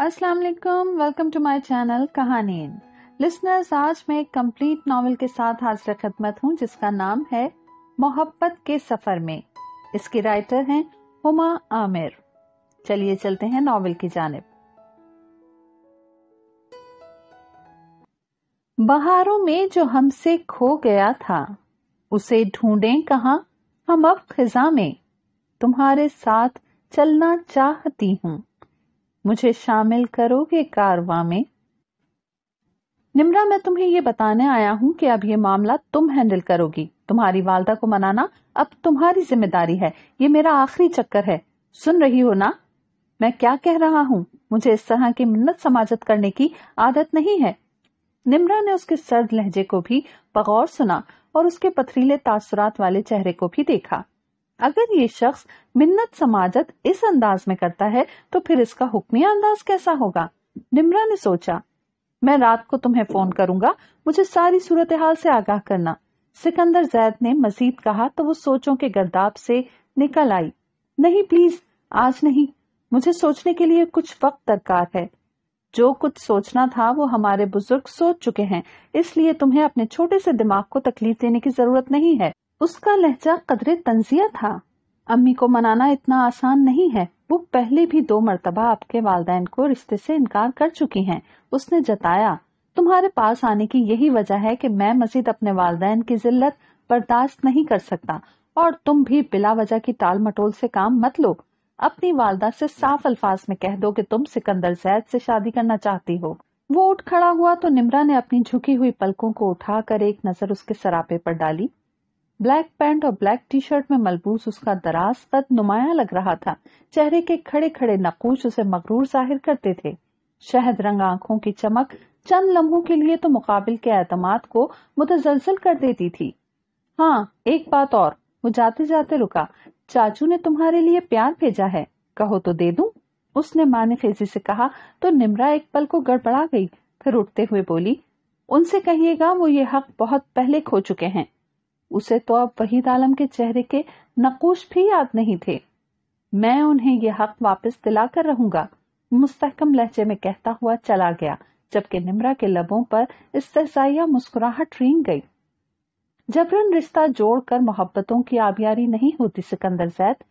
अस्सलाम वालेकुम welcome to my channel कहानीन लिसनर्स आज मैं एक कंप्लीट नॉवल के साथ हाजिर खदमत हूँ जिसका नाम है मोहब्बत के सफर में इसकी राइटर हैं हुमा आमिर चलिए चलते हैं नॉवल की जानब बहारों में जो हमसे खो गया था उसे ढूंढे कहा हम अब खिजा में तुम्हारे साथ चलना चाहती हूँ मुझे शामिल करोगे कारवा में निम्रा मैं तुम्हें ये बताने आया हूँ कि अब ये मामला तुम हैंडल करोगी तुम्हारी वालदा को मनाना अब तुम्हारी जिम्मेदारी है ये मेरा आखिरी चक्कर है सुन रही हो ना मैं क्या कह रहा हूँ मुझे इस तरह की मिन्नत समाजत करने की आदत नहीं है निम्रा ने उसके सर्द लहजे को भी बगौर सुना और उसके पथरीले तासुरात वाले चेहरे को भी देखा अगर ये शख्स मिन्नत समाजत इस अंदाज में करता है तो फिर इसका हुक्मिया अंदाज कैसा होगा निमरा ने सोचा मैं रात को तुम्हें फोन करूंगा मुझे सारी सूरत हाल से आगाह करना सिकंदर जैद ने मजीद कहा तो वो सोचों के गर्दाब से निकल आई नहीं प्लीज आज नहीं मुझे सोचने के लिए कुछ वक्त दरकार है जो कुछ सोचना था वो हमारे बुजुर्ग सोच चुके हैं इसलिए तुम्हें अपने छोटे से दिमाग को तकलीफ देने की जरूरत नहीं है उसका लहजा कदरे तंजिया था अम्मी को मनाना इतना आसान नहीं है वो पहले भी दो मरतबा आपके वालदेन को रिश्ते से इनकार कर चुकी हैं उसने जताया तुम्हारे पास आने की यही वजह है कि मैं मजीद अपने वालदेन की जिल्लत बर्दाश्त नहीं कर सकता और तुम भी बिला वजह की टाल मटोल से काम मत लो अपनी वालदा से साफ अल्फाज में कह दो कि तुम सिकंदर जैद से शादी करना चाहती हो वो उठ खड़ा हुआ तो निमरा ने अपनी झुकी हुई पलकों को उठाकर एक नजर उसके सरापे पर डाली ब्लैक पैंट और ब्लैक टी शर्ट में मलबूस उसका दराज कद नुमाया लग रहा था चेहरे के खड़े खड़े नकूश उसे मकरूर जाहिर करते थे शहद रंग आंखों की चमक चंद लम्हों के लिए तो मुकाबिल के एतमाद को मुतजलसल कर देती थी हाँ एक बात और वो जाते जाते रुका चाचू ने तुम्हारे लिए प्यार भेजा है कहो तो दे दू उसने माने ने फेजी से कहा तो निमरा एक पल को गड़बड़ा गई फिर उठते हुए बोली उनसे कहिएगा वो ये हक बहुत पहले खो चुके हैं उसे तो अब वहीद आलम के चेहरे के नकोश भी याद नहीं थे मैं उन्हें यह हक वापस दिलाकर रहूंगा मुस्तकम लहजे में कहता हुआ चला गया जबकि निमरा के लबों पर इस्तजाया मुस्कुराहट रेंग गई जबरन रिश्ता जोड़कर मोहब्बतों की आबियारी नहीं होती सिकंदर जैद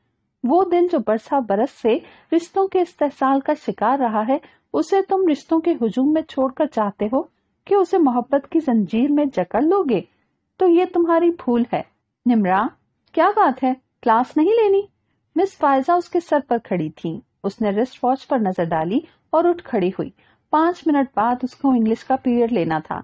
वो दिन जो बरसा बरस से रिश्तों के इस्तेसाल का शिकार रहा है उसे तुम रिश्तों के हुजूम में छोड़कर चाहते हो कि उसे मोहब्बत की जंजीर में जकड़ लोगे तो ये तुम्हारी भूल है निमरा क्या बात है क्लास नहीं लेनी मिस फायजा उसके सर पर खड़ी थी उसने रिस्ट वॉच पर नजर डाली और उठ खड़ी हुई पांच मिनट बाद उसको इंग्लिश का पीरियड लेना था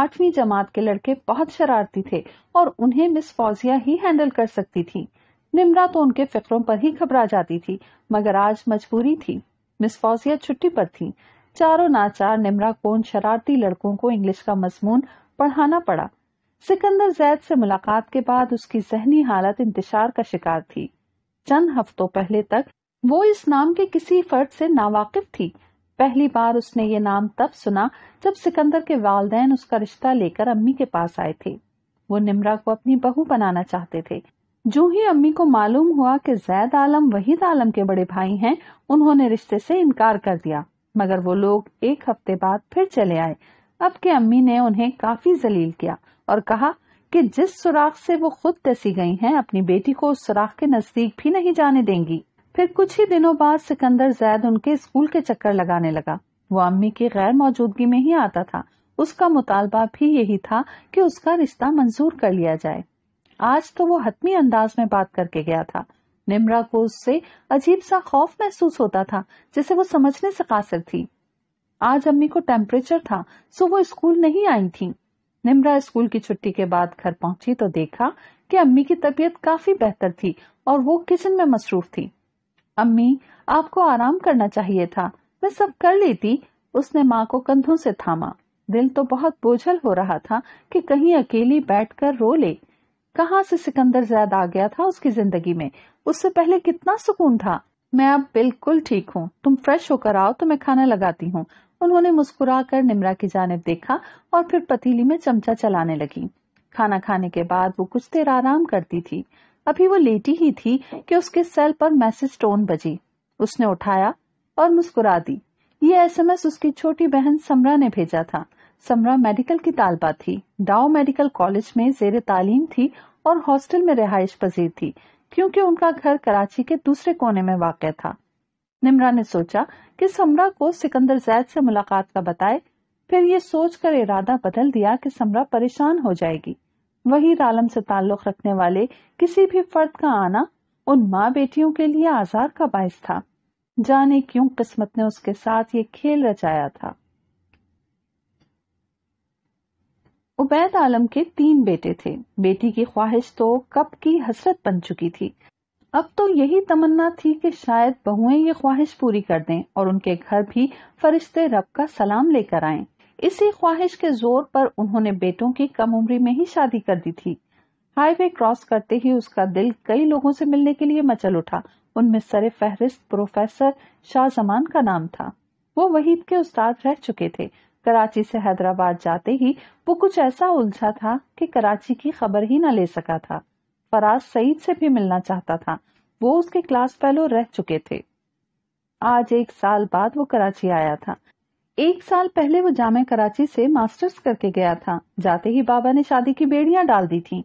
आठवीं जमात के लड़के बहुत शरारती थे और उन्हें मिस फौजिया ही हैंडल कर सकती थी निमरा तो उनके फिक्रों पर ही घबरा जाती थी मगर आज मजबूरी थी मिस फौजिया छुट्टी पर थी चारों नाचार निमरा को उन शरारती लड़कों को इंग्लिश का मजमून पढ़ाना पड़ा सिकंदर जैद से मुलाकात के बाद उसकी जहनी हालत इंतजार का शिकार थी चंद हफ्तों पहले तक वो इस नाम के किसी फर्द से नावाकिफ थी पहली बार उसने ये नाम तब सुना जब सिकंदर के वालदेन उसका रिश्ता लेकर अम्मी के पास आए थे वो निमरा को अपनी बहू बनाना चाहते थे जो ही अम्मी को मालूम हुआ कि जैद आलम वहीद आलम के बड़े भाई हैं उन्होंने रिश्ते से इनकार कर दिया मगर वो लोग एक हफ्ते बाद फिर चले आए अब के अम्मी ने उन्हें काफी जलील किया और कहा कि जिस सुराख से वो खुद तसी गई हैं अपनी बेटी को उस सुराख के नजदीक भी नहीं जाने देंगी फिर कुछ ही दिनों बाद सिकंदर जैद उनके स्कूल के चक्कर लगाने लगा वो अम्मी की गैर मौजूदगी में ही आता था उसका मुतालबा भी यही था कि उसका रिश्ता मंजूर कर लिया जाए आज तो वो हतमी अंदाज में बात करके गया था निमरा को उससे अजीब सा खौफ महसूस होता था जिसे वो समझने से कासिर थी आज अम्मी को टेम्परेचर था सो वो स्कूल नहीं आई थी निम्रा स्कूल की छुट्टी के बाद घर पहुंची तो देखा कि अम्मी की तबीयत काफी बेहतर थी और वो किचन में मसरूफ थी अम्मी आपको आराम करना चाहिए था मैं सब कर लेती उसने माँ को कंधों से थामा दिल तो बहुत बोझल हो रहा था कि कहीं अकेली बैठकर रो ले कहा से सिकंदर जैद आ गया था उसकी जिंदगी में उससे पहले कितना सुकून था मैं अब बिल्कुल ठीक हूँ तुम फ्रेश होकर आओ तो मैं खाना लगाती हूँ उन्होंने मुस्कुराकर निमरा की जानब देखा और फिर पतीली में चमचा चलाने लगी खाना खाने के बाद वो कुछ देर आराम करती थी अभी वो लेटी ही थी कि उसके सेल पर मैसेज टोन बजी उसने उठाया और मुस्कुरा दी ये एसएमएस उसकी छोटी बहन समरा ने भेजा था समरा मेडिकल की तालबा थी डाओ मेडिकल कॉलेज में जेर तालीम थी और हॉस्टल में रिहाइश पजीर थी क्योंकि उनका घर कराची के दूसरे कोने में वाक़ था निमरा ने सोचा कि समरा को सिकंदर जैद से मुलाकात का बताए फिर ये सोचकर इरादा बदल दिया कि समरा परेशान हो जाएगी वही आलम से ताल्लुक रखने वाले किसी भी फर्द का आना उन माँ बेटियों के लिए आजार का बायस था जाने क्यों किस्मत ने उसके साथ ये खेल रचाया था उबैद आलम के तीन बेटे थे बेटी की ख्वाहिश तो कब की हसरत बन चुकी थी अब तो यही तमन्ना थी कि शायद बहुएं ये ख्वाहिश पूरी कर दें और उनके घर भी फरिश्ते रब का सलाम लेकर आएं। इसी ख्वाहिश के जोर पर उन्होंने बेटों की कम उम्री में ही शादी कर दी थी हाईवे क्रॉस करते ही उसका दिल कई लोगों से मिलने के लिए मचल उठा उनमें सर फहरिस्त प्रोफेसर शाह जमान का नाम था वो वहीद के उस्ताद रह चुके थे कराची से हैदराबाद जाते ही वो कुछ ऐसा उलझा था कि कराची की खबर ही न ले सका था फराज सईद से भी मिलना चाहता था वो उसके क्लास फेलो रह चुके थे आज एक साल बाद वो कराची आया था एक साल पहले वो जामे कराची से मास्टर्स करके गया था जाते ही बाबा ने शादी की बेड़ियां डाल दी थी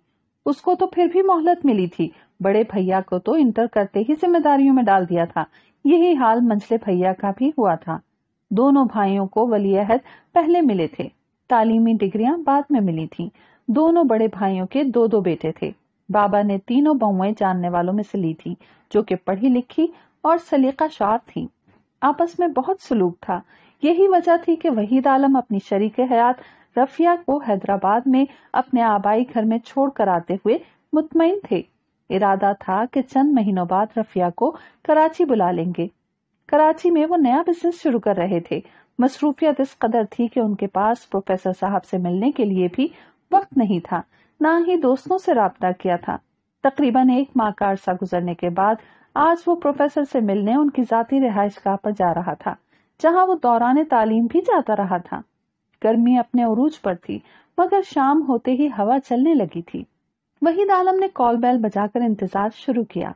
उसको तो फिर भी मोहलत मिली थी बड़े भैया को तो इंटर करते ही जिम्मेदारियों में डाल दिया था यही हाल मंचले भैया का भी हुआ था दोनों भाइयों को वली अहद पहले मिले थे तालीमी डिग्रियां बाद में मिली थी दोनों बड़े भाइयों के दो दो बेटे थे बाबा ने तीनों बहुएं जानने वालों में से ली थी जो कि पढ़ी लिखी और सलीका शाह थी आपस में बहुत सलूक था यही वजह थी कि वहीद आलम अपनी शरीक हयात रफिया को हैदराबाद में अपने आबाई घर में छोड़ कर आते हुए मुतमिन थे इरादा था कि चंद महीनों बाद रफिया को कराची बुला लेंगे कराची में वो नया बिजनेस शुरू कर रहे थे मसरूफियत इस कदर थी कि उनके पास प्रोफेसर साहब से मिलने के लिए भी वक्त नहीं था ना ही दोस्तों से रबता किया था तकरीबन एक माह का अरसा गुजरने के बाद आज वो प्रोफेसर से मिलने उनकी जाती रिहाइश गाह पर जा रहा था जहाँ वो दौरान तालीम भी जाता रहा था गर्मी अपने अरूज पर थी मगर शाम होते ही हवा चलने लगी थी वहीद आलम ने कॉल बैल बजाकर इंतजार शुरू किया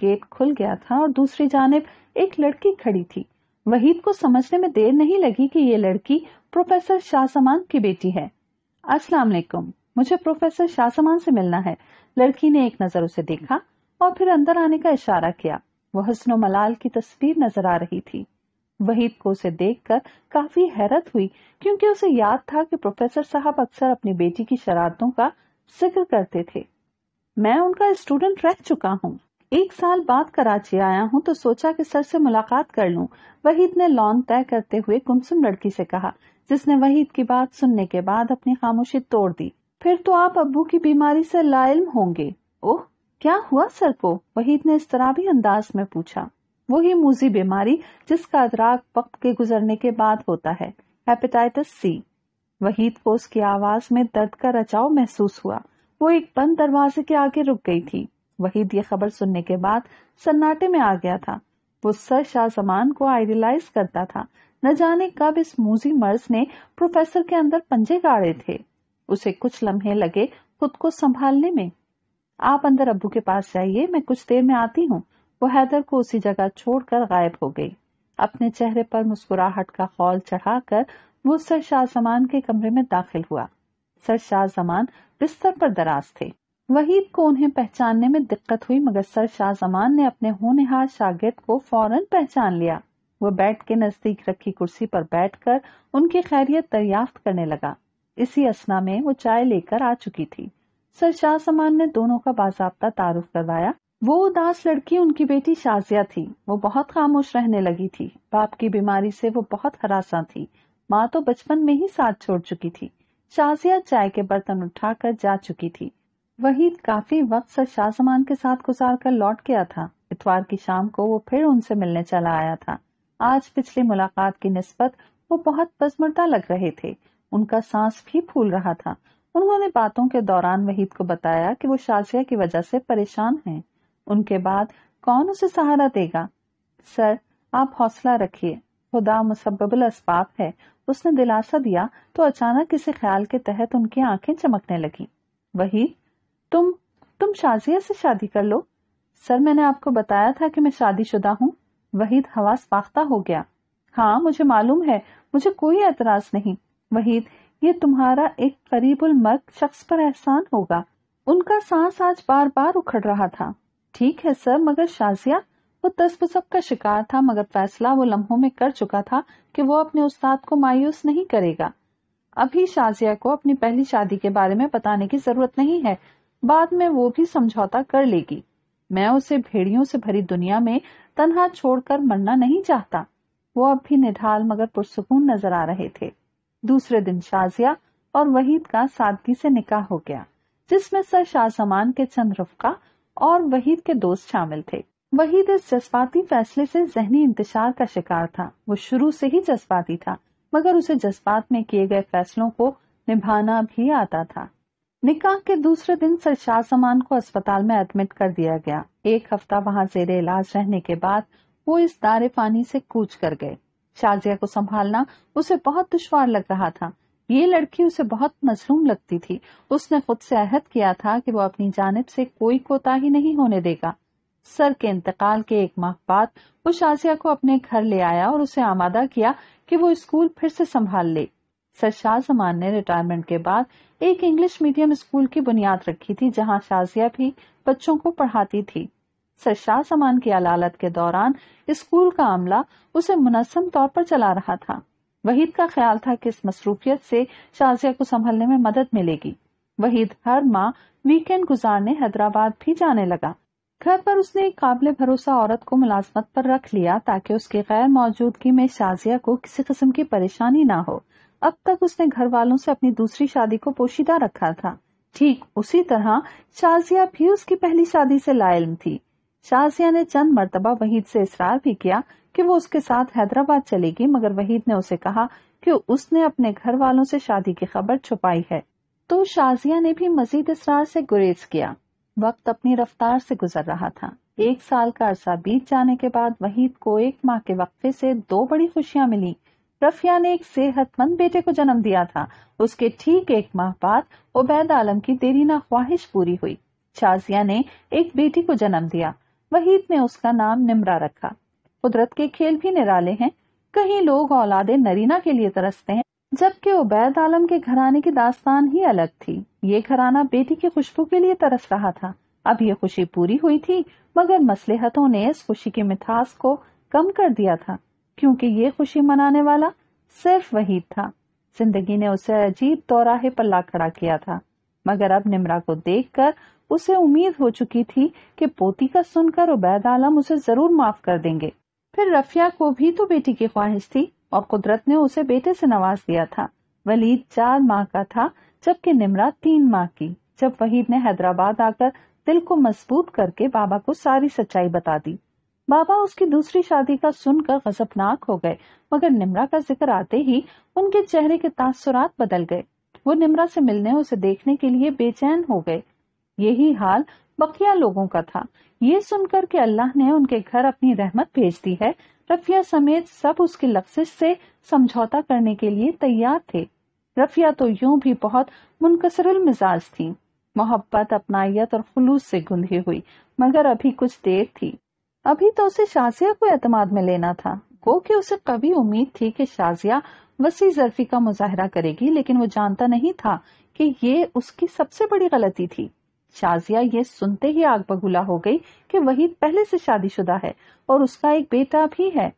गेट खुल गया था और दूसरी जानब एक लड़की खड़ी थी वहीद को समझने में देर नहीं लगी कि ये लड़की प्रोफेसर शाह की बेटी है अस्सलाम वालेकुम मुझे प्रोफेसर शासमान से मिलना है लड़की ने एक नजर उसे देखा और फिर अंदर आने का इशारा किया वह हसनो मलाल की तस्वीर नजर आ रही थी वहीद को उसे देखकर काफी हैरत हुई क्योंकि उसे याद था कि प्रोफेसर साहब अक्सर अपनी बेटी की शरारतों का जिक्र करते थे मैं उनका स्टूडेंट रह चुका हूँ एक साल बाद कराची आया हूँ तो सोचा कि सर से मुलाकात कर लू वहीद ने लॉन तय करते हुए कुमसुम लड़की से कहा जिसने वहीद की बात सुनने के बाद अपनी खामोशी तोड़ दी फिर तो आप अबू की बीमारी से लाइल होंगे ओह क्या हुआ सर को वहीद ने भी अंदाज में पूछा वही मूजी बीमारी जिसका अदराक वक्त के गुजरने के बाद होता है हेपेटाइटिस सी वहीद को उसकी आवाज में दर्द का रचाव महसूस हुआ वो एक बंद दरवाजे के आगे रुक गई थी वहीद ये खबर सुनने के बाद सन्नाटे में आ गया था वो सर शाहजमान को आइडियलाइज करता था न जाने कब इस मूजी मर्ज ने प्रोफेसर के अंदर पंजे गाड़े थे उसे कुछ लम्हे लगे खुद को संभालने में आप अंदर अबू के पास जाइए मैं कुछ देर में आती हूँ वो हैदर को उसी जगह छोड़कर गायब हो गई अपने चेहरे पर मुस्कुराहट का खौल चढ़ाकर वो सर शाह जमान के कमरे में दाखिल हुआ सर शाह जमान बिस्तर पर दराज थे वहीद को उन्हें पहचानने में दिक्कत हुई मगर सर शाह जमान ने अपने होनहार शागिर्द को फौरन पहचान लिया वो बेड के नजदीक रखी कुर्सी पर बैठकर उनकी खैरियत दरियाफ्त करने लगा इसी असना में वो चाय लेकर आ चुकी थी सर शाह समान ने दोनों का बाजाबता तारुफ करवाया वो उदास लड़की उनकी बेटी शाजिया थी वो बहुत खामोश रहने लगी थी बाप की बीमारी से वो बहुत हरासा थी माँ तो बचपन में ही साथ छोड़ चुकी थी शाजिया चाय के बर्तन उठाकर जा चुकी थी वहीद काफी वक्त सर शाहजमान के साथ गुजार कर लौट गया था इतवार की शाम को वो फिर उनसे मिलने चला आया था आज पिछली मुलाकात की नस्बत वो बहुत पसमुर्दा लग रहे थे उनका सांस भी फूल रहा था उन्होंने बातों के दौरान वहीद को बताया कि वो शाजिया की वजह से परेशान हैं। उनके बाद कौन उसे सहारा देगा सर आप हौसला रखिए खुदा मुसब्बल असबाब है उसने दिलासा दिया तो अचानक किसी ख्याल के तहत उनकी आंखें चमकने लगी वही तुम तुम शाजिया से शादी कर लो सर मैंने आपको बताया था कि मैं शादीशुदा हूँ वहीद हवास पाख्ता हो गया हाँ मुझे मालूम है मुझे कोई एतराज नहीं वहीद ये तुम्हारा एक करीबुल मर्ग शख्स पर एहसान होगा उनका सांस आज बार बार उखड़ रहा था ठीक है सर मगर शाजिया वो तस्बुसब का शिकार था मगर फैसला वो लम्हों में कर चुका था कि वो अपने उस्ताद को मायूस नहीं करेगा अभी शाजिया को अपनी पहली शादी के बारे में बताने की जरूरत नहीं है बाद में वो भी समझौता कर लेगी मैं उसे भेड़ियों से भरी दुनिया में तनहा छोड़कर मरना नहीं चाहता वो अब भी निढाल मगर पुरसकून नजर आ रहे थे दूसरे दिन शाजिया और वहीद का सादगी से निकाह हो गया जिसमें सर शाहजमान के चंद रफका और वहीद के दोस्त शामिल थे वहीद इस जज्बाती फैसले से जहनी इंतजार का शिकार था वो शुरू से ही जज्बाती था मगर उसे जज्बात में किए गए फैसलों को निभाना भी आता था निकाह के दूसरे दिन सर शाहजमान को अस्पताल में एडमिट कर दिया गया एक हफ्ता वहाँ जेर इलाज रहने के बाद वो इस दारे पानी से कूच कर गए शाजिया को संभालना उसे बहुत दुश्वार लग रहा था ये लड़की उसे बहुत मजलूम लगती थी उसने खुद से अहद किया था कि वो अपनी जानब से कोई कोताही नहीं होने देगा सर के इंतकाल के एक माह बाद वो शाजिया को अपने घर ले आया और उसे आमादा किया कि वो स्कूल फिर से संभाल ले सर शाहजमान ने रिटायरमेंट के बाद एक इंग्लिश मीडियम स्कूल की बुनियाद रखी थी जहां शाजिया भी बच्चों को पढ़ाती थी शाह सामान की अलालत के दौरान स्कूल का अमला उसे मुनसम तौर पर चला रहा था वहीद का ख्याल था कि इस मसरूफियत से शाजिया को संभलने में मदद मिलेगी वहीद हर माह वीकेंड गुजारने हैदराबाद भी जाने लगा घर पर उसने एक काबिल भरोसा औरत को मुलाजमत पर रख लिया ताकि उसकी गैर मौजूदगी में शाजिया को किसी किस्म की परेशानी ना हो अब तक उसने घर वालों से अपनी दूसरी शादी को पोशीदा रखा था ठीक उसी तरह शाजिया भी उसकी पहली शादी से लाइल थी शाहजिया ने चंद मरतबा वहीद से इसरार भी किया कि वो उसके साथ हैदराबाद चलेगी मगर वहीद ने उसे कहा कि उसने अपने घर वालों से शादी की खबर छुपाई है तो शाजिया ने भी मजीद इसरार से गुरेज किया वक्त अपनी रफ्तार से गुजर रहा था एक साल का अरसा बीत जाने के बाद वहीद को एक माह के वक्फे से दो बड़ी खुशियां मिली रफिया ने एक सेहतमंद बेटे को जन्म दिया था उसके ठीक एक माह बाद उबैद आलम की देरीना ख्वाहिश पूरी हुई शाजिया ने एक बेटी को जन्म दिया वहीद ने उसका नाम निमरा रखा कुदरत के खेल भी निराले हैं कहीं लोग औलादे नरीना के लिए तरसते हैं जबकि उबैद आलम के घराने की दास्तान ही अलग थी ये घराना बेटी की खुशबू के लिए तरस रहा था अब ये खुशी पूरी हुई थी मगर मसलेहतों ने इस खुशी की मिठास को कम कर दिया था क्योंकि ये खुशी मनाने वाला सिर्फ वहीद था जिंदगी ने उसे अजीब दौराहे पर ला खड़ा किया था मगर अब निमरा को देखकर उसे उम्मीद हो चुकी थी कि पोती का सुनकर उबैद आलम उसे जरूर माफ कर देंगे फिर रफिया को भी तो बेटी की ख्वाहिश थी और कुदरत ने उसे बेटे से नवाज दिया था वलीद चार माह का था जबकि निमरा तीन माह की जब वहीद ने हैदराबाद आकर दिल को मजबूत करके बाबा को सारी सच्चाई बता दी बाबा उसकी दूसरी शादी का सुनकर गजबनाक हो गए मगर निमरा का जिक्र आते ही उनके चेहरे के तासुरात बदल गए वो निमरा से मिलने उसे देखने के लिए बेचैन हो गए यही हाल बकिया लोगों का था ये सुनकर कि अल्लाह ने उनके घर अपनी रहमत भेज दी है रफिया समेत सब उसकी लफ्जिश से समझौता करने के लिए तैयार थे रफिया तो यूं भी बहुत मुनकसर मिजाज थी मोहब्बत अपनायत और खलूस से गुंधी हुई मगर अभी कुछ देर थी अभी तो उसे शाजिया को एतमाद में लेना था गो कि उसे कभी उम्मीद थी कि शाजिया वसी जरफी का मुजाहरा करेगी लेकिन वो जानता नहीं था कि ये उसकी सबसे बड़ी गलती थी शाजिया ये सुनते ही आग बगुला हो गई कि वहीद पहले से शादीशुदा है और उसका एक बेटा भी है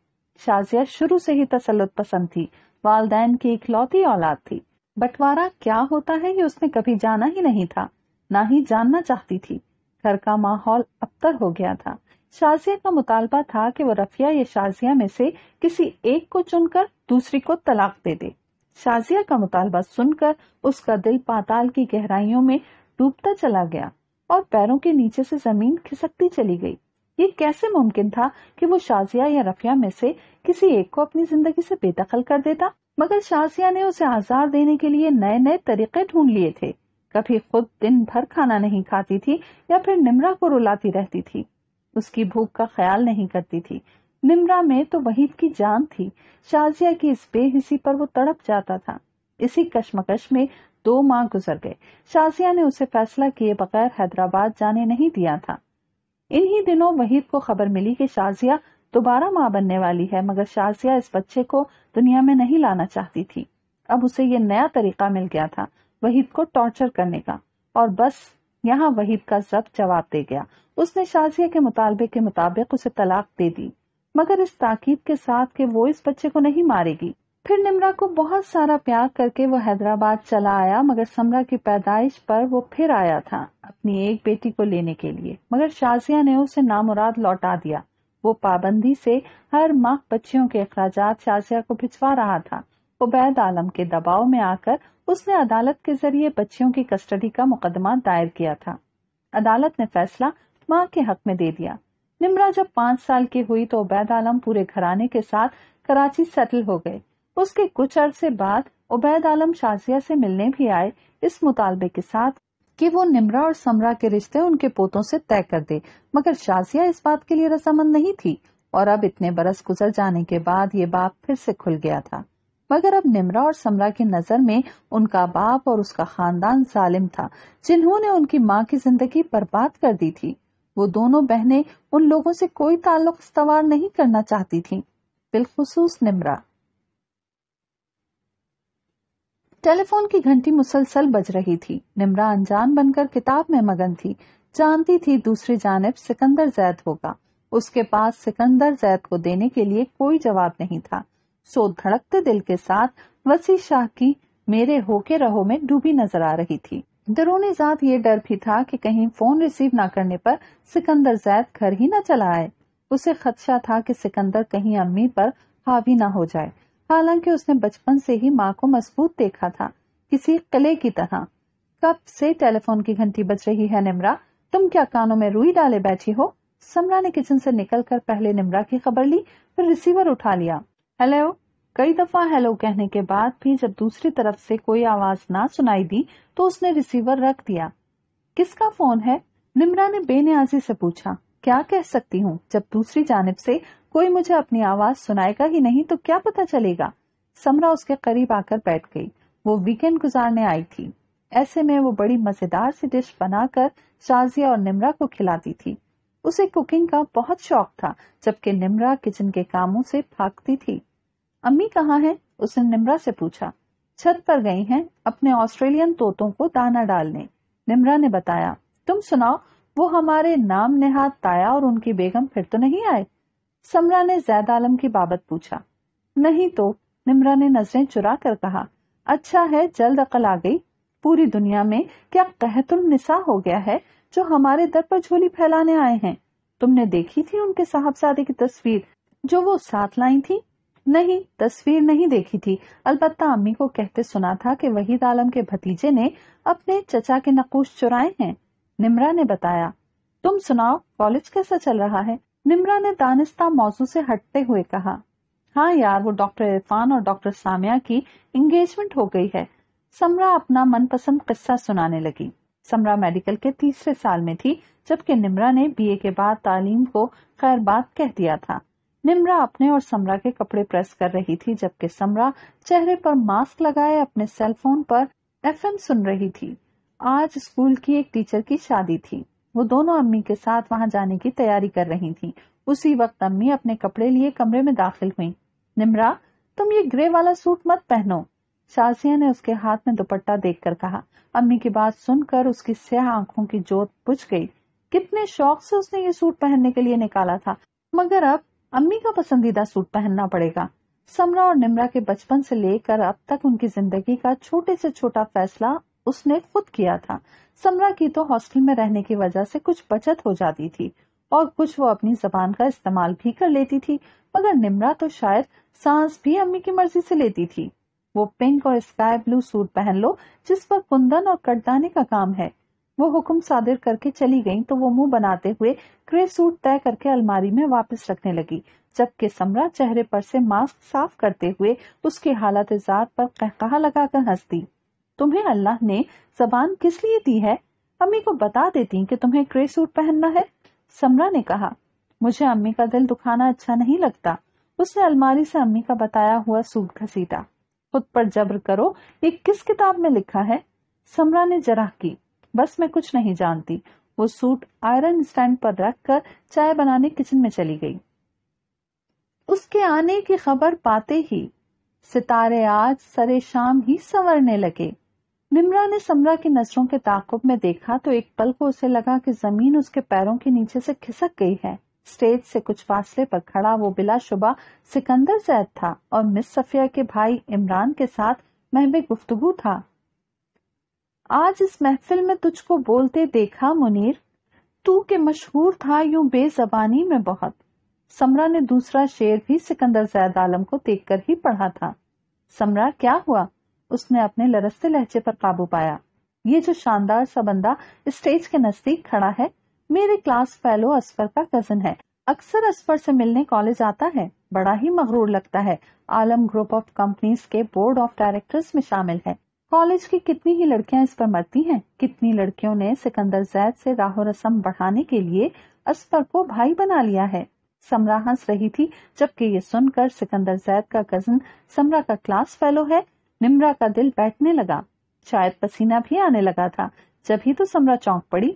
शाजिया शुरू से ही तसलुत पसंद थी वालदेन की इकलौती औलाद थी बंटवारा क्या होता है ये उसने कभी जाना ही नहीं था ना ही जानना चाहती थी घर का माहौल अबतर हो गया था शाजिया का मुतालबा था कि वो रफिया या शाजिया में से किसी एक को चुनकर दूसरी को तलाक दे दे शाजिया का मुतालबा सुनकर उसका दिल पाताल की गहराइयों में डूबता चला गया और पैरों के नीचे से जमीन खिसकती चली गई ये कैसे मुमकिन था कि वो शाजिया या रफिया में से किसी एक को अपनी जिंदगी से बेदखल कर देता मगर शाजिया ने उसे आजार देने के लिए नए नए तरीके ढूंढ लिए थे कभी खुद दिन भर खाना नहीं खाती थी या फिर निमरा को रुलाती रहती थी उसकी भूख का ख्याल नहीं करती थी निमरा में तो वहीद की जान थी शाजिया की इस बेहिसी पर वो तड़प जाता था इसी कश्मकश में दो माह गुजर गए शाजिया ने उसे फैसला किए बगैर हैदराबाद जाने नहीं दिया था इन्हीं दिनों वहीद को खबर मिली कि शाजिया दोबारा माँ बनने वाली है मगर शाजिया इस बच्चे को दुनिया में नहीं लाना चाहती थी अब उसे ये नया तरीका मिल गया था वहीद को टॉर्चर करने का और बस यहाँ वहीद का जब जवाब दे गया उसने शाजिया के मुतालबे के मुताबिक उसे तलाक दे दी मगर इस ताकीद के साथ कि वो इस बच्चे को नहीं मारेगी फिर निम्रा को बहुत सारा प्यार करके वो हैदराबाद चला आया मगर समरा की पैदाइश पर वो फिर आया था अपनी एक बेटी को लेने के लिए मगर शाजिया ने उसे नामुराद लौटा दिया वो पाबंदी से हर माह बच्चियों के अखराज शाजिया को भिजवा रहा था उबैद आलम के दबाव में आकर उसने अदालत के जरिए बच्चियों की कस्टडी का मुकदमा दायर किया था अदालत ने फैसला माँ के हक में दे दिया निम्रा जब पांच साल की हुई तो उबैद आलम पूरे घराने के साथ कराची सेटल हो गए उसके कुछ अरसे बाद उबैद आलम शाजिया से मिलने भी आए इस मुतालबे के साथ कि वो निमरा और समरा के रिश्ते उनके पोतों से तय कर दे मगर शाजिया इस बात के लिए रजामंद नहीं थी और अब इतने बरस गुजर जाने के बाद ये बाप फिर से खुल गया था मगर अब निमरा और समरा की नजर में उनका बाप और उसका खानदान सालिम था जिन्होंने उनकी माँ की जिंदगी बर्बाद कर दी थी वो दोनों बहनें उन लोगों से कोई ताल्लुक इस्तवार नहीं करना चाहती थीं, बिलखसूस निमरा टेलीफोन की घंटी मुसलसल बज रही थी निमरा अनजान बनकर किताब में मगन थी जानती थी दूसरी जानब सिकंदर जैद होगा उसके पास सिकंदर जैद को देने के लिए कोई जवाब नहीं था सो धड़कते दिल के साथ वसी शाह की मेरे होके रहो में डूबी नजर आ रही थी दरोने जात ये डर भी था कि कहीं फोन रिसीव ना करने पर सिकंदर जैद घर ही न चला आए उसे खदशा था कि सिकंदर कहीं अम्मी पर हावी ना हो जाए हालांकि उसने बचपन से ही माँ को मजबूत देखा था किसी कले की तरह कब से टेलीफोन की घंटी बज रही है निमरा तुम क्या कानों में रुई डाले बैठी हो समरा ने किचन से निकलकर पहले निमरा की खबर ली फिर रिसीवर उठा लिया हेलो कई दफा हेलो कहने के बाद भी जब दूसरी तरफ से कोई आवाज ना सुनाई दी तो उसने रिसीवर रख दिया किसका फोन है निमरा ने बेनियाजी से पूछा क्या कह सकती हूँ जब दूसरी जानब से कोई मुझे अपनी आवाज सुनाएगा ही नहीं तो क्या पता चलेगा समरा उसके करीब आकर बैठ गई वो वीकेंड गुजारने आई थी ऐसे में वो बड़ी मजेदार सी डिश बनाकर शाजिया और निमरा को खिलाती थी उसे कुकिंग का बहुत शौक था जबकि निमरा किचन के कामों से भागती थी अम्मी कहाँ है उसने निमरा से पूछा छत पर गई हैं अपने ऑस्ट्रेलियन तोतों को दाना डालने निमरा ने बताया तुम सुनाओ वो हमारे नाम नेहा ताया और उनकी बेगम फिर तो नहीं आए समरा ने जैद आलम की बाबत पूछा नहीं तो निमरा ने नजरें चुरा कर कहा अच्छा है जल्द अकल आ गई पूरी दुनिया में क्या कहतुल निशा हो गया है जो हमारे दर पर झोली फैलाने आए हैं तुमने देखी थी उनके साहबजादे की तस्वीर जो वो साथ लाई थी नहीं तस्वीर नहीं देखी थी अलबत्ता अम्मी को कहते सुना था कि वहीद आलम के भतीजे ने अपने चचा के नकूश चुराए हैं निमरा ने बताया तुम सुनाओ कॉलेज कैसा चल रहा है निम्रा ने दानिस्ता मौजू से हटते हुए कहा हाँ यार वो डॉक्टर इरफान और डॉक्टर सामिया की एंगेजमेंट हो गई है समरा अपना मनपसंद किस्सा सुनाने लगी समरा मेडिकल के तीसरे साल में थी जबकि निम्रा ने बीए के बाद तालीम को खैरबाद कह दिया था निम्रा अपने और समरा के कपड़े प्रेस कर रही थी जबकि समरा चेहरे पर मास्क लगाए अपने सेलफोन पर एफएम सुन रही थी आज स्कूल की एक टीचर की शादी थी वो दोनों अम्मी के साथ वहां जाने की तैयारी कर रही थी उसी वक्त अम्मी अपने कपड़े लिए कमरे में दाखिल हुई निमरा तुम ये ग्रे वाला सूट मत पहनो सासिया ने उसके हाथ में दुपट्टा देखकर कहा अम्मी की बात सुनकर उसकी सह आंखों की जोत बुझ गई कितने शौक से उसने ये सूट पहनने के लिए निकाला था मगर अब अम्मी का पसंदीदा सूट पहनना पड़ेगा समरा और निमरा के बचपन से लेकर अब तक उनकी जिंदगी का छोटे से छोटा फैसला उसने खुद किया था समरा की तो हॉस्टल में रहने की वजह से कुछ बचत हो जाती थी और कुछ वो अपनी जबान का इस्तेमाल भी कर लेती थी मगर निमरा तो शायद सांस भी अम्मी की मर्जी से लेती थी वो पिंक और स्काई ब्लू सूट पहन लो जिस पर कुंदन और कटदाने का काम है वो हुक्म सादिर करके चली गई तो वो मुंह बनाते हुए ग्रे सूट तय करके अलमारी में वापस रखने लगी जबकि समरा चेहरे पर से मास्क साफ करते हुए उसकी हालत पर कहकहा लगाकर हंसती तुम्हें अल्लाह ने जबान किस लिए दी है अम्मी को बता देती कि तुम्हें क्रे सूट पहनना है समरा ने कहा मुझे अम्मी का दिल दुखाना अच्छा नहीं लगता उसने अलमारी से अम्मी का बताया हुआ सूट घसीटा खुद पर जबर करो ये किस किताब में लिखा है समरा ने जरा की बस मैं कुछ नहीं जानती वो सूट आयरन स्टैंड पर रख कर चाय बनाने किचन में चली गई उसके आने की खबर पाते ही सितारे आज सरे शाम ही संवरने लगे निमरा ने समरा की नजरों के ताकुब में देखा तो एक पल को उसे लगा कि जमीन उसके पैरों के नीचे से खिसक गई है स्टेज से कुछ फासले पर खड़ा वो बिलाशुबा सिकंदर जैद था और मिस सफिया के भाई इमरान के साथ महबे गुफ्तगु था आज इस महफिल में तुझको बोलते देखा मुनीर तू के मशहूर था यूं बेजबानी में बहुत समरा ने दूसरा शेर भी सिकंदर जैद आलम को देख ही पढ़ा था समरा क्या हुआ उसने अपने लरसते लहजे पर काबू पाया ये जो शानदार सा बंदा स्टेज के नजदीक खड़ा है मेरे क्लास फेलो असफर का कजन है अक्सर असफर से मिलने कॉलेज आता है बड़ा ही मगरूर लगता है आलम ग्रुप ऑफ कंपनीज के बोर्ड ऑफ डायरेक्टर्स में शामिल है कॉलेज की कितनी ही लड़कियां इस पर मरती हैं कितनी लड़कियों ने सिकंदर जैद से राहो रसम बढ़ाने के लिए असफर को भाई बना लिया है समरा हंस रही थी जबकि ये सुनकर सिकंदर जैद का कजन समरा का क्लास फेलो है निम्रा का दिल बैठने लगा शायद पसीना भी आने लगा था जब ही तो समरा चौंक पड़ी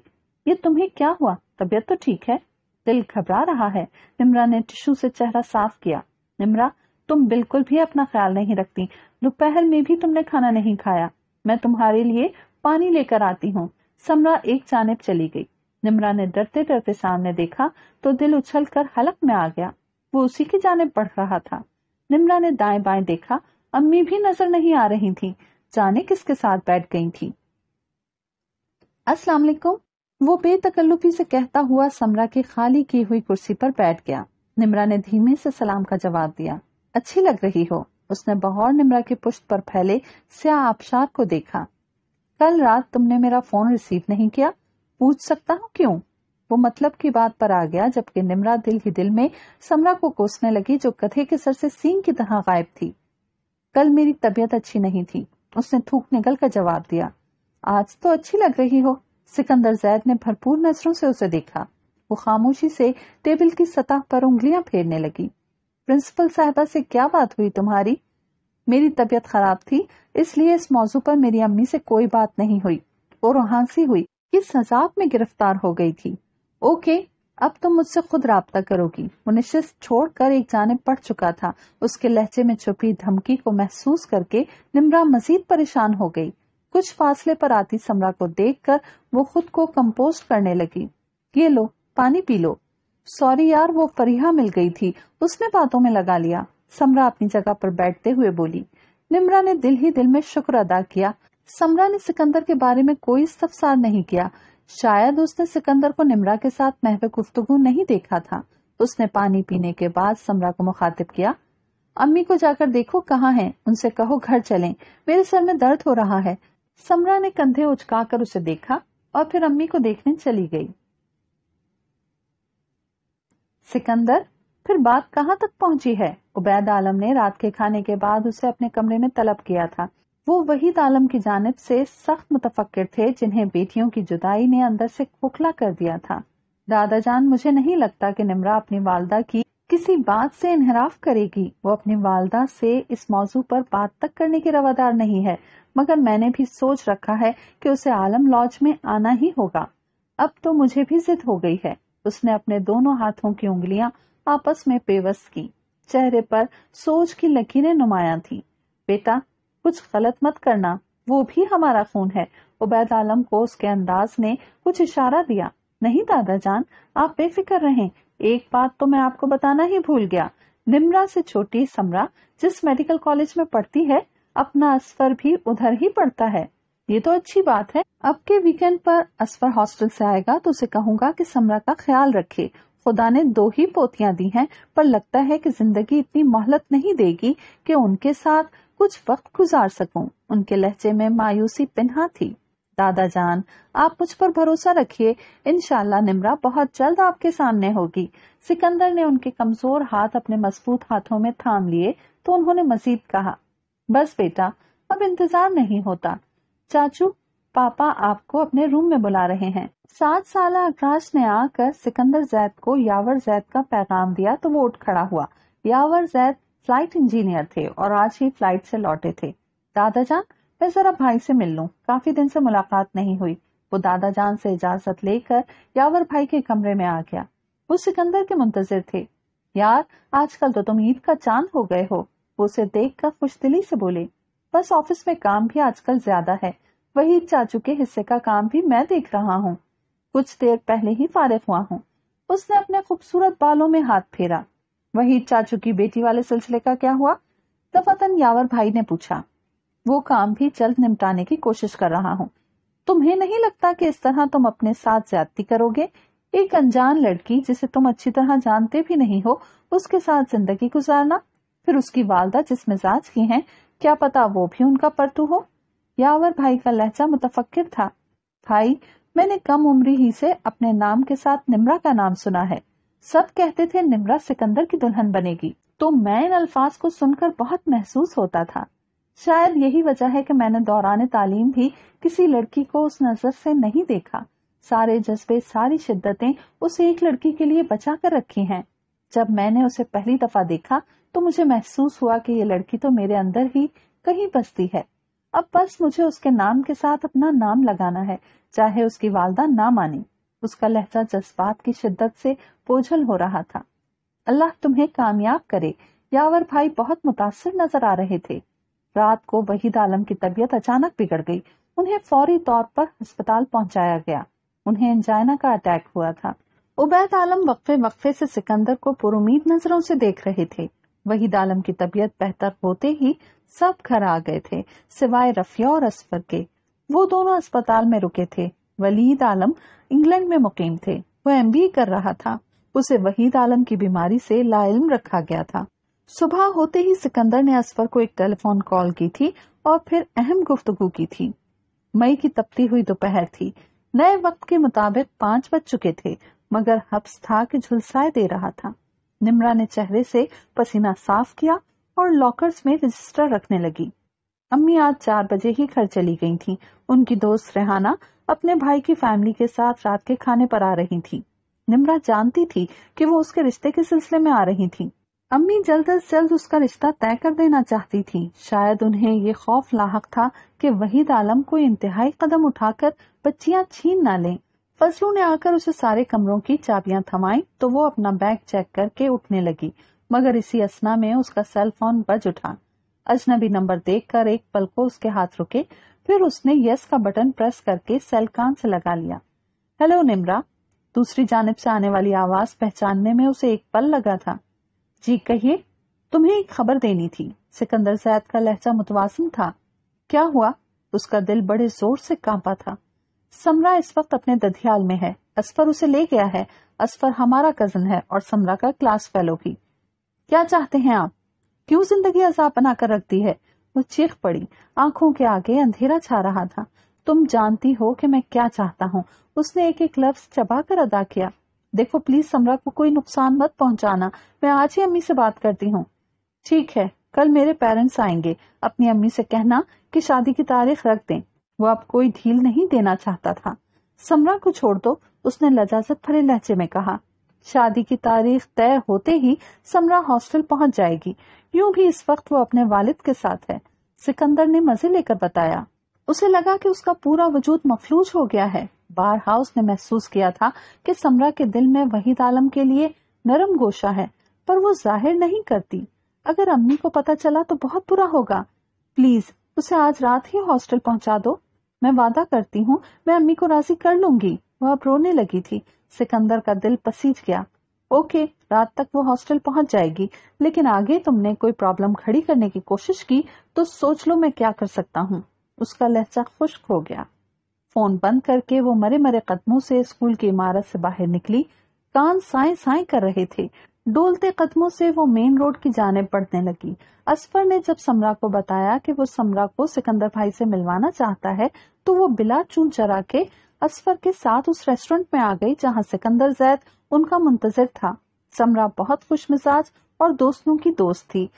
ये तुम्हें क्या हुआ तबियत तो ठीक है दिल घबरा रहा है निम्रा ने टिश्यू से चेहरा साफ किया निम्रा तुम बिल्कुल भी अपना ख्याल नहीं रखती दोपहर में भी तुमने खाना नहीं खाया मैं तुम्हारे लिए पानी लेकर आती हूँ समरा एक जानब चली गई निम्रा ने डरते डरते सामने देखा तो दिल उछल कर हलक में आ गया वो उसी की जानब बढ़ रहा था निम्रा ने दाएं बाएं देखा अम्मी भी नजर नहीं आ रही थी जाने किसके साथ बैठ गई थी अस्सलाम वालेकुम वो बेतकल्लुफी से कहता हुआ समरा की खाली की हुई कुर्सी पर बैठ गया निमरा ने धीमे से सलाम का जवाब दिया अच्छी लग रही हो उसने बहौर निमरा की पुष्ट पर फैले स्या आबशार को देखा कल रात तुमने मेरा फोन रिसीव नहीं किया पूछ सकता हूँ क्यों वो मतलब की बात पर आ गया जबकि निमरा दिल ही दिल में समरा को कोसने लगी जो कथे के सर से सींग की तरह गायब थी कल मेरी तबीयत अच्छी नहीं थी उसने थूक निकल कर जवाब दिया आज तो अच्छी लग रही हो सिकंदर जैद ने भरपूर नजरों से उसे देखा वो खामोशी से टेबल की सतह पर उंगलियां फेरने लगी प्रिंसिपल साहबा से क्या बात हुई तुम्हारी मेरी तबीयत खराब थी इसलिए इस मौजू पर मेरी अम्मी से कोई बात नहीं हुई वो रोहानसी हुई किस सजाब में गिरफ्तार हो गई थी ओके अब तुम तो मुझसे खुद रहा करोगी वो निश्चित छोड़कर एक जाने पड़ चुका था उसके लहजे में छुपी धमकी को महसूस करके निम्रा मजीद परेशान हो गई कुछ फासले पर आती समरा को देखकर वो खुद को कंपोज करने लगी ये लो पानी पी लो सॉरी यार वो फरीहा मिल गई थी उसने बातों में लगा लिया समरा अपनी जगह पर बैठते हुए बोली निम्रा ने दिल ही दिल में शुक्र अदा किया समरा ने सिकंदर के बारे में कोई इस्तफसार नहीं किया शायद उसने सिकंदर को निमरा के साथ महवे गुफ्तगु नहीं देखा था उसने पानी पीने के बाद समरा को मुखातिब किया अम्मी को जाकर देखो कहाँ हैं उनसे कहो घर चलें मेरे सर में दर्द हो रहा है समरा ने कंधे उचकाकर उसे देखा और फिर अम्मी को देखने चली गई सिकंदर फिर बात कहाँ तक पहुंची है उबैद आलम ने रात के खाने के बाद उसे अपने कमरे में तलब किया था वो वही आलम की जानब से सख्त मुतफक्र थे जिन्हें बेटियों की जुदाई ने अंदर से खोखला कर दिया था दादा जान मुझे नहीं लगता कि निमरा अपनी वालदा की किसी बात से इनहराफ करेगी वो अपनी वालदा से इस मौजू पर बात तक करने की रवादार नहीं है मगर मैंने भी सोच रखा है कि उसे आलम लॉज में आना ही होगा अब तो मुझे भी जिद हो गई है उसने अपने दोनों हाथों की उंगलियां आपस में पेवस की चेहरे पर सोच की लकीरें नुमाया थी बेटा कुछ गलत मत करना वो भी हमारा खून है उबैद आलम को उसके अंदाज ने कुछ इशारा दिया नहीं दादा जान आप बेफिक्र रहें एक बात तो मैं आपको बताना ही भूल गया निमरा से छोटी समरा जिस मेडिकल कॉलेज में पढ़ती है अपना असफर भी उधर ही पढ़ता है ये तो अच्छी बात है अब के वीकेंड पर असफर हॉस्टल से आएगा तो उसे कहूंगा कि समरा का ख्याल रखे खुदा ने दो ही पोतियां दी हैं पर लगता है कि जिंदगी इतनी मोहलत नहीं देगी कि उनके साथ कुछ वक्त गुजार सकूं। उनके लहजे में मायूसी पिन्हा थी दादा जान आप मुझ पर भरोसा रखिए इनशाला निमरा बहुत जल्द आपके सामने होगी सिकंदर ने उनके कमजोर हाथ अपने मजबूत हाथों में थाम लिए तो उन्होंने मजीद कहा बस बेटा अब इंतजार नहीं होता चाचू पापा आपको अपने रूम में बुला रहे हैं सात साल आकाश ने आकर सिकंदर जैद को यावर जैद का पैगाम दिया तो वो उठ खड़ा हुआ यावर जैद फ्लाइट इंजीनियर थे और आज ही फ्लाइट से लौटे थे दादाजान मैं जरा भाई से मिल लू काफी दिन से मुलाकात नहीं हुई वो दादाजान से इजाजत लेकर यावर भाई के कमरे में आ गया वो सिकंदर के मुंतजर थे यार आजकल तो तुम ईद का चांद हो गए हो वो उसे देख कर खुश दिली से बोले बस ऑफिस में काम भी आजकल ज्यादा है वही चाचू के हिस्से का काम भी मैं देख रहा हूँ कुछ देर पहले ही फारिग हुआ हूँ उसने अपने खूबसूरत बालों में हाथ फेरा वही चाचू की बेटी वाले सिलसिले का क्या हुआ दफातन यावर भाई ने पूछा वो काम भी जल्द निपटाने की कोशिश कर रहा हूँ तुम्हें नहीं लगता कि इस तरह तुम अपने साथ ज्यादती करोगे एक अनजान लड़की जिसे तुम अच्छी तरह जानते भी नहीं हो उसके साथ जिंदगी गुजारना फिर उसकी वालदा जिस मिजाज की है क्या पता वो भी उनका परतू हो यावर भाई का लहजा मुतफक्र था भाई मैंने कम उम्र ही से अपने नाम के साथ निमरा का नाम सुना है सब कहते थे निमरा सिकंदर की दुल्हन बनेगी तो मैं इन अल्फाज को सुनकर बहुत महसूस होता था शायद यही वजह है कि मैंने दौरान तालीम भी किसी लड़की को उस नजर से नहीं देखा सारे जज्बे सारी शिद्दतें उस एक लड़की के लिए बचा कर रखी हैं जब मैंने उसे पहली दफा देखा तो मुझे महसूस हुआ कि ये लड़की तो मेरे अंदर ही कहीं बसती है अब बस मुझे उसके नाम के साथ अपना नाम लगाना है चाहे उसकी वालदा ना मानी उसका लहजा जज्बात की शिद्दत से बोझल हो रहा था अल्लाह तुम्हें कामयाब करे यावर भाई बहुत मुतासर नजर आ रहे थे रात को वहीद आलम की तबीयत अचानक बिगड़ गई उन्हें फौरी तौर पर अस्पताल पहुंचाया गया उन्हें एंजाइना का अटैक हुआ था उबैद आलम वक्फे वक्फे से सिकंदर को पुरुमीद नजरों से देख रहे थे वहीद आलम की तबीयत बेहतर होते ही सब घर आ गए थे सिवाय रफिया और असफर के वो दोनों अस्पताल में रुके थे वलीद आलम इंग्लैंड में मुकीम थे वह एम कर रहा था उसे वहीद आलम की बीमारी से लाइल रखा गया था सुबह होते ही सिकंदर ने असफर को एक टेलीफोन कॉल की थी और फिर अहम गुफ्तगु की थी मई की तपती हुई दोपहर थी नए वक्त के मुताबिक पांच बज चुके थे मगर हब्स था कि झुलसाए दे रहा था निमरा ने चेहरे से पसीना साफ किया और लॉकर्स में रजिस्टर रखने लगी अम्मी आज चार बजे ही घर चली गई थी उनकी दोस्त रेहाना अपने भाई की फैमिली के साथ रात के खाने पर आ रही थी निमरा जानती थी कि वो उसके रिश्ते के सिलसिले में आ रही थी अम्मी जल्द अज जल्द उसका रिश्ता तय कर देना चाहती थी शायद उन्हें ये खौफ लाक था कि वहीद आलम कोई इंतहाई कदम उठाकर बच्चियां छीन ना लें फजलू ने आकर उसे सारे कमरों की चाबियां थमाई तो वो अपना बैग चेक करके उठने लगी मगर इसी असना में उसका सेल फोन बज उठा अजनबी नंबर देखकर एक पल को उसके हाथ रुके फिर उसने यस का बटन प्रेस करके सेल कान से लगा लिया हेलो निमरा दूसरी जानब से आने वाली आवाज पहचानने में उसे एक पल लगा था जी कहिए तुम्हें एक खबर देनी थी सिकंदर सैद का लहजा मुतवासम था क्या हुआ उसका दिल बड़े जोर से कांपा था समरा इस वक्त अपने दधियाल में है असफर उसे ले गया है असफर हमारा कजन है और समरा का क्लास फेलो भी क्या चाहते हैं आप क्यों जिंदगी अजाब बना कर रखती है वो चीख पड़ी आंखों के आगे अंधेरा छा रहा था तुम जानती हो कि मैं क्या चाहता हूँ उसने एक एक लफ्ज चबा कर अदा किया देखो प्लीज सम्रा को कोई नुकसान मत पहुंचाना मैं आज ही अम्मी से बात करती हूँ ठीक है कल मेरे पेरेंट्स आएंगे अपनी अम्मी से कहना कि शादी की तारीख रख दें वो अब कोई ढील नहीं देना चाहता था समरा को छोड़ दो उसने लजाजत भरे लहजे में कहा शादी की तारीख तय होते ही समरा हॉस्टल पहुंच जाएगी यूं भी इस वक्त वो अपने वालिद के साथ है सिकंदर ने मजे लेकर बताया उसे लगा कि उसका पूरा वजूद मफलूज हो गया है बार हाउस ने महसूस किया था कि समरा के दिल में वहीद आलम के लिए नरम गोशा है पर वो जाहिर नहीं करती अगर अम्मी को पता चला तो बहुत बुरा होगा प्लीज उसे आज रात ही हॉस्टल पहुंचा दो मैं वादा करती हूँ मैं अम्मी को राजी कर लूंगी वह अब रोने लगी थी सिकंदर का दिल पसीज गया ओके रात तक वो हॉस्टल पहुंच जाएगी लेकिन आगे तुमने कोई प्रॉब्लम खड़ी करने की कोशिश की तो सोच लो मैं क्या कर सकता हूँ उसका लहजा खुश्क हो गया फोन बंद करके वो मरे मरे कदमों से स्कूल की इमारत से बाहर निकली कान साए साए कर रहे थे डोलते कदमों से वो मेन रोड की जाने पड़ने लगी असफर ने जब समरा को बताया कि वो समरा को सिकंदर भाई से मिलवाना चाहता है तो वो बिला चून चरा के असफर के साथ उस रेस्टोरेंट में आ गई जहाँ सिकंदर जैद उनका मुंतजर था समरा बहुत खुश मिजाज और दोस्तों की दोस्त थी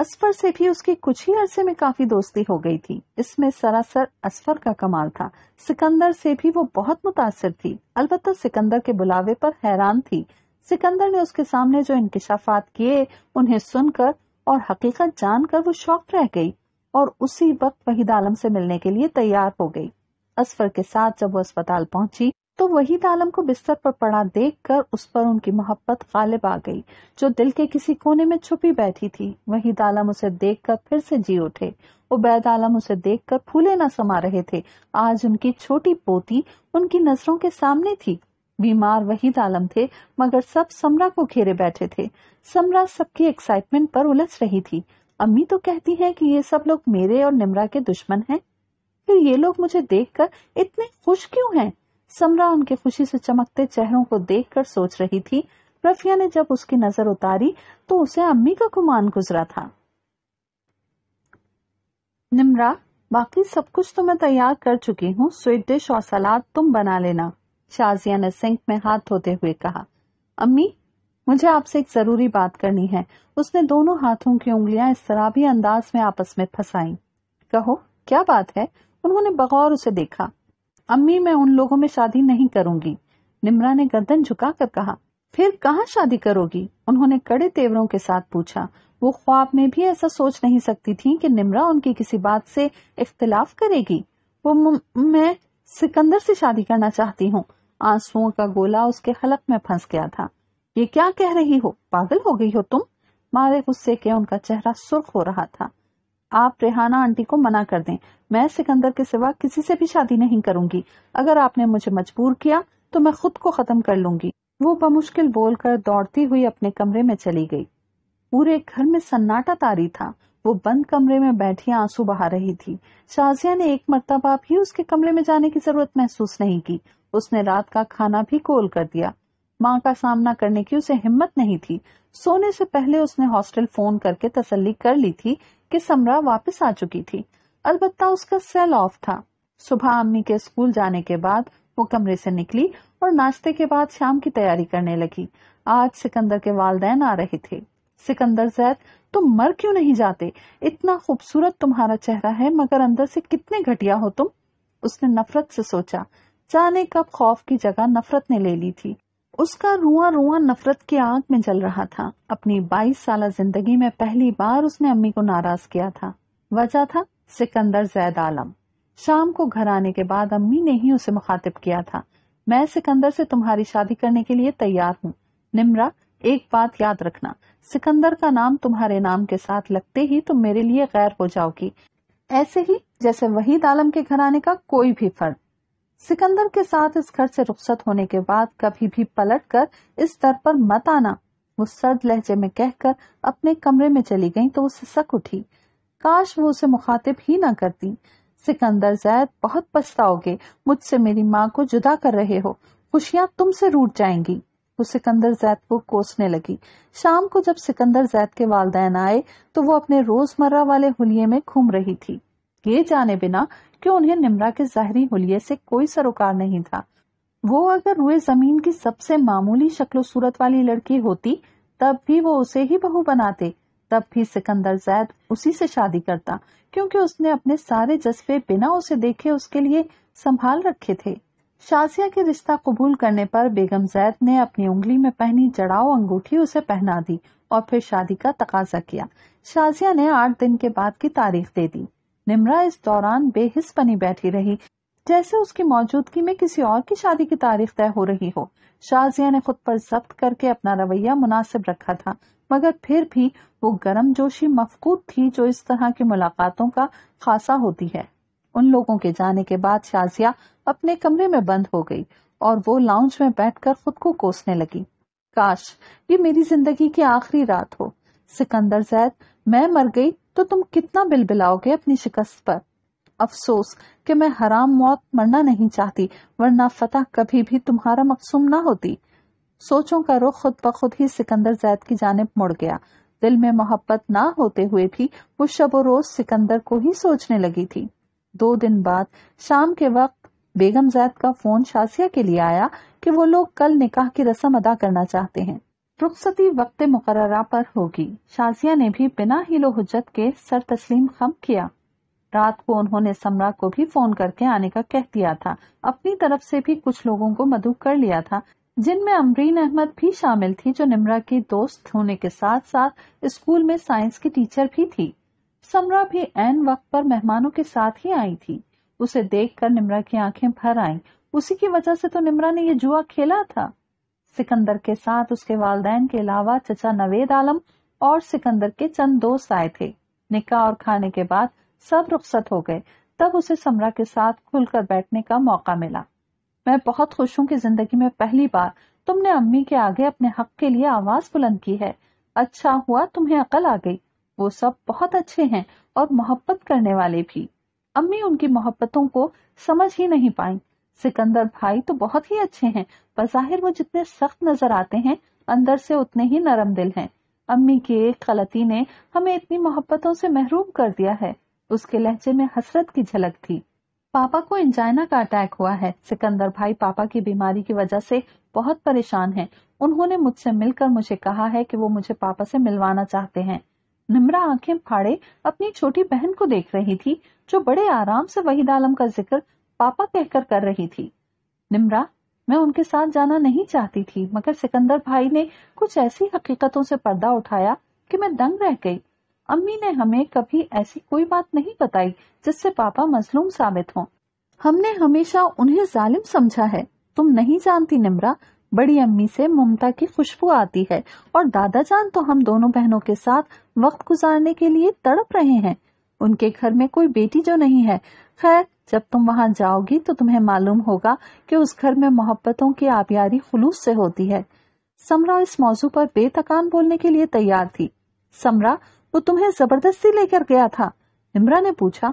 असफर से भी उसकी कुछ ही अरसे में काफी दोस्ती हो गई थी इसमें सरासर असफर का कमाल था सिकंदर से भी वो बहुत मुतासर थी अलबत्ता सिकंदर के बुलावे पर हैरान थी सिकंदर ने उसके सामने जो इंकशाफात किए उन्हें सुनकर और हकीकत जानकर वो शौक रह गई और उसी वक्त वहीद आलम से मिलने के लिए तैयार हो गई असफर के साथ जब वो अस्पताल पहुंची तो वही आलम को बिस्तर पर पड़ा देखकर उस पर उनकी मोहब्बत गालिब आ गई जो दिल के किसी कोने में छुपी बैठी थी वही आलम उसे देखकर फिर से जी उठे उबैद आलम उसे देखकर फूले न समा रहे थे आज उनकी छोटी पोती उनकी नजरों के सामने थी बीमार वही आलम थे मगर सब समरा को घेरे बैठे थे समरा सबकी एक्साइटमेंट पर उलझ रही थी अम्मी तो कहती है कि ये सब लोग मेरे और निमरा के दुश्मन हैं फिर ये लोग मुझे देखकर इतने खुश क्यों हैं? समरा उनके खुशी से चमकते चेहरों को देखकर सोच रही थी रफिया ने जब उसकी नजर उतारी तो उसे अम्मी का गुमान गुजरा था निमरा बाकी सब कुछ तो मैं तैयार कर चुकी हूँ स्वीट डिश और सलाद तुम बना लेना शाजिया ने सिंक में हाथ धोते हुए कहा अम्मी मुझे आपसे एक जरूरी बात करनी है उसने दोनों हाथों की उंगलियां इस तरह भी अंदाज में आपस में फंसाई कहो क्या बात है उन्होंने बगौर उसे देखा अम्मी मैं उन लोगों में शादी नहीं करूंगी निमरा ने गर्दन झुकाकर कहा फिर कहा शादी करोगी उन्होंने कड़े तेवरों के साथ पूछा वो ख्वाब में भी ऐसा सोच नहीं सकती थी कि निमरा उनकी किसी बात से इख्तलाफ करेगी वो मैं सिकंदर से शादी करना चाहती हूँ आंसुओं का गोला उसके हलक में फंस गया था ये क्या कह रही हो पागल हो गई हो तुम मारे गुस्से के उनका चेहरा सुर्ख हो रहा था आप रेहाना आंटी को मना कर दें मैं सिकंदर के सिवा किसी से भी शादी नहीं करूंगी अगर आपने मुझे मजबूर किया तो मैं खुद को खत्म कर लूंगी वो बमुश्किल बोलकर दौड़ती हुई अपने कमरे में चली गई पूरे घर में सन्नाटा तारी था वो बंद कमरे में बैठी आंसू बहा रही थी शाजिया ने एक मरतबा भी उसके कमरे में जाने की जरूरत महसूस नहीं की उसने रात का खाना भी कोल कर दिया माँ का सामना करने की उसे हिम्मत नहीं थी सोने से पहले उसने हॉस्टल फोन करके तसल्ली कर ली थी कि समरा वापस आ चुकी थी अलबत्ता उसका सेल ऑफ था सुबह अम्मी के स्कूल जाने के बाद वो कमरे से निकली और नाश्ते के बाद शाम की तैयारी करने लगी आज सिकंदर के वालदेन आ रहे थे सिकंदर जैद तुम मर क्यों नहीं जाते इतना खूबसूरत तुम्हारा चेहरा है मगर अंदर से कितने घटिया हो तुम उसने नफरत से सोचा जाने कब खौफ की जगह नफरत ने ले ली थी उसका रुआ रुआ नफरत की आंख में जल रहा था अपनी बाईस साल जिंदगी में पहली बार उसने अम्मी को नाराज किया था वजह था सिकंदर जैद आलम शाम को घर आने के बाद अम्मी ने ही उसे मुखातिब किया था मैं सिकंदर से तुम्हारी शादी करने के लिए तैयार हूँ निमरा एक बात याद रखना सिकंदर का नाम तुम्हारे नाम के साथ लगते ही तुम मेरे लिए गैर हो जाओगी ऐसे ही जैसे वही आलम के घर आने का कोई भी फर्क सिकंदर के साथ इस घर से रुखसत होने के बाद कभी भी पलट कर इस दर पर मत आना वो सर्द लहजे में कहकर अपने कमरे में चली गई तो वो सिसक उठी काश वो उसे मुखातिब ही ना करती सिकंदर जैद बहुत पछताओगे मुझसे मेरी माँ को जुदा कर रहे हो खुशियां तुमसे रूट जाएंगी वो सिकंदर जैद को कोसने लगी शाम को जब सिकंदर जैद के वालदेन आए तो वो अपने रोजमर्रा वाले हुलिये में घूम रही थी ये जाने बिना कि उन्हें निमरा के जहरी हुलिये से कोई सरोकार नहीं था वो अगर रुए जमीन की सबसे मामूली शक्लो सूरत वाली लड़की होती तब भी वो उसे ही बहू बनाते तब भी सिकंदर जैद उसी से शादी करता क्योंकि उसने अपने सारे जज्बे बिना उसे देखे उसके लिए संभाल रखे थे शाजिया के रिश्ता कबूल करने पर बेगम जैद ने अपनी उंगली में पहनी जड़ाव अंगूठी उसे पहना दी और फिर शादी का तकाजा किया शाजिया ने आठ दिन के बाद की तारीख दे दी निमरा इस दौरान बेहिस बनी बैठी रही जैसे उसकी मौजूदगी में किसी और की शादी की तारीख तय हो रही हो शाजिया ने खुद पर जब्त करके अपना रवैया मुनासिब रखा था मगर फिर भी वो गर्म जोशी मफकूद थी जो इस तरह की मुलाकातों का खासा होती है उन लोगों के जाने के बाद शाजिया अपने कमरे में बंद हो गई और वो लाउंज में बैठकर खुद को कोसने लगी काश ये मेरी जिंदगी की आखिरी रात हो सिकंदर जैद मैं मर गई तो तुम कितना बिलबिलाओगे अपनी शिकस्त पर अफसोस कि मैं हराम मौत मरना नहीं चाहती वरना फतह कभी भी तुम्हारा मकसूम ना होती सोचों का रुख खुद ब खुद ही सिकंदर जैद की जानब मुड़ गया दिल में मोहब्बत ना होते हुए भी वो शब रोज सिकंदर को ही सोचने लगी थी दो दिन बाद शाम के वक्त बेगम जैद का फोन शासिया के लिए आया कि वो लोग कल निकाह की रस्म अदा करना चाहते हैं रुखसती वक्त मुकर्रा पर होगी शाजिया ने भी बिना ही हजत के सर तस्लीम खम किया रात को उन्होंने समरा को भी फोन करके आने का कह दिया था अपनी तरफ से भी कुछ लोगों को मधु कर लिया था जिनमें अमरीन अहमद भी शामिल थी जो निमरा की दोस्त होने के साथ साथ स्कूल में साइंस की टीचर भी थी समरा भी एन वक्त पर मेहमानों के साथ ही आई थी उसे देखकर निमरा की आंखें भर आईं उसी की वजह से तो निमरा ने ये जुआ खेला था सिकंदर के साथ उसके वालदेन के अलावा चचा नवेद आलम और सिकंदर के चंद दोस्त आए थे निका और खाने के बाद सब रुखसत हो गए तब उसे समरा के साथ खुलकर बैठने का मौका मिला मैं बहुत खुश हूँ कि जिंदगी में पहली बार तुमने अम्मी के आगे अपने हक के लिए आवाज बुलंद की है अच्छा हुआ तुम्हें अकल आ गई वो सब बहुत अच्छे हैं और मोहब्बत करने वाले भी अम्मी उनकी मोहब्बतों को समझ ही नहीं पाई सिकंदर भाई तो बहुत ही अच्छे हैं बज़ाहिर वो जितने सख्त नजर आते हैं अंदर से उतने ही नरम दिल हैं अम्मी की एक गलती ने हमें इतनी मोहब्बतों से महरूम कर दिया है उसके लहजे में हसरत की झलक थी पापा को इंजाइना का अटैक हुआ है सिकंदर भाई पापा की बीमारी की वजह से बहुत परेशान हैं। उन्होंने मुझसे मिलकर मुझे कहा है कि वो मुझे पापा से मिलवाना चाहते हैं निमरा आंखें फाड़े अपनी छोटी बहन को देख रही थी जो बड़े आराम से वहीद आलम का जिक्र पापा कहकर कर रही थी निम्रा मैं उनके साथ जाना नहीं चाहती थी मगर सिकंदर भाई ने कुछ ऐसी हकीकतों से पर्दा उठाया कि मैं दंग रह गई अम्मी ने हमें कभी ऐसी कोई बात नहीं बताई जिससे पापा मजलूम साबित हों हमने हमेशा उन्हें जालिम समझा है तुम नहीं जानती निम्रा बड़ी अम्मी से ममता की खुशबू आती है और दादा जान तो हम दोनों बहनों के साथ वक्त गुजारने के लिए तड़प रहे हैं उनके घर में कोई बेटी जो नहीं है खैर जब तुम वहां जाओगी तो तुम्हें मालूम होगा कि उस घर में मोहब्बतों की आबियारी खुलूस से होती है समरा इस मौजू पर बेतकान बोलने के लिए तैयार थी समरा वो तुम्हें जबरदस्ती लेकर गया था निमरा ने पूछा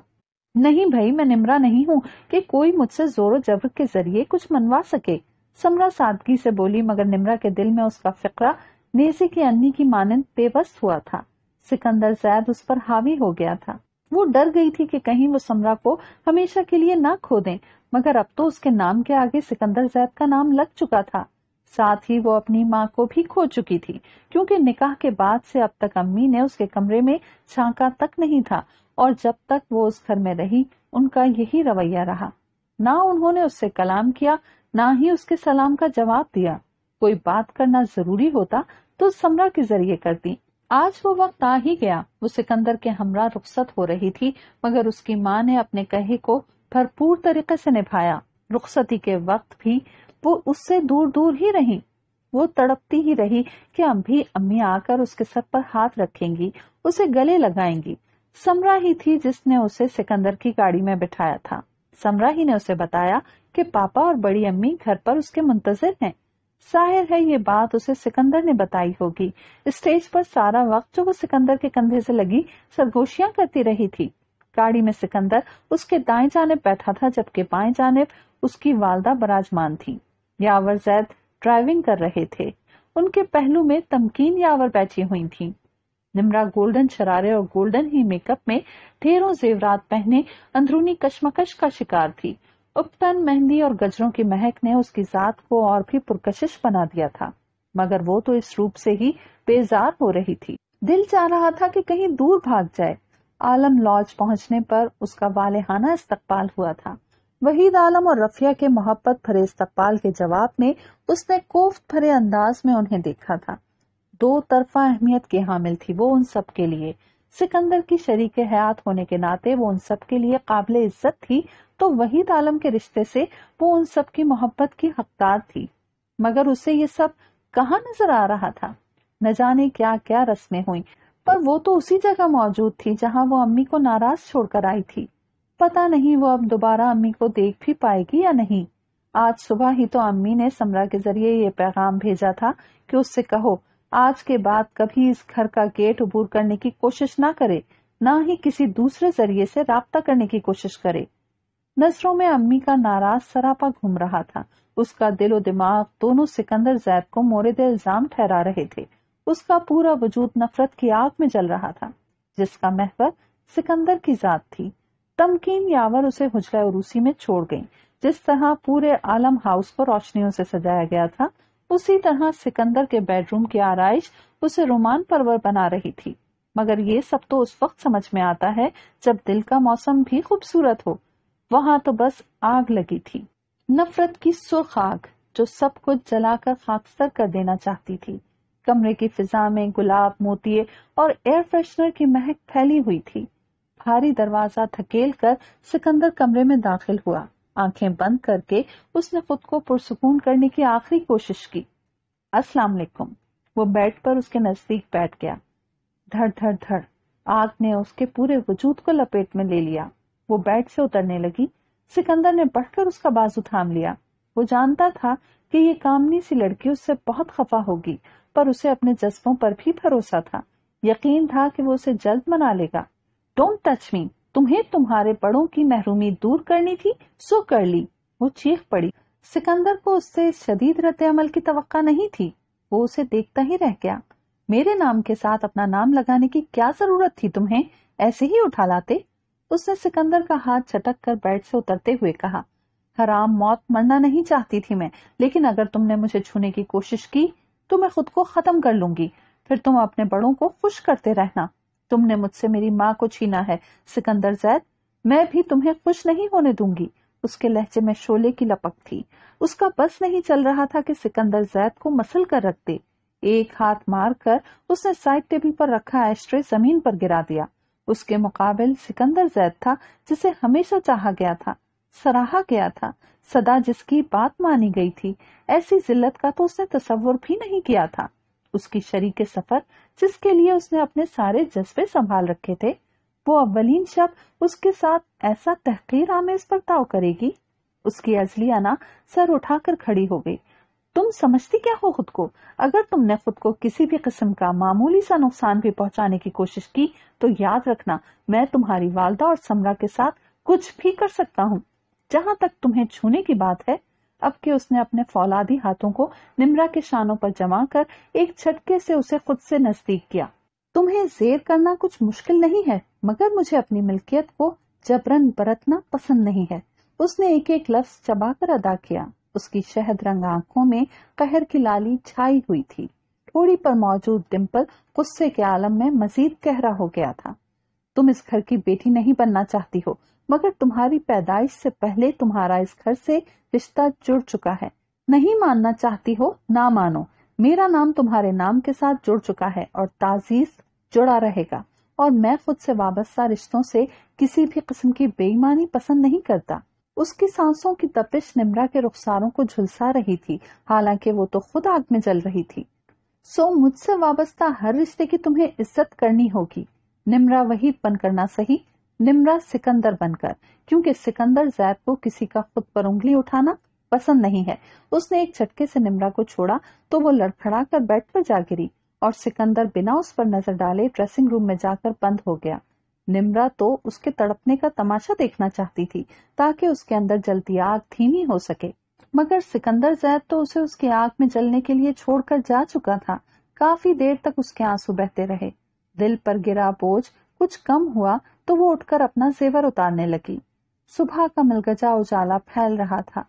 नहीं भाई मैं निमरा नहीं हूँ कि कोई मुझसे जोरों जबर के जरिए कुछ मनवा सके समरा सादगी से बोली मगर निमरा के दिल में उसका फिक्रा नेसी की अन्नी की मानंद बेबस हुआ था सिकंदर जैद उस पर हावी हो गया था वो डर गई थी कि कहीं वो समरा को हमेशा के लिए ना खो दें मगर अब तो उसके नाम के आगे सिकंदर जैद का नाम लग चुका था साथ ही वो अपनी माँ को भी खो चुकी थी क्योंकि निकाह के बाद से अब तक अम्मी ने उसके कमरे में छाका तक नहीं था और जब तक वो उस घर में रही उनका यही रवैया रहा ना उन्होंने उससे कलाम किया ना ही उसके सलाम का जवाब दिया कोई बात करना जरूरी होता तो समरा के जरिए करती आज वो वक्त आ ही गया वो सिकंदर के हमरा रुखसत हो रही थी मगर उसकी माँ ने अपने कहे को भरपूर तरीके से निभाया रुखसती के वक्त भी वो उससे दूर दूर ही रही वो तड़पती ही रही कि हम भी अम्मी आकर उसके सर पर हाथ रखेंगी उसे गले लगाएंगी समरा ही थी जिसने उसे सिकंदर की गाड़ी में बिठाया था समरा ही ने उसे बताया कि पापा और बड़ी अम्मी घर पर उसके मुंतजर हैं जाहिर है ये बात उसे सिकंदर ने बताई होगी स्टेज पर सारा वक्त जो वो सिकंदर के कंधे से लगी सरगोशियां करती रही थी गाड़ी में सिकंदर उसके दाएं जानेब बैठा था जबकि बाएं जानेब उसकी वालदा बराजमान थी यावर जैद ड्राइविंग कर रहे थे उनके पहलू में तमकीन यावर बैठी हुई थी निमरा गोल्डन शरारे और गोल्डन ही मेकअप में ढेरों जेवरात पहने अंदरूनी कशमकश का शिकार थी उपतन मेहंदी और गजरों की महक ने उसकी जात को और भी पुरकशिश बना दिया था मगर वो तो इस रूप से ही बेजार हो रही थी दिल चाह रहा था कि कहीं दूर भाग जाए आलम लॉज पहुंचने पर उसका वालेहाना इस्तकबाल हुआ था वहीद आलम और रफिया के मोहब्बत भरे इस्तकबाल के जवाब में उसने कोफ्त भरे अंदाज में उन्हें देखा था दो तरफा अहमियत की हामिल थी वो उन सब के लिए सिकंदर की शरीक हयात होने के नाते वो उन सब के लिए काबिल इज्जत थी तो वही आलम के रिश्ते से वो उन सब की मोहब्बत की हकदार थी मगर उसे ये सब कहा नजर आ रहा था न जाने क्या क्या रस्में हुई पर वो तो उसी जगह मौजूद थी जहां वो अम्मी को नाराज छोड़कर आई थी पता नहीं वो अब दोबारा अम्मी को देख भी पाएगी या नहीं आज सुबह ही तो अम्मी ने समरा के जरिए ये पैगाम भेजा था कि उससे कहो आज के बाद कभी इस घर का गेट उबूर करने की कोशिश ना करे ना ही किसी दूसरे जरिए से रबता करने की कोशिश करे नजरों में अम्मी का नाराज सरापा घूम रहा था उसका दिल और दिमाग दोनों सिकंदर जैद को मोरद इल्जाम ठहरा रहे थे उसका पूरा वजूद नफरत की आग में जल रहा था जिसका महवर सिकंदर की जात थी तमकीन यावर उसे हुजला उरूसी में छोड़ गई जिस तरह पूरे आलम हाउस को रोशनियों से सजाया गया था उसी तरह सिकंदर के बेडरूम की आरइश उसे रोमान परवर बना रही थी मगर ये सब तो उस वक्त समझ में आता है जब दिल का मौसम भी खूबसूरत हो वहां तो बस आग लगी थी नफरत की सुर्ख आग जो सब कुछ जलाकर खाकसर कर देना चाहती थी कमरे की फिजा में गुलाब मोतिये और एयर फ्रेशनर की महक फैली हुई थी भारी दरवाजा धकेल कर सिकंदर कमरे में दाखिल हुआ आंखें बंद करके उसने खुद को पुरसकून करने की आखिरी कोशिश की अस्सलाम वालेकुम वो बेड पर उसके नजदीक बैठ गया धड़ धड़ धड़ आग ने उसके पूरे वजूद को लपेट में ले लिया वो बेड से उतरने लगी सिकंदर ने बढ़कर उसका बाजू थाम लिया वो जानता था कि ये कामनी सी लड़की उससे बहुत खफा होगी पर उसे अपने जज्बों पर भी भरोसा था यकीन था कि वो उसे जल्द मना लेगा डोंट टच मी तुम्हें तुम्हारे बड़ों की महरूमी दूर करनी थी सो कर ली वो चीख पड़ी सिकंदर को उससे शदीद अमल की तवक्का नहीं थी वो उसे देखता ही रह गया मेरे नाम के साथ अपना नाम लगाने की क्या जरूरत थी तुम्हें ऐसे ही उठा लाते उसने सिकंदर का हाथ झटक कर बेड से उतरते हुए कहा हराम मौत मरना नहीं चाहती थी मैं लेकिन अगर तुमने मुझे छूने की कोशिश की तो मैं खुद को खत्म कर लूंगी फिर तुम अपने बड़ों को खुश करते रहना तुमने मुझसे मेरी माँ को छीना है सिकंदर जैद मैं भी तुम्हें खुश नहीं होने दूंगी उसके लहजे में शोले की लपक थी उसका बस नहीं चल रहा था कि सिकंदर जैद को मसल कर रख दे एक हाथ मारकर उसने साइड टेबल पर रखा एस्ट्रे जमीन पर गिरा दिया उसके मुकाबल सिकंदर जैद था जिसे हमेशा चाहा गया था सराहा गया था सदा जिसकी बात मानी गई थी ऐसी जिल्लत का तो उसने तस्वुर भी नहीं किया था उसकी शरीक सफर जिसके लिए उसने अपने सारे जज्बे संभाल रखे थे वो अवलीन शब उसके साथ ऐसा तहकीर आमेज बर्ताव करेगी उसकी अजली अना सर उठाकर खड़ी हो गई तुम समझती क्या हो खुद को अगर तुमने खुद को किसी भी किस्म का मामूली सा नुकसान भी पहुंचाने की कोशिश की तो याद रखना मैं तुम्हारी वालदा और समरा के साथ कुछ भी कर सकता हूँ जहां तक तुम्हें छूने की बात है अब कि उसने अपने फौलादी हाथों को निमरा के शानों पर जमा कर एक झटके से उसे खुद से नजदीक किया तुम्हें जेर करना कुछ मुश्किल नहीं है मगर मुझे अपनी मिल्कियत को जबरन बरतना पसंद नहीं है उसने एक एक लफ्ज चबाकर अदा किया उसकी शहद रंग आंखों में कहर की लाली छाई हुई थी थोड़ी पर मौजूद डिम्पल गुस्से के आलम में मजीद गहरा हो गया था तुम इस घर की बेटी नहीं बनना चाहती हो मगर तुम्हारी पैदाइश से पहले तुम्हारा इस घर से रिश्ता जुड़ चुका है नहीं मानना चाहती हो ना मानो मेरा नाम तुम्हारे नाम के साथ जुड़ चुका है और ताजीज जुड़ा रहेगा और मैं खुद से वाबस्ता रिश्तों से किसी भी किस्म की बेईमानी पसंद नहीं करता उसकी सांसों की तपिश निमरा के रुखसारों को झुलसा रही थी हालांकि वो तो खुद आग में जल रही थी सो मुझसे वाबस्ता हर रिश्ते की तुम्हें इज्जत करनी होगी निमरा वही उत्पन्न करना सही निमरा सिकंदर बनकर क्योंकि सिकंदर जैद को किसी का खुद पर उंगली उठाना पसंद नहीं है उसने एक झटके से निमरा को छोड़ा तो वो लड़खड़ा कर बेड पर जा गिरी और सिकंदर बिना उस पर नजर डाले ड्रेसिंग रूम में जाकर बंद हो गया निमरा तो उसके तड़पने का तमाशा देखना चाहती थी ताकि उसके अंदर जलती आग धीमी हो सके मगर सिकंदर जैद तो उसे उसकी आग में जलने के लिए छोड़कर जा चुका था काफी देर तक उसके आंसू बहते रहे दिल पर गिरा बोझ कुछ कम हुआ तो वो उठकर अपना जेवर उतारने लगी सुबह का मिलगजा उजाला फैल रहा था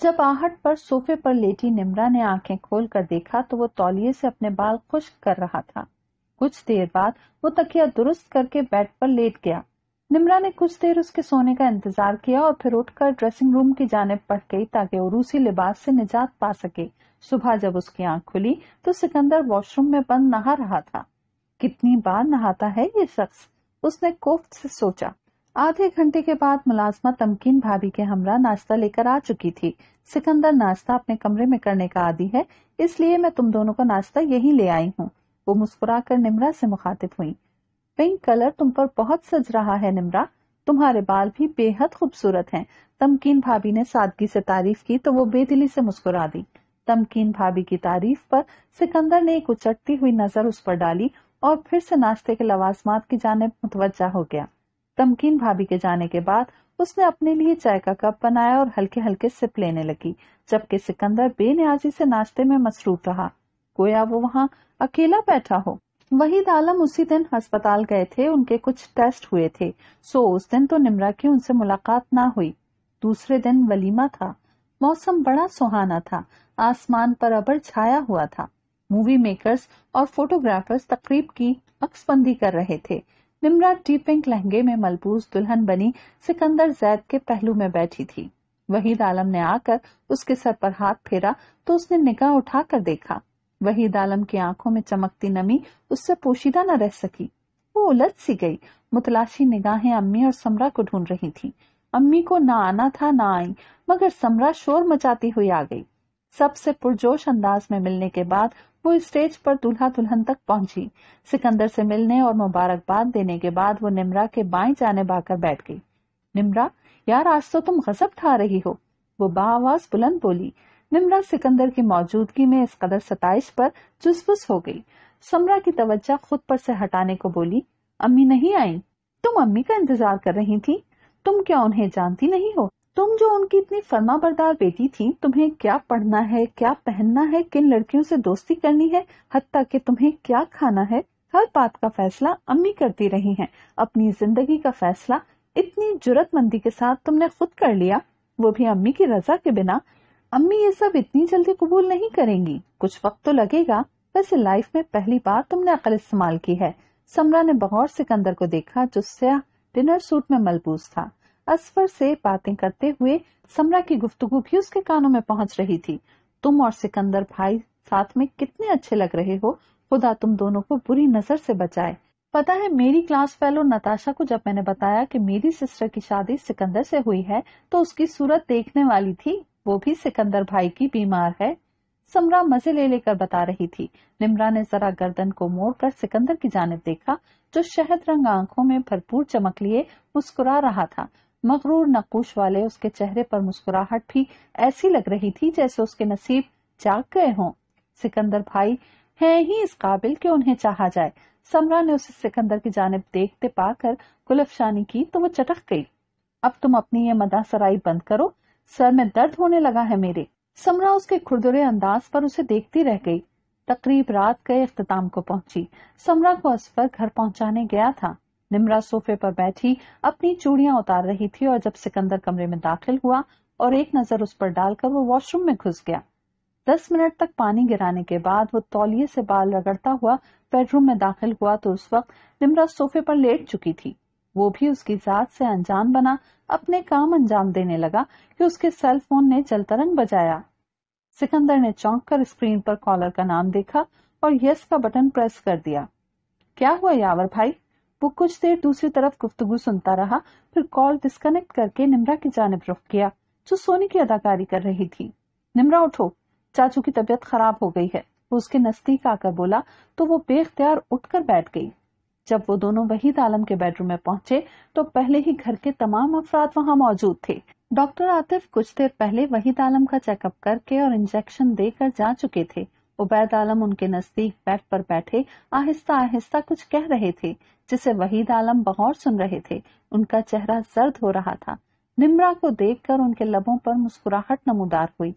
जब आहट पर सोफे पर लेटी निमरा ने आंखें खोल कर देखा तो वो तौलिए से अपने बाल खुश कर रहा था कुछ देर बाद वो तकिया दुरुस्त करके बेड पर लेट गया निमरा ने कुछ देर उसके सोने का इंतजार किया और फिर उठकर ड्रेसिंग रूम की जानब पड़ गई ताकि वो रूसी लिबास से निजात पा सके सुबह जब उसकी आंख खुली तो सिकंदर वॉशरूम में बंद नहा रहा था कितनी बार नहाता है ये शख्स उसने कोफ्त से सोचा आधे घंटे के बाद मुलाजमा तमकीन भाभी के हमरा नाश्ता लेकर आ चुकी थी सिकंदर नाश्ता अपने कमरे में करने का आदि है इसलिए मैं तुम दोनों को नाश्ता यही ले आई हूँ वो मुस्कुरा कर निमरा से मुखातिब हुई पिंक कलर तुम पर बहुत सज रहा है निमरा तुम्हारे बाल भी बेहद खूबसूरत हैं। तमकीन भाभी ने सादगी से तारीफ की तो वो बेदिली से मुस्कुरा दी तमकीन भाभी की तारीफ पर सिकंदर ने एक उचटती हुई नजर उस पर डाली और फिर से नाश्ते के लवाजमात की जानब मुतवजा हो गया तमकीन भाभी के जाने के बाद उसने अपने लिए चाय का कप बनाया और हल्के हल्के सिप लेने लगी जबकि सिकंदर बेनियाजी से नाश्ते में मसरूफ रहा गोया वो वहाँ अकेला बैठा हो वही आलम उसी दिन अस्पताल गए थे उनके कुछ टेस्ट हुए थे सो उस दिन तो निमरा की उनसे मुलाकात ना हुई दूसरे दिन वलीमा था मौसम बड़ा सुहाना था आसमान पर अबर छाया हुआ था मूवी मेकर्स और फोटोग्राफर्स तकरीब की अक्सबंदी कर रहे थे निमरा टी पिंक लहंगे में मलबूस दुल्हन बनी सिकंदर जैद के पहलू में बैठी थी वहीद आलम ने आकर उसके सर पर हाथ फेरा तो उसने निगाह उठाकर देखा वहीद आलम की आंखों में चमकती नमी उससे पोशीदा न रह सकी वो उलझ सी गई मुतलाशी निगाहें अम्मी और समरा को ढूंढ रही थी अम्मी को ना आना था ना आई मगर समरा शोर मचाती हुई आ गई सबसे पुरजोश अंदाज में मिलने के बाद वो स्टेज पर दूल्हा दुल्हन तक पहुंची सिकंदर से मिलने और मुबारकबाद देने के बाद वो निमरा के बाएं जाने बाकर बैठ गई निमरा यार आज तो तुम गजब ठा रही हो वो बाज बुलंद बोली निमरा सिकंदर की मौजूदगी में इस कदर सताइश पर चुसफुस हो गई समरा की तवज्जा खुद पर से हटाने को बोली अम्मी नहीं आई तुम अम्मी का इंतजार कर रही थी तुम क्या उन्हें जानती नहीं हो तुम जो उनकी इतनी फर्मा बरदार बेटी थी तुम्हें क्या पढ़ना है क्या पहनना है किन लड़कियों से दोस्ती करनी है हती कि तुम्हें क्या खाना है हर बात का फैसला अम्मी करती रही हैं अपनी जिंदगी का फैसला इतनी जुरतमंदी के साथ तुमने खुद कर लिया वो भी अम्मी की रजा के बिना अम्मी ये सब इतनी जल्दी कबूल नहीं करेंगी कुछ वक्त तो लगेगा वैसे लाइफ में पहली बार तुमने अकल इस्तेमाल की है समरा ने बगौर सिकंदर को देखा जो स्याह डिनर सूट में मलबूस था असफर से बातें करते हुए समरा की गुफ्तगु भी उसके कानों में पहुंच रही थी तुम और सिकंदर भाई साथ में कितने अच्छे लग रहे हो खुदा तुम दोनों को बुरी नजर से बचाए पता है मेरी क्लास फेलो नताशा को जब मैंने बताया कि मेरी सिस्टर की शादी सिकंदर से हुई है तो उसकी सूरत देखने वाली थी वो भी सिकंदर भाई की बीमार है समरा मजे ले लेकर बता रही थी निमरा ने जरा गर्दन को मोड़कर सिकंदर की जानब देखा जो शहद रंग आंखों में भरपूर चमक लिए मुस्कुरा रहा था मगरूर नक्श वाले उसके चेहरे पर मुस्कुराहट भी ऐसी लग रही थी जैसे उसके नसीब जाग गए हों सिकंदर भाई है ही इस काबिल के उन्हें चाहा जाए समरा ने उसे सिकंदर की जानब देखते पाकर गुलफशानी की तो वो चटक गई अब तुम अपनी ये मदा सराई बंद करो सर में दर्द होने लगा है मेरे समरा उसके खुरदुरे अंदाज पर उसे देखती रह गई तकरीब रात के अख्ताम को पहुंची समरा को असफर घर पहुंचाने गया था निमरा सोफे पर बैठी अपनी चूड़ियां उतार रही थी और जब सिकंदर कमरे में दाखिल हुआ और एक नजर उस पर डालकर वो वॉशरूम में घुस गया दस मिनट तक पानी गिराने के बाद वो तौलिए से बाल रगड़ता हुआ बेडरूम में दाखिल हुआ तो उस वक्त निमरा सोफे पर लेट चुकी थी वो भी उसकी जात से अनजान बना अपने काम अंजाम देने लगा कि उसके सेल फोन ने जलतरंग बजाया सिकंदर ने चौंक कर स्क्रीन पर कॉलर का नाम देखा और यस का बटन प्रेस कर दिया क्या हुआ यावर भाई वो कुछ देर दूसरी तरफ गुफ्तगु सुनता रहा फिर कॉल डिस्कनेक्ट करके निम्रा की जानब रुख किया जो सोने की अदाकारी कर रही थी निम्रा उठो चाचू की तबीयत खराब हो गई है वो उसके नजदीक आकर बोला तो वो बेख्तियार उठकर बैठ गई जब वो दोनों वहीद आलम के बेडरूम में पहुंचे तो पहले ही घर के तमाम अफराद वहां मौजूद थे डॉक्टर आतिफ कुछ देर पहले वहीद आलम का चेकअप करके और इंजेक्शन देकर जा चुके थे उबैद आलम उनके नजदीक बेड पर बैठे आहिस्ता आहिस्ता कुछ कह रहे थे जिसे वहीद आलम बगौर सुन रहे थे उनका चेहरा जर्द हो रहा था निमरा को देखकर उनके लबों पर मुस्कुराहट नमोदार हुई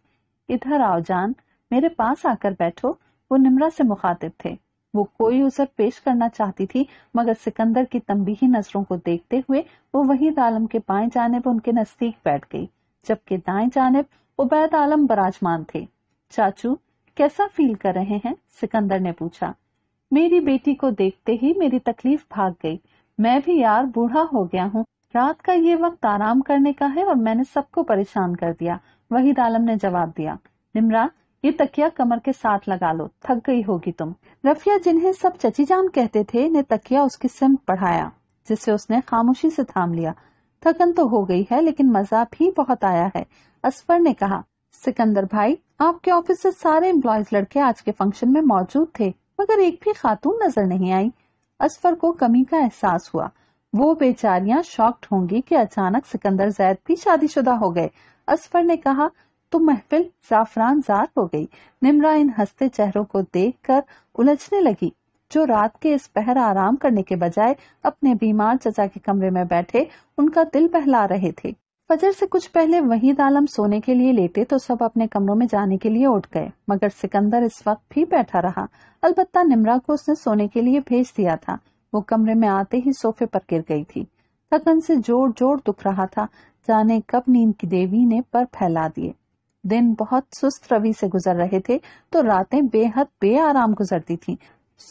इधर आओ जान मेरे पास आकर बैठो वो निम्रा से मुखातिब थे वो कोई उजर पेश करना चाहती थी मगर सिकंदर की तंबीही नजरों को देखते हुए वो वहीद आलम के बाएं जानेब उनके नजदीक बैठ गई जबकि दाएं जानब उबैद आलम बराजमान थे चाचू कैसा फील कर रहे हैं सिकंदर ने पूछा मेरी बेटी को देखते ही मेरी तकलीफ भाग गई मैं भी यार बूढ़ा हो गया हूँ रात का ये वक्त आराम करने का है और मैंने सबको परेशान कर दिया वही आलम ने जवाब दिया निमरा ये तकिया कमर के साथ लगा लो थक गई होगी तुम रफिया जिन्हें सब चची जान कहते थे ने तकिया उसकी सिम पढ़ाया जिसे उसने खामोशी से थाम लिया थकन तो हो गई है लेकिन मजा भी बहुत आया है असफर ने कहा सिकंदर भाई आपके ऑफिस से सारे एम्प्लॉयज लड़के आज के फंक्शन में मौजूद थे मगर एक भी खातून नजर नहीं आई असफर को कमी का एहसास हुआ वो बेचारियां शॉक्ड होंगी कि अचानक सिकंदर जैद भी शादीशुदा हो गए असफर ने कहा तो महफिल जाफरान जार हो गई निमरा इन हंसते चेहरों को देख कर उलझने लगी जो रात के इस पहर आराम करने के बजाय अपने बीमार चचा के कमरे में बैठे उनका दिल बहला रहे थे फजर से कुछ पहले वहीद आलम सोने के लिए लेते तो सब अपने कमरों में जाने के लिए उठ गए मगर सिकंदर इस वक्त भी बैठा रहा अलबत्ता निमरा को उसने सोने के लिए भेज दिया था वो कमरे में आते ही सोफे पर गिर गई थी थकन से जोर जोर दुख रहा था जाने कब नींद की देवी ने पर फैला दिए दिन बहुत सुस्त रवि से गुजर रहे थे तो रातें बेहद आराम गुजरती थी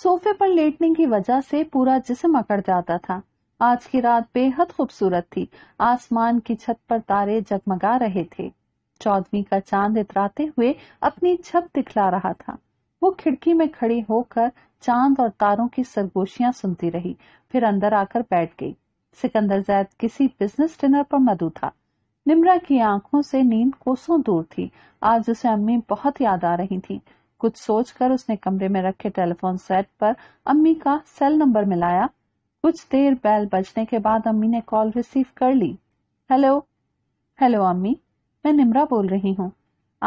सोफे पर लेटने की वजह से पूरा जिसम अकड़ जाता था आज की रात बेहद खूबसूरत थी आसमान की छत पर तारे जगमगा रहे थे चौदवी का चांद इतराते हुए अपनी छप दिखला रहा था वो खिड़की में खड़ी होकर चांद और तारों की सरगोशियां सुनती रही फिर अंदर आकर बैठ गई सिकंदर जैद किसी बिजनेस डिनर पर मधु था निमरा की आंखों से नींद कोसों दूर थी आज उसे अम्मी बहुत याद आ रही थी कुछ सोचकर उसने कमरे में रखे टेलीफोन सेट पर अम्मी का सेल नंबर मिलाया कुछ देर बैल बजने के बाद अम्मी ने कॉल रिसीव कर ली हेलो हेलो अम्मी मैं निमरा बोल रही हूँ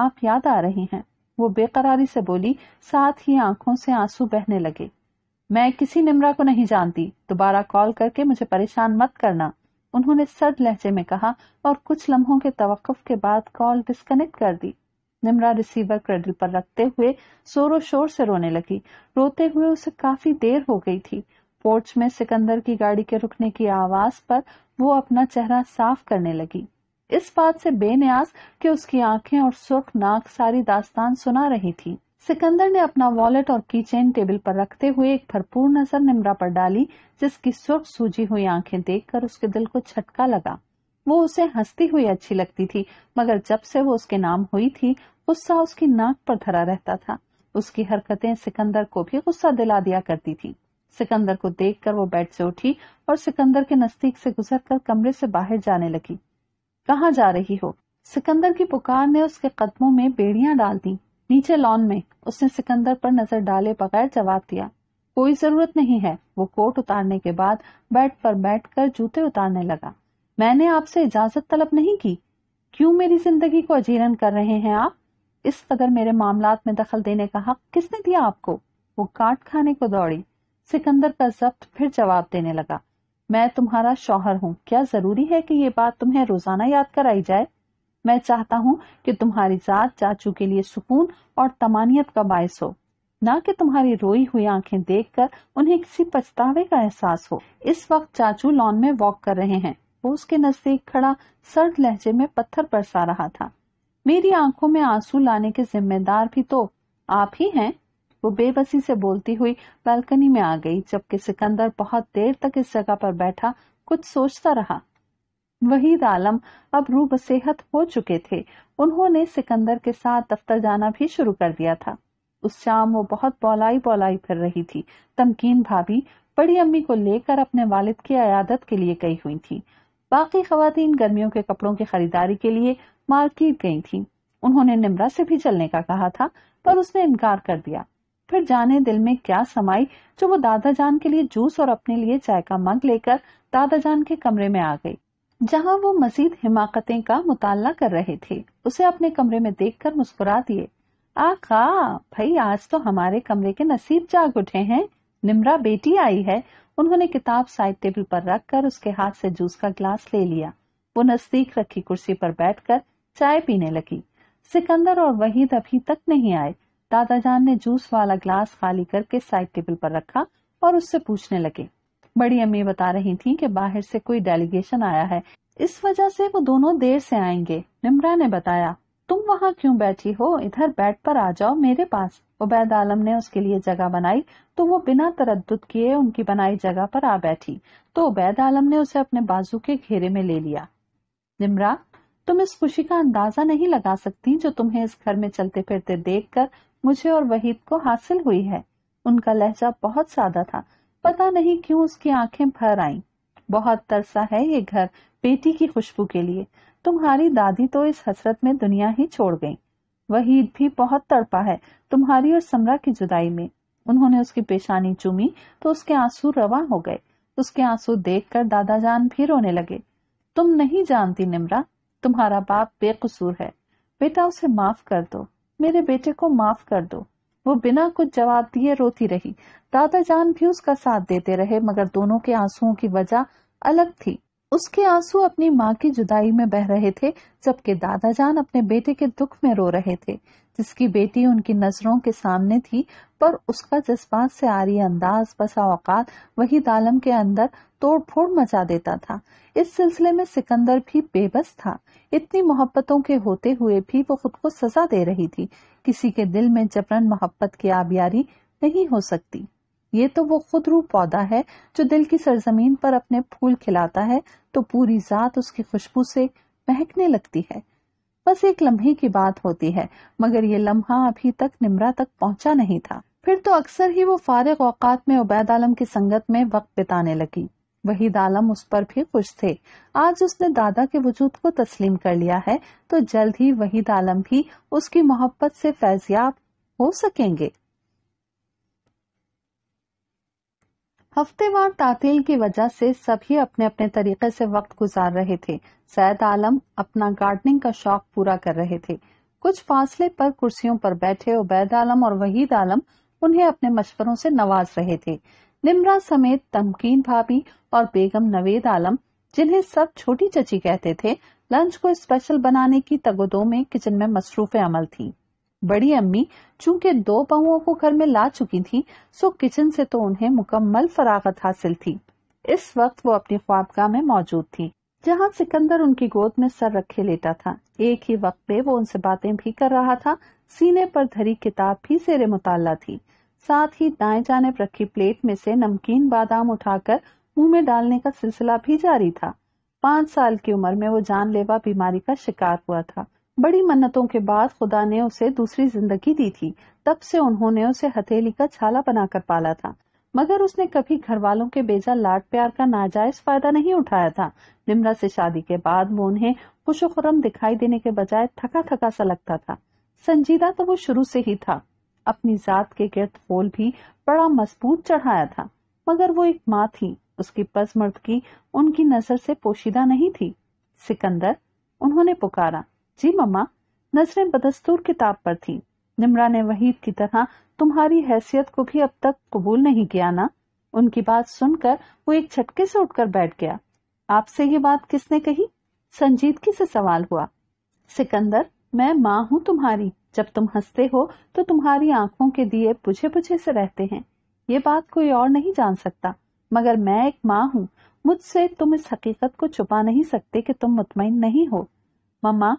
आप याद आ रही हैं वो बेकरारी से बोली साथ ही आंखों से आंसू बहने लगे मैं किसी निमरा को नहीं जानती दोबारा कॉल करके मुझे परेशान मत करना उन्होंने सर्द लहजे में कहा और कुछ लम्हों के तवक्फ के बाद कॉल डिस्कनेक्ट कर दी निमरा रिसीवर क्रेडल पर रखते हुए शोरों शोर से रोने लगी रोते हुए उसे काफी देर हो गई थी पोर्च में सिकंदर की गाड़ी के रुकने की आवाज पर वो अपना चेहरा साफ करने लगी इस बात से बेनियाज कि उसकी आंखें और सुर्ख नाक सारी दास्तान सुना रही थी सिकंदर ने अपना वॉलेट और कीचेन टेबल पर रखते हुए एक भरपूर नजर निमरा पर डाली जिसकी सुर्ख सूजी हुई आंखें देखकर उसके दिल को छटका लगा वो उसे हंसती हुई अच्छी लगती थी मगर जब से वो उसके नाम हुई थी गुस्सा उसकी नाक पर धरा रहता था उसकी हरकतें सिकंदर को भी गुस्सा दिला दिया करती थी सिकंदर को देखकर वो बेड से उठी और सिकंदर के नजदीक से गुजरकर कमरे से बाहर जाने लगी कहा जा रही हो सिकंदर की पुकार ने उसके कदमों में बेड़ियां डाल दी नीचे लॉन में उसने सिकंदर पर नजर डाले बगैर जवाब दिया कोई जरूरत नहीं है वो कोट उतारने के बाद बेड पर बैठकर जूते उतारने लगा मैंने आपसे इजाजत तलब नहीं की क्यों मेरी जिंदगी को अजीरन कर रहे हैं आप इस कदर मेरे मामला में दखल देने का हक किसने दिया आपको वो काट खाने को दौड़ी सिकंदर का जब्त फिर जवाब देने लगा मैं तुम्हारा शौहर हूँ क्या जरूरी है कि ये बात तुम्हें रोजाना याद कराई जाए मैं चाहता हूँ कि तुम्हारी जात चाचू के लिए सुकून और तमानियत का बायस हो ना कि तुम्हारी रोई हुई आंखें देखकर उन्हें किसी पछतावे का एहसास हो इस वक्त चाचू लॉन में वॉक कर रहे हैं वो उसके नजदीक खड़ा सर्द लहजे में पत्थर बरसा रहा था मेरी आंखों में आंसू लाने के जिम्मेदार भी तो आप ही हैं वो बेबसी से बोलती हुई बालकनी में आ गई जबकि सिकंदर बहुत देर तक इस जगह पर बैठा कुछ सोचता रहा वहीद आलम अब रूबसेहत हो चुके थे उन्होंने सिकंदर के साथ दफ्तर जाना भी शुरू कर दिया था उस शाम वो बहुत बौलाई बौलाई फिर रही थी तमकीन भाभी बड़ी अम्मी को लेकर अपने वालिद की अयादत के लिए गई हुई थी बाकी खातन गर्मियों के कपड़ों की खरीदारी के लिए मार्केट गई थी उन्होंने निमरा से भी चलने का कहा था पर उसने इनकार कर दिया फिर जाने दिल में क्या समाई जो वो दादा जान के लिए जूस और अपने लिए चाय का मग लेकर दादाजान के कमरे में आ गई जहाँ वो मजीद हिमाकतें का मुताल कर रहे थे उसे अपने कमरे में कर मुस्कुरा दिए आका भाई आज तो हमारे कमरे के नसीब जाग उठे हैं निमरा बेटी आई है उन्होंने किताब साइड टेबल पर रखकर उसके हाथ से जूस का ग्लास ले लिया वो नजदीक रखी कुर्सी पर बैठकर चाय पीने लगी सिकंदर और वहीद अभी तक नहीं आए दादाजान ने जूस वाला ग्लास खाली करके साइड टेबल पर रखा और उससे पूछने लगे बड़ी अम्मी बता रही थी कि बाहर से कोई डेलीगेशन आया है इस वजह से वो दोनों देर से आएंगे निमरा ने बताया तुम वहाँ क्यों बैठी हो इधर बेड पर आ जाओ मेरे पास उबैद आलम ने उसके लिए जगह बनाई तो वो बिना तरद किए उनकी बनाई जगह पर आ बैठी तो उबैद आलम ने उसे अपने बाजू के घेरे में ले लिया निमरा तुम इस खुशी का अंदाजा नहीं लगा सकती जो तुम्हें इस घर में चलते फिरते देख कर मुझे और वहीद को हासिल हुई है उनका लहजा बहुत सादा था पता नहीं क्यों उसकी आंखें भर आईं। बहुत तरसा है ये घर बेटी की खुशबू के लिए तुम्हारी दादी तो इस हसरत में दुनिया ही छोड़ गई वहीद भी बहुत तड़पा है तुम्हारी और समरा की जुदाई में उन्होंने उसकी पेशानी चूमी तो उसके आंसू रवा हो गए उसके आंसू देखकर दादाजान भी रोने लगे तुम नहीं जानती निमरा तुम्हारा बाप बेकसूर है बेटा उसे माफ कर दो मेरे बेटे को माफ कर दो वो बिना कुछ जवाब दिए रोती रही दादाजान भी उसका साथ देते रहे मगर दोनों के आंसुओं की वजह अलग थी उसके आंसू अपनी माँ की जुदाई में बह रहे थे जबकि दादाजान अपने बेटे के दुख में रो रहे थे जिसकी बेटी उनकी नजरों के सामने थी पर उसका जज्बात से आरी अंदाज बसा औकात वही दालम के अंदर तोड़ फोड़ मचा देता था इस सिलसिले में सिकंदर भी बेबस था इतनी मोहब्बतों के होते हुए भी वो खुद को सजा दे रही थी किसी के दिल में जबरन मोहब्बत की आबियारी नहीं हो सकती ये तो वो खुद रूप पौधा है जो दिल की सरजमीन पर अपने फूल खिलाता है तो पूरी जात उसकी खुशबू से महकने लगती है बस एक लम्हे की बात होती है मगर ये लम्हा अभी तक निमरा तक पहुँचा नहीं था फिर तो अक्सर ही वो फारिग औकात में उबैद आलम की संगत में वक्त बिताने लगी वही दालम उस पर भी खुश थे आज उसने दादा के वजूद को तस्लीम कर लिया है तो जल्द ही वही दालम भी उसकी मोहब्बत से फैजियाब हो सकेंगे वार तातील की वजह से सभी अपने अपने तरीके से वक्त गुजार रहे थे सैद आलम अपना गार्डनिंग का शौक पूरा कर रहे थे कुछ फासले पर कुर्सियों पर बैठे उबैद आलम और वहीद आलम उन्हें अपने मशवरों से नवाज रहे थे निमरा समेत तमकीन भाभी और बेगम नवेद आलम जिन्हें सब छोटी चची कहते थे लंच को स्पेशल बनाने की तगोदों में किचन में मसरूफ अमल थी बड़ी अम्मी चूंकि दो बहुओं को घर में ला चुकी थी सो किचन से तो उन्हें मुकम्मल फरागत हासिल थी इस वक्त वो अपनी ख्वाबगाह में मौजूद थी जहाँ सिकंदर उनकी गोद में सर रखे लेटा था एक ही वक्त में वो उनसे बातें भी कर रहा था सीने पर धरी किताब भी जेर मुताला थी साथ ही दाएं जानेब रखी प्लेट में से नमकीन बादाम उठाकर मुंह में डालने का सिलसिला भी जारी था पांच साल की उम्र में वो जानलेवा बीमारी का शिकार हुआ था बड़ी मन्नतों के बाद खुदा ने उसे दूसरी जिंदगी दी थी तब से उन्होंने उसे हथेली का छाला बनाकर पाला था मगर उसने कभी घर वालों के बेजा लाड प्यार का नाजायज फायदा नहीं उठाया था निमरा से शादी के बाद वो उन्हें खुशोखरम दिखाई देने के बजाय थका थका सा लगता था संजीदा तो वो शुरू से ही था अपनी जात के गर्द फोल भी बड़ा मजबूत चढ़ाया था मगर वो एक माँ थी उसकी पसमर्द की उनकी नजर से पोशीदा नहीं थी सिकंदर उन्होंने पुकारा जी मम्मा नजरें बदस्तूर किताब पर थी निमरा ने वहीद की तरह तुम्हारी हैसियत को भी अब तक कबूल नहीं किया ना उनकी बात सुनकर वो एक छटके से उठकर बैठ गया आपसे ये बात किसने कही संजीदगी से सवाल हुआ सिकंदर मैं माँ हूँ तुम्हारी जब तुम हंसते हो तो तुम्हारी आंखों के दिए पुछे पुछे से रहते हैं ये बात कोई और नहीं जान सकता मगर मैं एक माँ हूँ मुझसे तुम इस हकीकत को छुपा नहीं सकते कि तुम मुतमिन नहीं हो मम्मा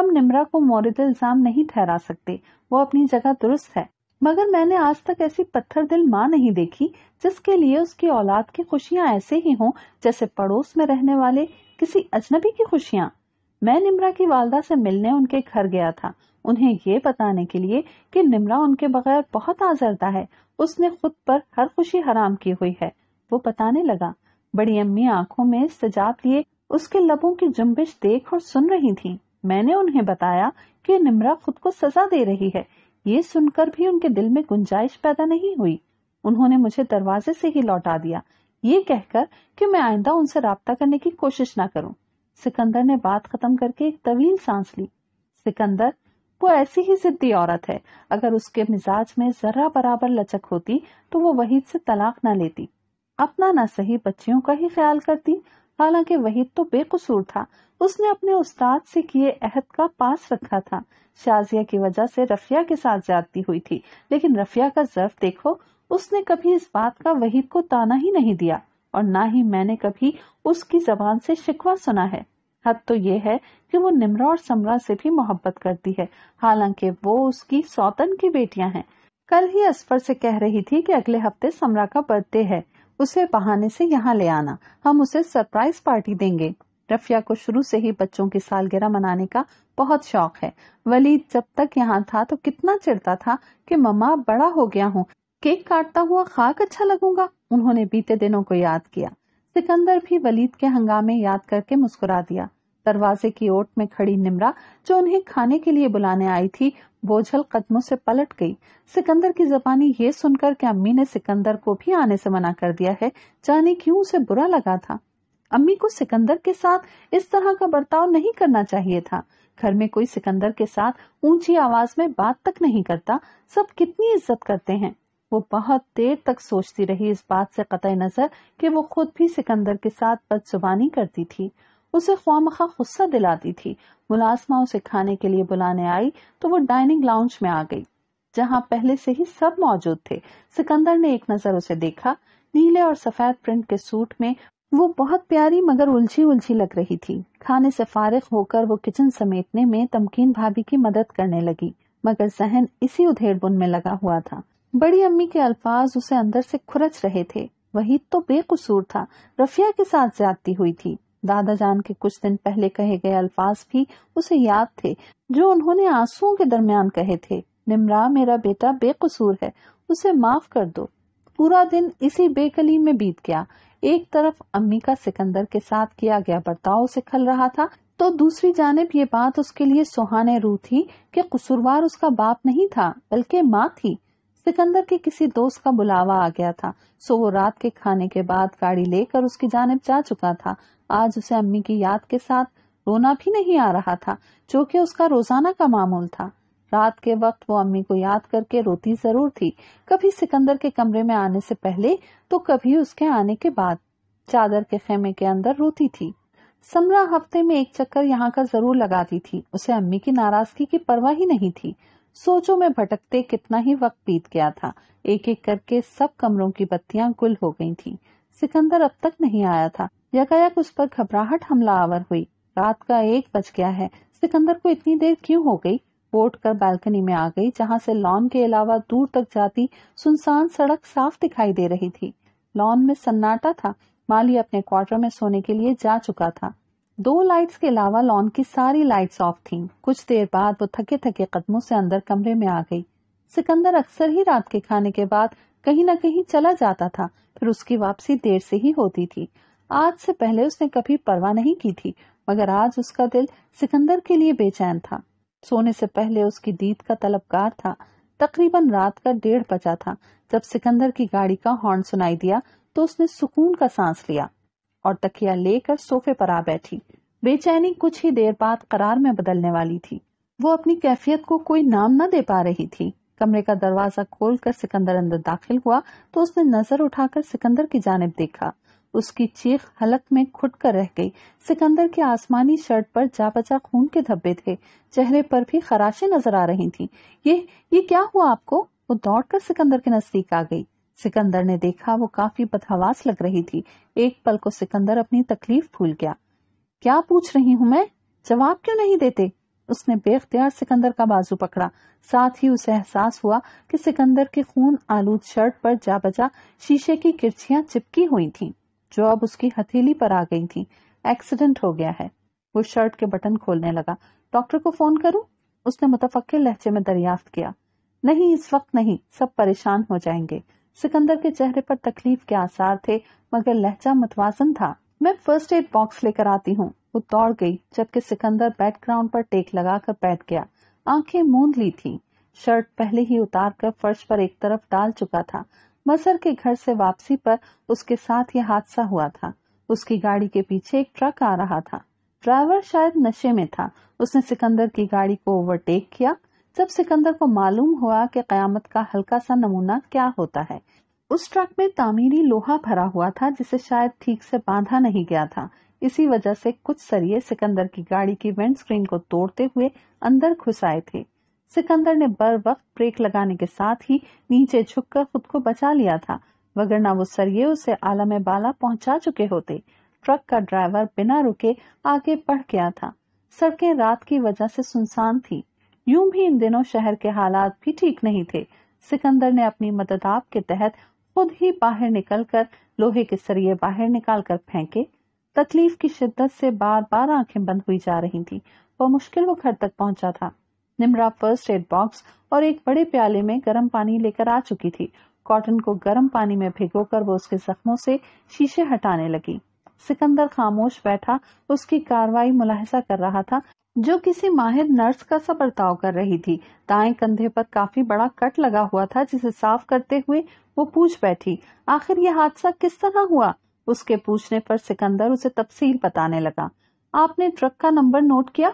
हम निमरा को मोरद इल्जाम नहीं ठहरा सकते वो अपनी जगह दुरुस्त है मगर मैंने आज तक ऐसी पत्थर दिल माँ नहीं देखी जिसके लिए उसकी औलाद की खुशियाँ ऐसे ही हों जैसे पड़ोस में रहने वाले किसी अजनबी की खुशियाँ मैं निम्रा की वालदा से मिलने उनके घर गया था उन्हें ये बताने के लिए कि निमरा उनके बगैर बहुत आजरदा है उसने खुद पर हर खुशी हराम की हुई है वो बताने लगा बड़ी अम्मी आंखों में सजाव लिए उसके लबों की जुम्बिश देख और सुन रही थी मैंने उन्हें बताया कि निमरा खुद को सजा दे रही है ये सुनकर भी उनके दिल में गुंजाइश पैदा नहीं हुई उन्होंने मुझे दरवाजे से ही लौटा दिया ये कहकर कि मैं आइंदा उनसे रबता करने की कोशिश ना करूं सिकंदर ने बात खत्म करके एक तवील सांस ली सिकंदर वो ऐसी ही जिद्दी औरत है अगर उसके मिजाज में जरा बराबर लचक होती तो वो वहीद से तलाक ना लेती अपना ना सही बच्चियों का ही ख्याल करती हालांकि वहीद तो बेकसूर था उसने अपने उस्ताद से किए अहद का पास रखा था शाजिया की वजह से रफिया के साथ ज्यादती हुई थी लेकिन रफिया का जर्फ देखो उसने कभी इस बात का वहीद को ताना ही नहीं दिया और ना ही मैंने कभी उसकी जबान से शिकवा सुना है हद तो ये है कि वो निमरा और समरा से भी मोहब्बत करती है हालांकि वो उसकी सौतन की बेटियां हैं कल ही असफर से कह रही थी कि अगले हफ्ते समरा का बर्थडे है उसे बहाने से यहाँ ले आना हम उसे सरप्राइज पार्टी देंगे रफिया को शुरू से ही बच्चों की सालगिरह मनाने का बहुत शौक है वलीद जब तक यहाँ था तो कितना चिड़ता था कि मम्मा बड़ा हो गया हूँ केक काटता हुआ खाक अच्छा लगूंगा उन्होंने बीते दिनों को याद किया सिकंदर भी वलीद के हंगामे याद करके मुस्कुरा दिया दरवाजे की ओट में खड़ी निमरा जो उन्हें खाने के लिए बुलाने आई थी बोझल कदमों से पलट गई सिकंदर की जबानी ये सुनकर कि अम्मी ने सिकंदर को भी आने से मना कर दिया है जाने क्यों उसे बुरा लगा था अम्मी को सिकंदर के साथ इस तरह का बर्ताव नहीं करना चाहिए था घर में कोई सिकंदर के साथ ऊंची आवाज में बात तक नहीं करता सब कितनी इज्जत करते हैं वो बहुत देर तक सोचती रही इस बात से कतई नजर कि वो खुद भी सिकंदर के साथ बदजुबानी करती थी उसे ख्वामखा गुस्सा दिलाती थी मुलाजमा उसे खाने के लिए बुलाने आई तो वो डाइनिंग लाउंज में आ गई जहां पहले से ही सब मौजूद थे सिकंदर ने एक नजर उसे देखा नीले और सफेद प्रिंट के सूट में वो बहुत प्यारी मगर उलझी उलझी लग रही थी खाने से फारिग होकर वो किचन समेटने में तमकीन भाभी की मदद करने लगी मगर जहन इसी उधेड़ बुन में लगा हुआ था बड़ी अम्मी के अल्फाज उसे अंदर से खुरच रहे थे वही तो बेकसूर था रफिया के साथ ज्यादती हुई थी दादा जान के कुछ दिन पहले कहे गए अल्फाज भी उसे याद थे जो उन्होंने आंसुओं के दरमियान कहे थे निमरा मेरा बेटा बेकसूर है उसे माफ कर दो पूरा दिन इसी बेकली में बीत गया एक तरफ अम्मी का सिकंदर के साथ किया गया बर्ताव से खल रहा था तो दूसरी जानब ये बात उसके लिए सुहाने रू थी कि कसूरवार उसका बाप नहीं था बल्कि माँ थी सिकंदर के किसी दोस्त का बुलावा आ गया था सो वो रात के खाने के बाद गाड़ी लेकर उसकी जानब जा चुका था आज उसे अम्मी की याद के साथ रोना भी नहीं आ रहा था जो कि उसका रोजाना का मामूल था रात के वक्त वो अम्मी को याद करके रोती जरूर थी कभी सिकंदर के कमरे में आने से पहले तो कभी उसके आने के बाद चादर के खेमे के अंदर रोती थी समरा हफ्ते में एक चक्कर यहाँ का जरूर लगाती थी उसे अम्मी की नाराजगी की परवाह ही नहीं थी सोचों में भटकते कितना ही वक्त बीत गया था एक एक करके सब कमरों की बत्तियां गुल हो गई थीं। सिकंदर अब तक नहीं आया था यकायक उस पर घबराहट हमला आवर हुई रात का एक बज गया है सिकंदर को इतनी देर क्यों हो गई वो उठकर बालकनी में आ गई जहां से लॉन के अलावा दूर तक जाती सुनसान सड़क साफ दिखाई दे रही थी लॉन में सन्नाटा था माली अपने क्वार्टर में सोने के लिए जा चुका था दो लाइट्स के अलावा लॉन की सारी लाइट्स ऑफ थीं। कुछ देर बाद वो थके थके कदमों से अंदर कमरे में आ गई सिकंदर अक्सर ही रात के खाने के बाद कहीं ना कहीं चला जाता था फिर उसकी वापसी देर से ही होती थी आज से पहले उसने कभी परवाह नहीं की थी मगर आज उसका दिल सिकंदर के लिए बेचैन था सोने से पहले उसकी दीद का तलबगार था तकरीबन रात का डेढ़ बजा था जब सिकंदर की गाड़ी का हॉर्न सुनाई दिया तो उसने सुकून का सांस लिया और तकिया लेकर सोफे पर आ बैठी बेचैनी कुछ ही देर बाद करार में बदलने वाली थी वो अपनी कैफियत को कोई नाम न दे पा रही थी कमरे का दरवाजा खोलकर सिकंदर अंदर दाखिल हुआ तो उसने नजर उठाकर सिकंदर की जानब देखा उसकी चीख हलक में खुट कर रह गई सिकंदर के आसमानी शर्ट पर बचा खून के धब्बे थे चेहरे पर भी खराशे नजर आ रही थी ये ये क्या हुआ आपको वो दौड़कर सिकंदर के नजदीक आ गई सिकंदर ने देखा वो काफी बदहवास लग रही थी एक पल को सिकंदर अपनी तकलीफ भूल गया क्या पूछ रही हूँ मैं जवाब क्यों नहीं देते उसने बेख्तियार सिकंदर का बाजू पकड़ा साथ ही उसे एहसास हुआ कि सिकंदर के खून आलूद शर्ट पर जा बजा शीशे की किर्चिया चिपकी हुई थीं, जो अब उसकी हथेली पर आ गई थीं। एक्सीडेंट हो गया है वो शर्ट के बटन खोलने लगा डॉक्टर को फोन करूं उसने मुतफक्र लहजे में दरियाफ्त किया नहीं इस वक्त नहीं सब परेशान हो जाएंगे सिकंदर के चेहरे पर तकलीफ के आसार थे मगर लहजा मतवाजन था मैं फर्स्ट एड बॉक्स लेकर आती हूँ वो दौड़ गई जबकि सिकंदर बैकग्राउंड पर टेक लगाकर बैठ गया आंखें मूंद ली थी शर्ट पहले ही उतार कर फर्श पर एक तरफ डाल चुका था मसर के घर से वापसी पर उसके साथ ये हादसा हुआ था उसकी गाड़ी के पीछे एक ट्रक आ रहा था ड्राइवर शायद नशे में था उसने सिकंदर की गाड़ी को ओवरटेक किया जब सिकंदर को मालूम हुआ कि कयामत का हल्का सा नमूना क्या होता है उस ट्रक में तामीरी लोहा भरा हुआ था जिसे शायद ठीक से बांधा नहीं गया था इसी वजह से कुछ सरिये सिकंदर की गाड़ी की विंड स्क्रीन को तोड़ते हुए अंदर घुस आए थे सिकंदर ने बर वक्त ब्रेक लगाने के साथ ही नीचे झुककर खुद को बचा लिया था वगरना वो सरिये उसे आलम बाला पहुंचा चुके होते ट्रक का ड्राइवर बिना रुके आगे बढ़ गया था सड़कें रात की वजह से सुनसान थी यूं भी इन दिनों शहर के हालात भी ठीक नहीं थे सिकंदर ने अपनी मदद आप के तहत खुद ही बाहर निकलकर लोहे के सरिये बाहर निकालकर फेंके तकलीफ की शिद्दत से बार बार आंखें बंद हुई जा रही थी वो मुश्किल वो घर तक पहुंचा था निमरा फर्स्ट एड बॉक्स और एक बड़े प्याले में गर्म पानी लेकर आ चुकी थी कॉटन को गर्म पानी में कर वो उसके जख्मों से शीशे हटाने लगी सिकंदर खामोश बैठा उसकी कार्रवाई मुलाहिजा कर रहा था जो किसी माहिर नर्स का सा बर्ताव कर रही थी दाएं कंधे पर काफी बड़ा कट लगा हुआ था जिसे साफ करते हुए वो पूछ बैठी आखिर यह हादसा किस तरह हुआ उसके पूछने पर सिकंदर उसे तफसील बताने लगा आपने ट्रक का नंबर नोट किया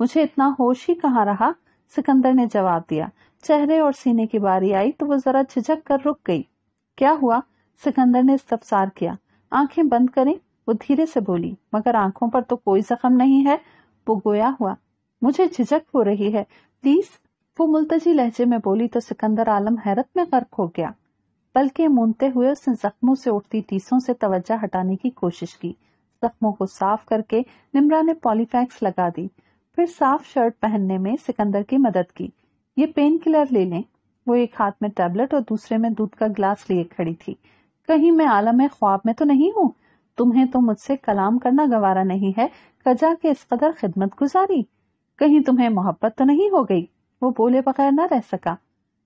मुझे इतना होश ही कहाँ रहा सिकंदर ने जवाब दिया चेहरे और सीने की बारी आई तो वो जरा झिझक कर रुक गई क्या हुआ सिकंदर ने इस्तफसार किया आंखें बंद करें वो धीरे से बोली मगर आंखों पर तो कोई जख्म नहीं है वो गोया हुआ मुझे झिझक हो रही है प्लीज वो मुलतजी लहजे में बोली तो सिकंदर आलम हैरत में गर्क हो गया बल्कि मूनते हुए उसने जख्मों से उठती टीसों से तवज्जा हटाने की कोशिश की जख्मों को साफ करके निमरा ने पॉलीफैक्स लगा दी फिर साफ शर्ट पहनने में सिकंदर की मदद की ये पेन किलर ले लें वो एक हाथ में टैबलेट और दूसरे में दूध का ग्लास लिए खड़ी थी कहीं मैं आलम ख्वाब में तो नहीं हूँ तुम्हें तो मुझसे कलाम करना गवारा नहीं है कजा के इस कदर खिदमत गुजारी कहीं तुम्हें मोहब्बत तो नहीं हो गई वो बोले बगैर न रह सका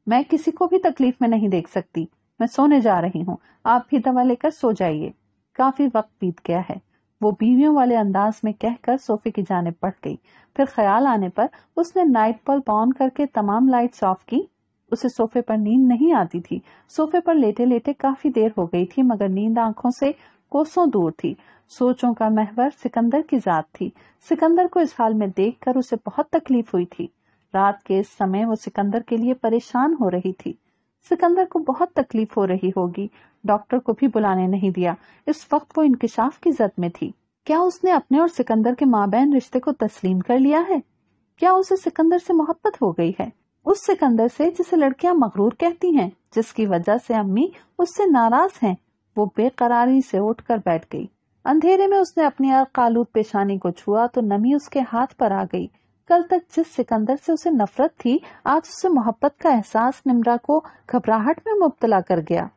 मैं किसी को भी तकलीफ में नहीं देख सकती मैं सोने जा रही हूँ आप भी दवा लेकर सो जाइए काफी वक्त बीत गया है वो बीवियों वाले अंदाज में कहकर सोफे की जाने पड़ गई फिर ख्याल आने पर उसने नाइट बल्ब ऑन करके तमाम लाइट्स ऑफ की उसे सोफे पर नींद नहीं आती थी सोफे पर लेटे लेटे काफी देर हो गई थी मगर नींद आंखों से कोसों दूर थी सोचों का महवर सिकंदर की जात थी सिकंदर को इस हाल में देखकर उसे बहुत तकलीफ हुई थी रात के इस समय वो सिकंदर के लिए परेशान हो रही थी सिकंदर को बहुत तकलीफ हो रही होगी डॉक्टर को भी बुलाने नहीं दिया इस वक्त वो इंकशाफ की जद में थी क्या उसने अपने और सिकंदर के माँ बहन रिश्ते को तस्लीम कर लिया है क्या उसे सिकंदर से मोहब्बत हो गई है उस सिकंदर से जिसे लड़कियां मगरूर कहती हैं जिसकी वजह से अम्मी उससे नाराज हैं वो बेकरारी से उठकर बैठ गई अंधेरे में उसने अपनी कालूद पेशानी को छुआ तो नमी उसके हाथ पर आ गई कल तक जिस सिकंदर से उसे नफरत थी आज उसे मोहब्बत का एहसास निमरा को घबराहट में मुबतला कर गया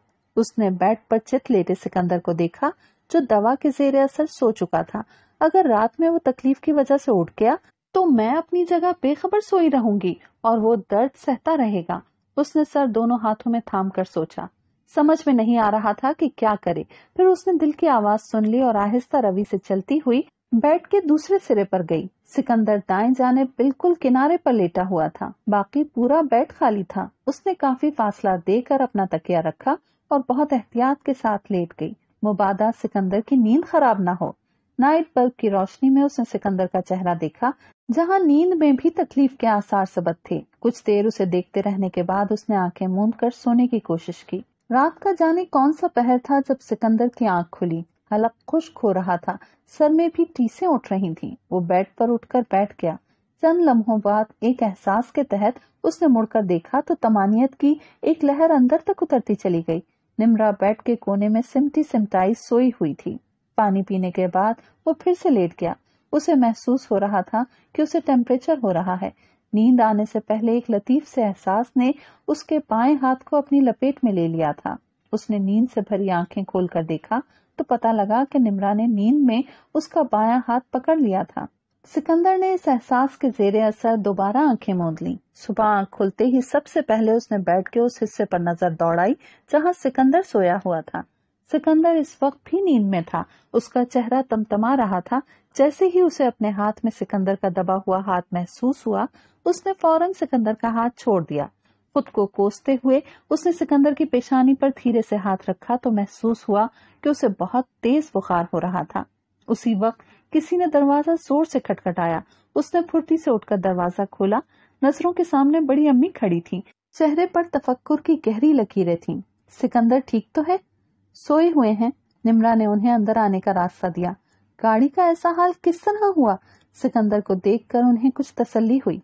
उसने बेड पर चित लेटे सिकंदर को देखा जो दवा के जेर असर सो चुका था अगर रात में वो तकलीफ की वजह से उठ गया तो मैं अपनी जगह बेखबर सोई रहूंगी और वो दर्द सहता रहेगा उसने सर दोनों हाथों में थाम कर सोचा समझ में नहीं आ रहा था कि क्या करे फिर उसने दिल की आवाज सुन ली और आहिस्ता रवि से चलती हुई बैठ के दूसरे सिरे पर गई सिकंदर दाएं जाने बिल्कुल किनारे पर लेटा हुआ था बाकी पूरा बेड खाली था उसने काफी फासला देकर अपना तकिया रखा और बहुत एहतियात के साथ लेट गई मुबादा सिकंदर की नींद खराब ना हो नाइट बल्ब की रोशनी में उसने सिकंदर का चेहरा देखा जहाँ नींद में भी तकलीफ के आसार सबक थे कुछ देर उसे देखते रहने के बाद उसने आंखें मूंद कर सोने की कोशिश की रात का जाने कौन सा पहर था जब सिकंदर की आंख खुली हलक खुश्क हो रहा था सर में भी टीसें उठ रही थीं। वो बेड पर उठकर बैठ गया चंद लम्हों बाद एक एहसास के तहत उसने मुड़कर देखा तो तमानियत की एक लहर अंदर तक उतरती चली गई निमरा बेड के कोने में सिमटी सिमटाई सोई हुई थी पानी पीने के बाद वो फिर से लेट गया उसे महसूस हो रहा था कि उसे टेम्परेचर हो रहा है नींद आने से पहले एक लतीफ से एहसास ने उसके बाएं हाथ को अपनी लपेट में ले लिया था उसने नींद से भरी आंखें खोलकर देखा तो पता लगा कि निमरा ने नींद में उसका बाया हाथ पकड़ लिया था सिकंदर ने इस एहसास के जेर असर दोबारा आंखें मूंद ली सुबह आंख खुलते ही सबसे पहले उसने बेड के उस हिस्से पर नजर दौड़ाई जहां सिकंदर सोया हुआ था सिकंदर इस वक्त भी नींद में था उसका चेहरा तमतमा रहा था जैसे ही उसे अपने हाथ में सिकंदर का दबा हुआ हाथ महसूस हुआ उसने फौरन सिकंदर का हाथ छोड़ दिया खुद को कोसते हुए उसने सिकंदर की पेशानी पर धीरे से हाथ रखा तो महसूस हुआ कि उसे बहुत तेज बुखार हो रहा था उसी वक्त किसी ने दरवाजा जोर से खटखटाया उसने फुर्ती से उठकर दरवाजा खोला नजरों के सामने बड़ी अम्मी खड़ी थी चेहरे पर तफक्कुर की गहरी लकीरें थी सिकंदर ठीक तो है सोए हुए हैं निमरा ने उन्हें अंदर आने का रास्ता दिया गाड़ी का ऐसा हाल किस तरह हुआ सिकंदर को देखकर उन्हें कुछ तसल्ली हुई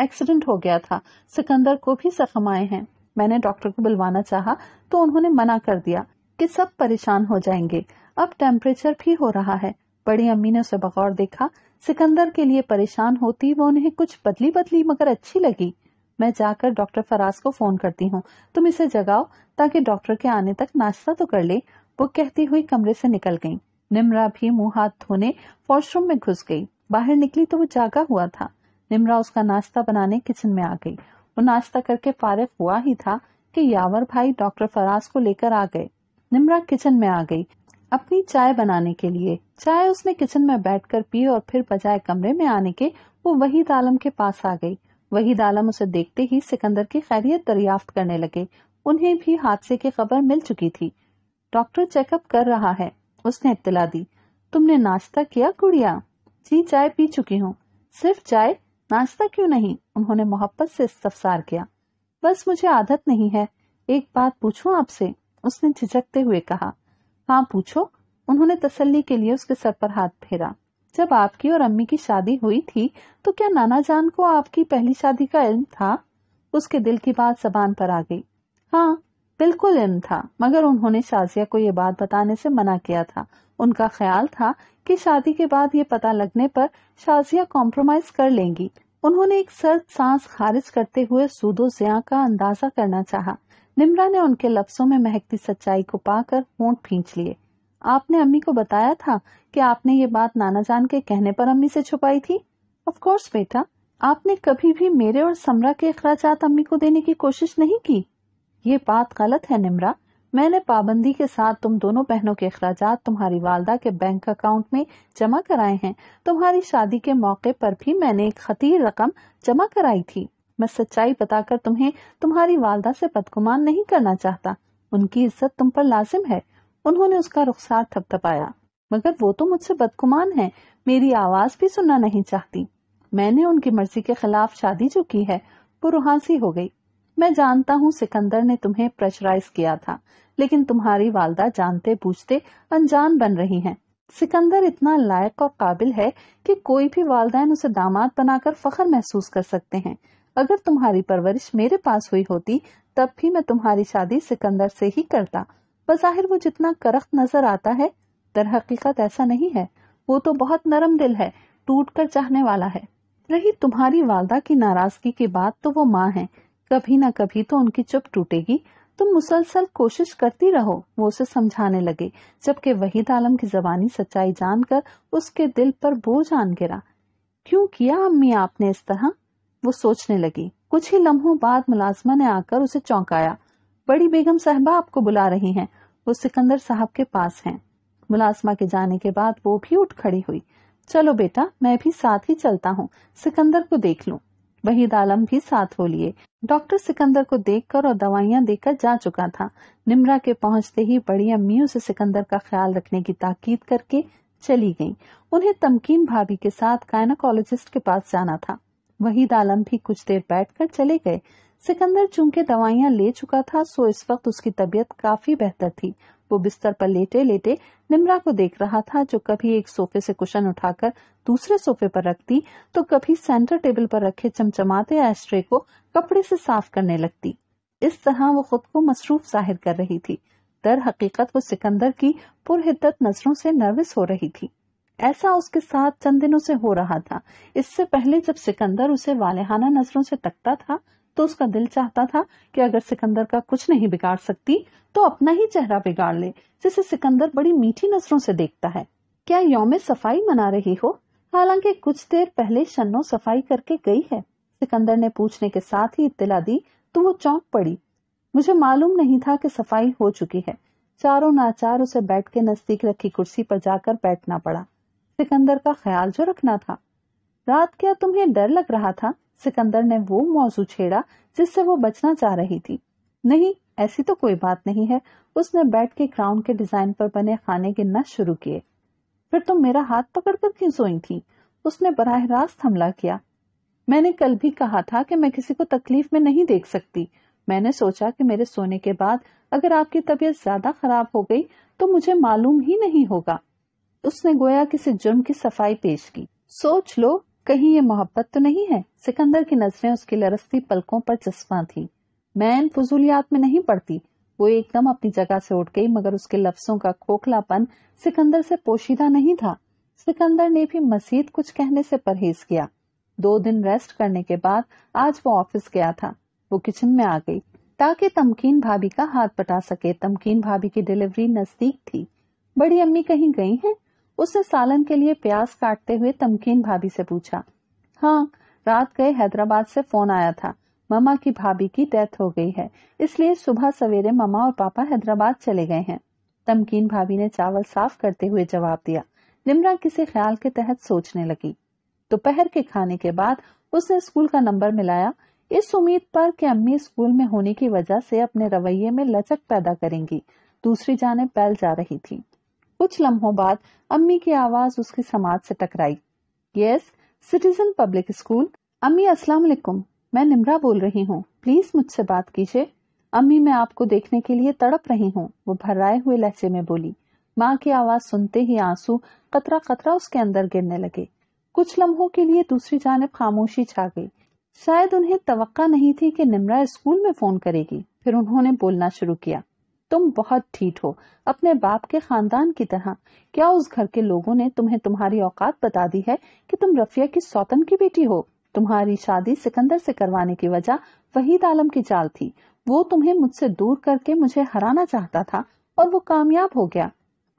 एक्सीडेंट हो गया था सिकंदर को भी जख्म आए हैं मैंने डॉक्टर को बुलवाना चाहा तो उन्होंने मना कर दिया कि सब परेशान हो जाएंगे अब टेम्परेचर भी हो रहा है बड़ी अम्मी ने उसे बगौर देखा सिकंदर के लिए परेशान होती वो उन्हें कुछ बदली बदली मगर अच्छी लगी मैं जाकर डॉक्टर फराज को फोन करती हूँ तुम इसे जगाओ ताकि डॉक्टर के आने तक नाश्ता तो कर ले वो कहती हुई कमरे से निकल गई निमरा भी मुंह हाथ धोने वॉशरूम में घुस गई बाहर निकली तो वो जागा हुआ था निमरा उसका नाश्ता बनाने किचन में आ गई वो नाश्ता करके फारिग हुआ ही था कि यावर भाई डॉक्टर फराज को लेकर आ गए निमरा किचन में आ गई अपनी चाय बनाने के लिए चाय उसने किचन में बैठकर पी और फिर बजाय कमरे में आने के वो वही आलम के पास आ गई वही आलम उसे देखते ही सिकंदर की खैरियत दरियाफ्त करने लगे उन्हें भी हादसे की खबर मिल चुकी थी डॉक्टर चेकअप कर रहा है उसने इत्तला दी तुमने नाश्ता किया गुड़िया जी चाय पी चुकी हूँ सिर्फ चाय नाश्ता क्यों नहीं उन्होंने मोहब्बत से इस्तफसार किया बस मुझे आदत नहीं है एक बात पूछूं आपसे उसने झिझकते हुए कहा हाँ पूछो उन्होंने तसल्ली के लिए उसके सर पर हाथ फेरा जब आपकी और अम्मी की शादी हुई थी तो क्या नाना जान को आपकी पहली शादी का इल्म था उसके दिल की बात जबान पर आ गई हाँ बिल्कुल इल्म था मगर उन्होंने शाजिया को ये बात बताने से मना किया था उनका ख्याल था कि शादी के बाद ये पता लगने पर शाजिया कॉम्प्रोमाइज कर लेंगी उन्होंने एक सर्द सांस खारिज करते हुए सूदो जिया का अंदाजा करना चाहा। निम्रा ने उनके लफ्जों में महकती सच्चाई को पाकर होंठ खींच लिए आपने अम्मी को बताया था कि आपने ये बात नाना जान के कहने पर अम्मी से छुपाई थी ऑफ कोर्स बेटा आपने कभी भी मेरे और समरा के अखराज अम्मी को देने की कोशिश नहीं की ये बात गलत है निम्रा मैंने पाबंदी के साथ तुम दोनों बहनों के अखराज तुम्हारी वालदा के बैंक अकाउंट में जमा कराए हैं तुम्हारी शादी के मौके पर भी मैंने एक खतीर रकम जमा कराई थी मैं सच्चाई बताकर तुम्हें तुम्हारी वालदा से बदगुमान नहीं करना चाहता उनकी इज्जत तुम पर लाजिम है उन्होंने उसका रुखसार थपथपाया मगर वो तो मुझसे बदगुमान है मेरी आवाज भी सुनना नहीं चाहती मैंने उनकी मर्जी के खिलाफ शादी जो की है वो रुहासी हो गई मैं जानता हूँ सिकंदर ने तुम्हें प्रेशराइज किया था लेकिन तुम्हारी वालदा जानते बूझते अनजान बन रही हैं। सिकंदर इतना लायक और काबिल है कि कोई भी वालदेन उसे दामाद बनाकर फखर महसूस कर सकते हैं अगर तुम्हारी परवरिश मेरे पास हुई होती तब भी मैं तुम्हारी शादी सिकंदर से ही करता बज़ाहिर वो जितना करख्त नजर आता है दर हकीकत ऐसा नहीं है वो तो बहुत नरम दिल है टूट कर चाहने वाला है रही तुम्हारी वालदा की नाराजगी की बात तो वो माँ है कभी ना कभी तो उनकी चुप टूटेगी तुम मुसलसल कोशिश करती रहो वो उसे समझाने लगे जबकि वहीद आलम की जबानी सच्चाई जानकर उसके दिल पर बोझ आन गिरा क्यों किया अम्मी आपने इस तरह वो सोचने लगी कुछ ही लम्हों बाद मुलाजमा ने आकर उसे चौंकाया बड़ी बेगम साहबा आपको बुला रही हैं वो सिकंदर साहब के पास हैं मुलाजमा के जाने के बाद वो भी उठ खड़ी हुई चलो बेटा मैं भी साथ ही चलता हूँ सिकंदर को देख लू वहीद आलम भी साथ हो लिए डॉक्टर सिकंदर को देखकर और दवाइयां देकर जा चुका था निमरा के पहुंचते ही बड़ी अम्मी उसे सिकंदर का ख्याल रखने की ताकीद करके चली गयी उन्हें तमकीन भाभी के साथ गायनाकोलॉजिस्ट के पास जाना था वहीद आलम भी कुछ देर बैठकर चले गए सिकंदर चूंकि दवाइयां ले चुका था सो इस वक्त उसकी तबीयत काफी बेहतर थी वो बिस्तर पर लेटे लेटे निमरा को देख रहा था जो कभी एक सोफे से कुशन उठाकर दूसरे सोफे पर रखती तो कभी सेंटर टेबल पर रखे चमचमाते एस्ट्रे को कपड़े से साफ करने लगती इस तरह वो खुद को मसरूफ जाहिर कर रही थी दर हकीकत वो सिकंदर की पुरहिद्दत नजरों से नर्वस हो रही थी ऐसा उसके साथ चंद दिनों से हो रहा था इससे पहले जब सिकंदर उसे वालेहाना नजरों से तकता था तो उसका दिल चाहता था कि अगर सिकंदर का कुछ नहीं बिगाड़ सकती तो अपना ही चेहरा बिगाड़ ले जिसे सिकंदर बड़ी मीठी नजरों से देखता है क्या योम सफाई मना रही हो हालांकि कुछ देर पहले शनो सफाई करके गई है सिकंदर ने पूछने के साथ ही इतला दी तो वो चौंक पड़ी मुझे मालूम नहीं था कि सफाई हो चुकी है चारों नाचार उसे बैठ के नजदीक रखी कुर्सी पर जाकर बैठना पड़ा सिकंदर का ख्याल जो रखना था रात क्या तुम्हें डर लग रहा था सिकंदर ने वो मौजू छेड़ा जिससे वो बचना चाह रही थी नहीं ऐसी तो कोई बात नहीं है उसने बैठ के क्राउन के डिजाइन पर बने खाने गिनना शुरू किए फिर तुम तो मेरा हाथ पकड़कर क्यों सोई थी उसने बराह रास्त हमला किया मैंने कल भी कहा था कि मैं किसी को तकलीफ में नहीं देख सकती मैंने सोचा कि मेरे सोने के बाद अगर आपकी तबीयत ज्यादा खराब हो गई तो मुझे मालूम ही नहीं होगा उसने गोया किसी जुर्म की सफाई पेश की सोच लो कहीं ये मोहब्बत तो नहीं है सिकंदर की नजरें उसकी लरसती पलकों पर चश्मा थी मैं इन फजूलियात में नहीं पड़ती वो एकदम अपनी जगह से उठ गई मगर उसके लफ्सों का खोखलापन सिकंदर से पोशीदा नहीं था सिकंदर ने भी मसीद कुछ कहने से परहेज किया दो दिन रेस्ट करने के बाद आज वो ऑफिस गया था वो किचन में आ गई ताकि तमकीन भाभी का हाथ बटा सके तमकीन भाभी की डिलीवरी नजदीक थी बड़ी अम्मी कहीं गई हैं उसने सालन के लिए प्याज काटते हुए तमकीन भाभी से पूछा हाँ रात गए हैदराबाद से फोन आया था मामा की भाभी की डेथ हो गई है इसलिए सुबह सवेरे मामा और पापा हैदराबाद चले गए हैं तमकीन भाभी ने चावल साफ करते हुए जवाब दिया निमरा किसी ख्याल के तहत सोचने लगी दोपहर के खाने के बाद उसने स्कूल का नंबर मिलाया इस उम्मीद पर कि अम्मी स्कूल में होने की वजह से अपने रवैये में लचक पैदा करेंगी दूसरी जाने पैल जा रही थी कुछ लम्हों बाद अम्मी की आवाज उसकी समाज से टकराई यस सिटीजन पब्लिक स्कूल अम्मी अस्सलाम वालेकुम मैं निमरा बोल रही हूँ प्लीज मुझसे बात कीजिए अम्मी मैं आपको देखने के लिए तड़प रही हूँ वो भर्राए हुए लहजे में बोली माँ की आवाज सुनते ही आंसू कतरा कतरा उसके अंदर गिरने लगे कुछ लम्हों के लिए दूसरी जानब खामोशी छा गई शायद उन्हें तवक्का नहीं थी कि निमरा स्कूल में फोन करेगी फिर उन्होंने बोलना शुरू किया तुम बहुत ठीक हो अपने बाप के खानदान की तरह क्या उस घर के लोगों ने तुम्हें तुम्हारी औकात बता दी है कि तुम रफिया की सौतन की बेटी हो तुम्हारी शादी सिकंदर से करवाने की वजह वहीद आलम की चाल थी वो तुम्हें मुझसे दूर करके मुझे हराना चाहता था और वो कामयाब हो गया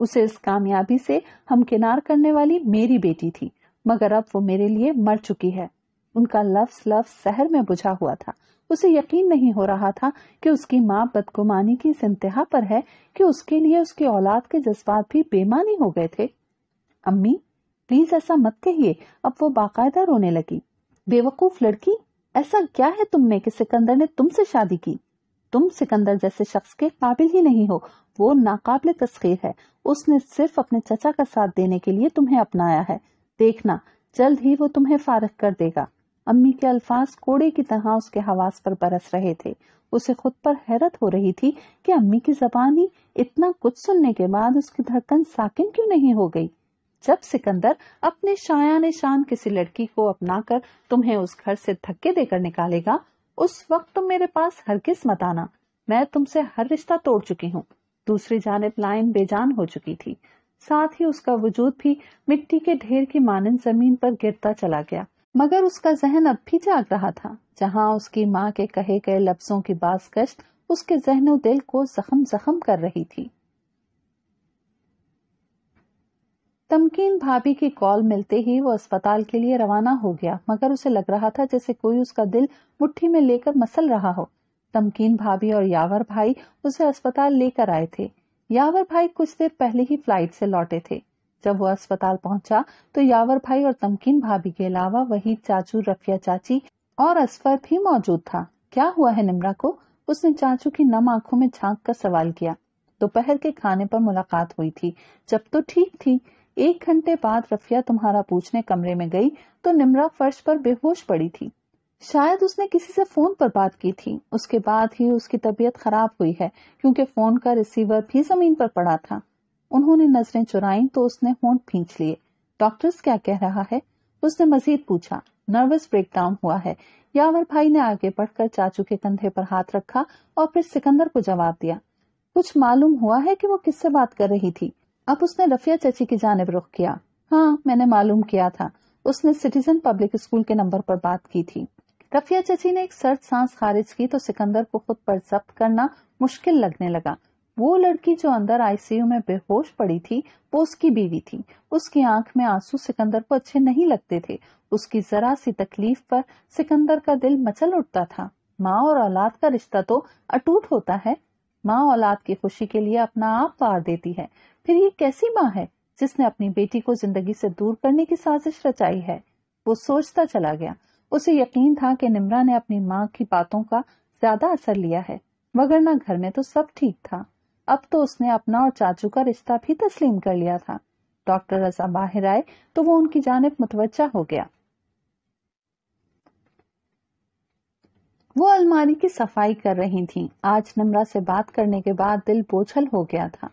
उसे इस कामयाबी से हमकिनार करने वाली मेरी बेटी थी मगर अब वो मेरे लिए मर चुकी है उनका लफ्स लफ्स शहर में बुझा हुआ था उसे यकीन नहीं हो रहा था कि उसकी माँ बदगुमानी की इस इंतहा पर है कि उसके लिए उसकी औलाद के जज्बात भी बेमानी हो गए थे अम्मी प्लीज ऐसा मत कहिए अब वो बाकायदा रोने लगी बेवकूफ लड़की ऐसा क्या है तुम में कि सिकंदर ने तुमसे शादी की तुम सिकंदर जैसे शख्स के काबिल ही नहीं हो वो नाकाबिल तस्खीर है उसने सिर्फ अपने चचा का साथ देने के लिए तुम्हें अपनाया है देखना जल्द ही वो तुम्हें फारिग कर देगा अम्मी के अल्फाज कोड़े की तरह उसके हवास पर बरस रहे थे उसे खुद पर हैरत हो रही थी कि अम्मी की जबानी इतना कुछ सुनने के बाद उसकी धड़कन साकिन क्यों नहीं हो गई जब सिकंदर अपने शायान शान किसी लड़की को अपनाकर तुम्हें उस घर से धक्के देकर निकालेगा उस वक्त तुम मेरे पास हर मत आना मैं तुमसे हर रिश्ता तोड़ चुकी हूँ दूसरी जानब लाइन बेजान हो चुकी थी साथ ही उसका वजूद भी मिट्टी के ढेर की मानन जमीन पर गिरता चला गया मगर उसका जहन अब भी जाग रहा था जहां उसकी माँ के कहे गए लफ्जों की बासकश उसके जहनो दिल को जख्म जख्म कर रही थी तमकीन भाभी की कॉल मिलते ही वो अस्पताल के लिए रवाना हो गया मगर उसे लग रहा था जैसे कोई उसका दिल मुट्ठी में लेकर मसल रहा हो तमकीन भाभी और यावर भाई उसे अस्पताल लेकर आए थे यावर भाई कुछ देर पहले ही फ्लाइट से लौटे थे जब वह अस्पताल पहुंचा तो यावर भाई और तमकीन भाभी के अलावा वही चाचू रफिया चाची और असफर भी मौजूद था क्या हुआ है निमरा को उसने चाचू की नम आंखों में झांक कर सवाल किया दोपहर के खाने पर मुलाकात हुई थी जब तो ठीक थी एक घंटे बाद रफिया तुम्हारा पूछने कमरे में गई तो निमरा फर्श पर बेहोश पड़ी थी शायद उसने किसी से फोन पर बात की थी उसके बाद ही उसकी तबीयत खराब हुई है क्योंकि फोन का रिसीवर भी जमीन पर पड़ा था उन्होंने नजरें चुराई तो उसने होंठ खींच लिए डॉक्टर्स क्या कह रहा है उसने मजीद पूछा नर्वस ब्रेकडाउन हुआ है यावर भाई ने आगे बढ़कर चाचू के कंधे पर हाथ रखा और फिर सिकंदर को जवाब दिया कुछ मालूम हुआ है कि वो किससे बात कर रही थी अब उसने रफिया चाची की जानब रुख किया हाँ मैंने मालूम किया था उसने सिटीजन पब्लिक स्कूल के नंबर पर बात की थी रफिया चाची ने एक सर्द सांस खारिज की तो सिकंदर को खुद पर जब्त करना मुश्किल लगने लगा वो लड़की जो अंदर आईसीयू में बेहोश पड़ी थी वो उसकी बीवी थी उसकी आंख में आंसू सिकंदर को अच्छे नहीं लगते थे उसकी जरा सी तकलीफ पर सिकंदर का दिल मचल उठता था माँ और औलाद का रिश्ता तो अटूट होता है माँ औलाद की खुशी के लिए अपना आप पार देती है फिर ये कैसी माँ है जिसने अपनी बेटी को जिंदगी से दूर करने की साजिश रचाई है वो सोचता चला गया उसे यकीन था कि निमरा ने अपनी माँ की बातों का ज्यादा असर लिया है ना घर में तो सब ठीक था अब तो उसने अपना और चाचू का रिश्ता भी तस्लीम कर लिया था डॉक्टर रजा बाहर आए तो वो उनकी जानब मुतवजा हो गया वो अलमारी की सफाई कर रही थी आज निमरा से बात करने के बाद दिल बोझल हो गया था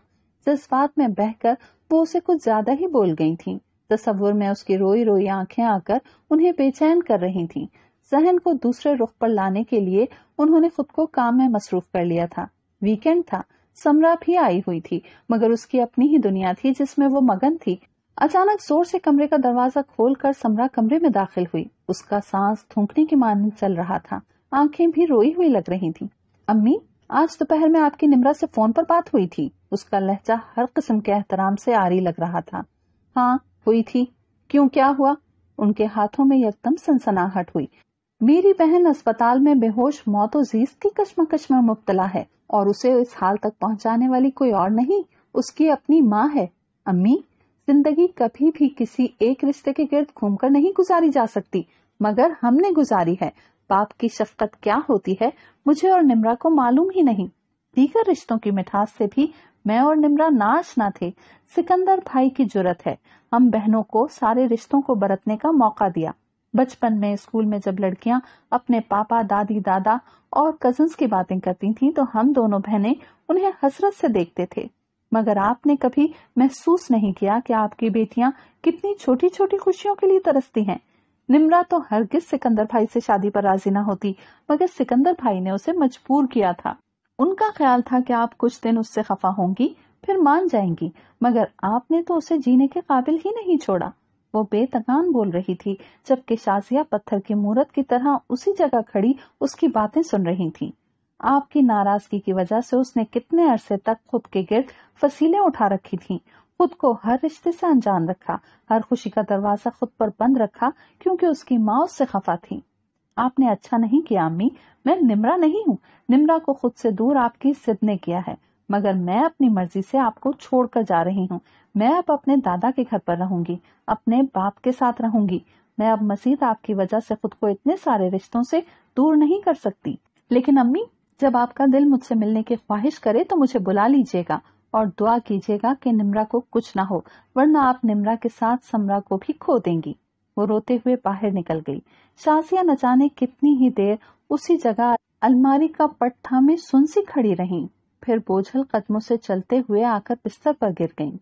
जज्बात में बहकर वो उसे कुछ ज्यादा ही बोल गई थी तस्वुर में उसकी रोई रोई आंखें आकर उन्हें बेचैन कर रही थी जहन को दूसरे रुख पर लाने के लिए उन्होंने खुद को काम में मसरूफ कर लिया था वीकेंड था समरा भी आई हुई थी मगर उसकी अपनी ही दुनिया थी जिसमें वो मगन थी अचानक जोर से कमरे का दरवाजा खोलकर समरा कमरे में दाखिल हुई उसका सांस थूकने के मान चल रहा था आंखें भी रोई हुई लग रही थी अम्मी आज दोपहर में आपकी निमरा से फोन पर बात हुई थी उसका लहजा हर किस्म के एहतराम से आरी लग रहा था हाँ हुई थी क्यों क्या हुआ उनके हाथों में एकदम सनसनाहट हुई मेरी बहन अस्पताल में बेहोश मौत और की कश्मकश में मुबतला है और उसे इस हाल तक पहुंचाने वाली कोई और नहीं उसकी अपनी माँ है अम्मी जिंदगी कभी भी किसी एक रिश्ते के गिर्द घूमकर नहीं गुजारी जा सकती मगर हमने गुजारी है बाप की शफकत क्या होती है मुझे और निमरा को मालूम ही नहीं दीगर रिश्तों की मिठास से भी मैं और निमरा नाश ना थे सिकंदर भाई की जरूरत है हम बहनों को सारे रिश्तों को बरतने का मौका दिया बचपन में स्कूल में जब लड़कियां अपने पापा दादी दादा और कजन्स की बातें करती थीं तो हम दोनों बहनें उन्हें हसरत से देखते थे मगर आपने कभी महसूस नहीं किया कि आपकी बेटियां कितनी छोटी छोटी खुशियों के लिए तरसती हैं निमरा तो हरगिज सिकंदर भाई से शादी पर राजी ना होती मगर सिकंदर भाई ने उसे मजबूर किया था उनका ख्याल था कि आप कुछ दिन उससे खफा होंगी फिर मान जाएंगी मगर आपने तो उसे जीने के काबिल ही नहीं छोड़ा वो बेतकान बोल रही थी जबकि शाजिया पत्थर की मूर्त की तरह उसी जगह खड़ी उसकी बातें सुन रही थी आपकी नाराजगी की वजह से उसने कितने अरसे तक खुद के गिर्द फसीलें उठा रखी थी खुद को हर रिश्ते से अनजान रखा हर खुशी का दरवाजा खुद पर बंद रखा क्योंकि उसकी माँ उससे खफा थी आपने अच्छा नहीं किया अम्मी मैं निमरा नहीं हूँ निमरा को खुद से दूर आपकी सिद्ध ने किया है मगर मैं अपनी मर्जी से आपको छोड़कर जा रही हूँ मैं अब अपने दादा के घर पर रहूंगी अपने बाप के साथ रहूंगी मैं अब मजीद आपकी वजह से खुद को इतने सारे रिश्तों से दूर नहीं कर सकती लेकिन अम्मी जब आपका दिल मुझसे मिलने की ख्वाहिश करे तो मुझे बुला लीजिएगा और दुआ कीजिएगा कि निमरा को कुछ ना हो वरना आप निमरा के साथ समरा को भी खो देंगी वो रोते हुए बाहर निकल गई शासिया न जाने कितनी ही देर उसी जगह अलमारी का पट में सुनसी खड़ी रही फिर बोझल कदमों से चलते हुए आकर बिस्तर पर गिर गईं।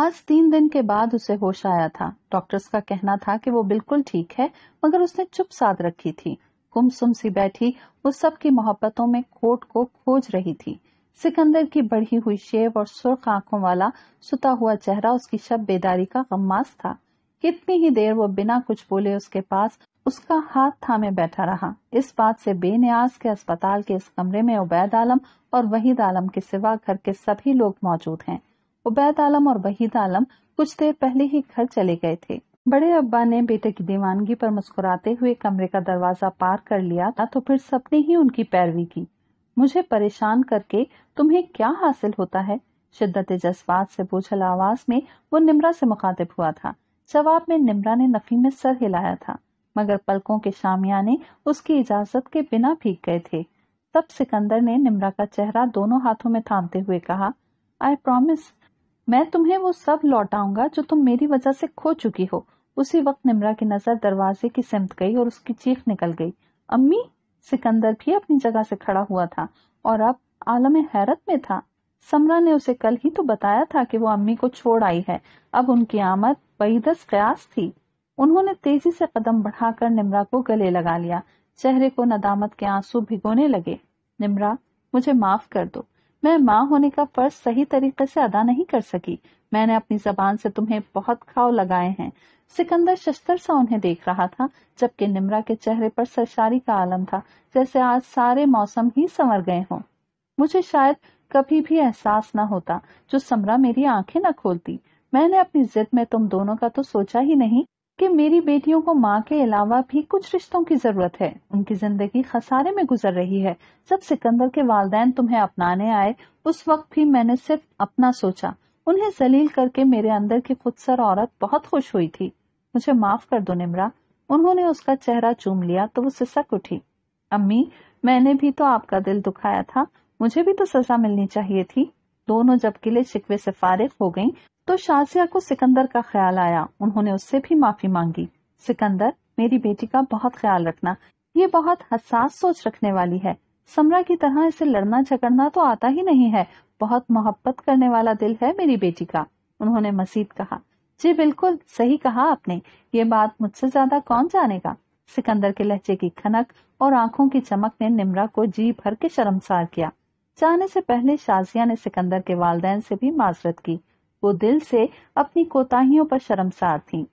आज तीन दिन के बाद उसे होश आया था डॉक्टर्स का कहना था कि वो बिल्कुल ठीक है मगर उसने चुप साध रखी थी गुमसुम सी बैठी वो सबकी मोहब्बतों में कोट को खोज रही थी सिकंदर की बढ़ी हुई शेव और सुर्ख आंखों वाला सुता हुआ चेहरा उसकी शब बेदारी का गम्मास था कितनी ही देर वो बिना कुछ बोले उसके पास उसका हाथ थामे बैठा रहा इस बात से बेनियाज के अस्पताल के इस कमरे में उबैद आलम और वहीद आलम के सिवा घर के सभी लोग मौजूद हैं उबैद आलम और वहीद आलम कुछ देर पहले ही घर चले गए थे बड़े अब्बा ने बेटे की दीवानगी पर मुस्कुराते हुए कमरे का दरवाजा पार कर लिया था तो फिर सबने ही उनकी पैरवी की मुझे परेशान करके तुम्हें क्या हासिल होता है शिद्दत जज्बात से बोझल आवाज में वो निमरा से मुखातिब हुआ था जवाब में निमरा ने नफी में सर हिलाया था मगर पलकों के शामियाने उसकी इजाजत के बिना भीग गए थे तब सिकंदर ने निमरा का चेहरा दोनों हाथों में थामते हुए कहा आई प्रोमिस मैं तुम्हें वो सब लौटाऊंगा जो तुम मेरी वजह से खो चुकी हो उसी वक्त निम्रा की नजर दरवाजे की सिमत गई और उसकी चीख निकल गई अम्मी सिकंदर भी अपनी जगह से खड़ा हुआ था और अब आलम हैरत में था समरा ने उसे कल ही तो बताया था कि वो अम्मी को छोड़ आई है अब उनकी आमद बहीदस कयास थी उन्होंने तेजी से कदम बढ़ाकर निम्रा को गले लगा लिया चेहरे को नदामत के आंसू भिगोने लगे निमरा मुझे माफ कर दो मैं माँ होने का फर्ज सही तरीके से अदा नहीं कर सकी मैंने अपनी जबान से तुम्हें बहुत खाव लगाए हैं सिकंदर शस्तर सा उन्हें देख रहा था जबकि निम्रा के चेहरे पर सरसारी का आलम था जैसे आज सारे मौसम ही संवर गए हों मुझे शायद कभी भी एहसास न होता जो समरा मेरी आंखें न खोलती मैंने अपनी जिद में तुम दोनों का तो सोचा ही नहीं कि मेरी बेटियों को माँ के अलावा भी कुछ रिश्तों की जरूरत है उनकी जिंदगी खसारे में गुजर रही है जब सिकंदर के वालदेन तुम्हें अपनाने आए उस वक्त भी मैंने सिर्फ अपना सोचा उन्हें जलील करके मेरे अंदर की खुदसर औरत बहुत खुश हुई थी मुझे माफ कर दो निमरा उन्होंने उसका चेहरा चूम लिया तो वो सिसक उठी अम्मी मैंने भी तो आपका दिल दुखाया था मुझे भी तो सजा मिलनी चाहिए थी दोनों जब किले शिकवे से फारिग हो गईं तो शाजिया को सिकंदर का ख्याल आया उन्होंने उससे भी माफी मांगी सिकंदर मेरी बेटी का बहुत ख्याल रखना ये बहुत हसास सोच रखने वाली है समरा की तरह इसे लड़ना झगड़ना तो आता ही नहीं है बहुत मोहब्बत करने वाला दिल है मेरी बेटी का उन्होंने मजीद कहा जी बिल्कुल सही कहा आपने ये बात मुझसे ज्यादा कौन जानेगा सिकंदर के लहजे की खनक और आंखों की चमक ने निमरा को जी भर के शर्मसार किया जाने से पहले शाजिया ने सिकंदर के वालदेन से भी माजरत की वो दिल से अपनी कोताहियों पर शर्मसार थी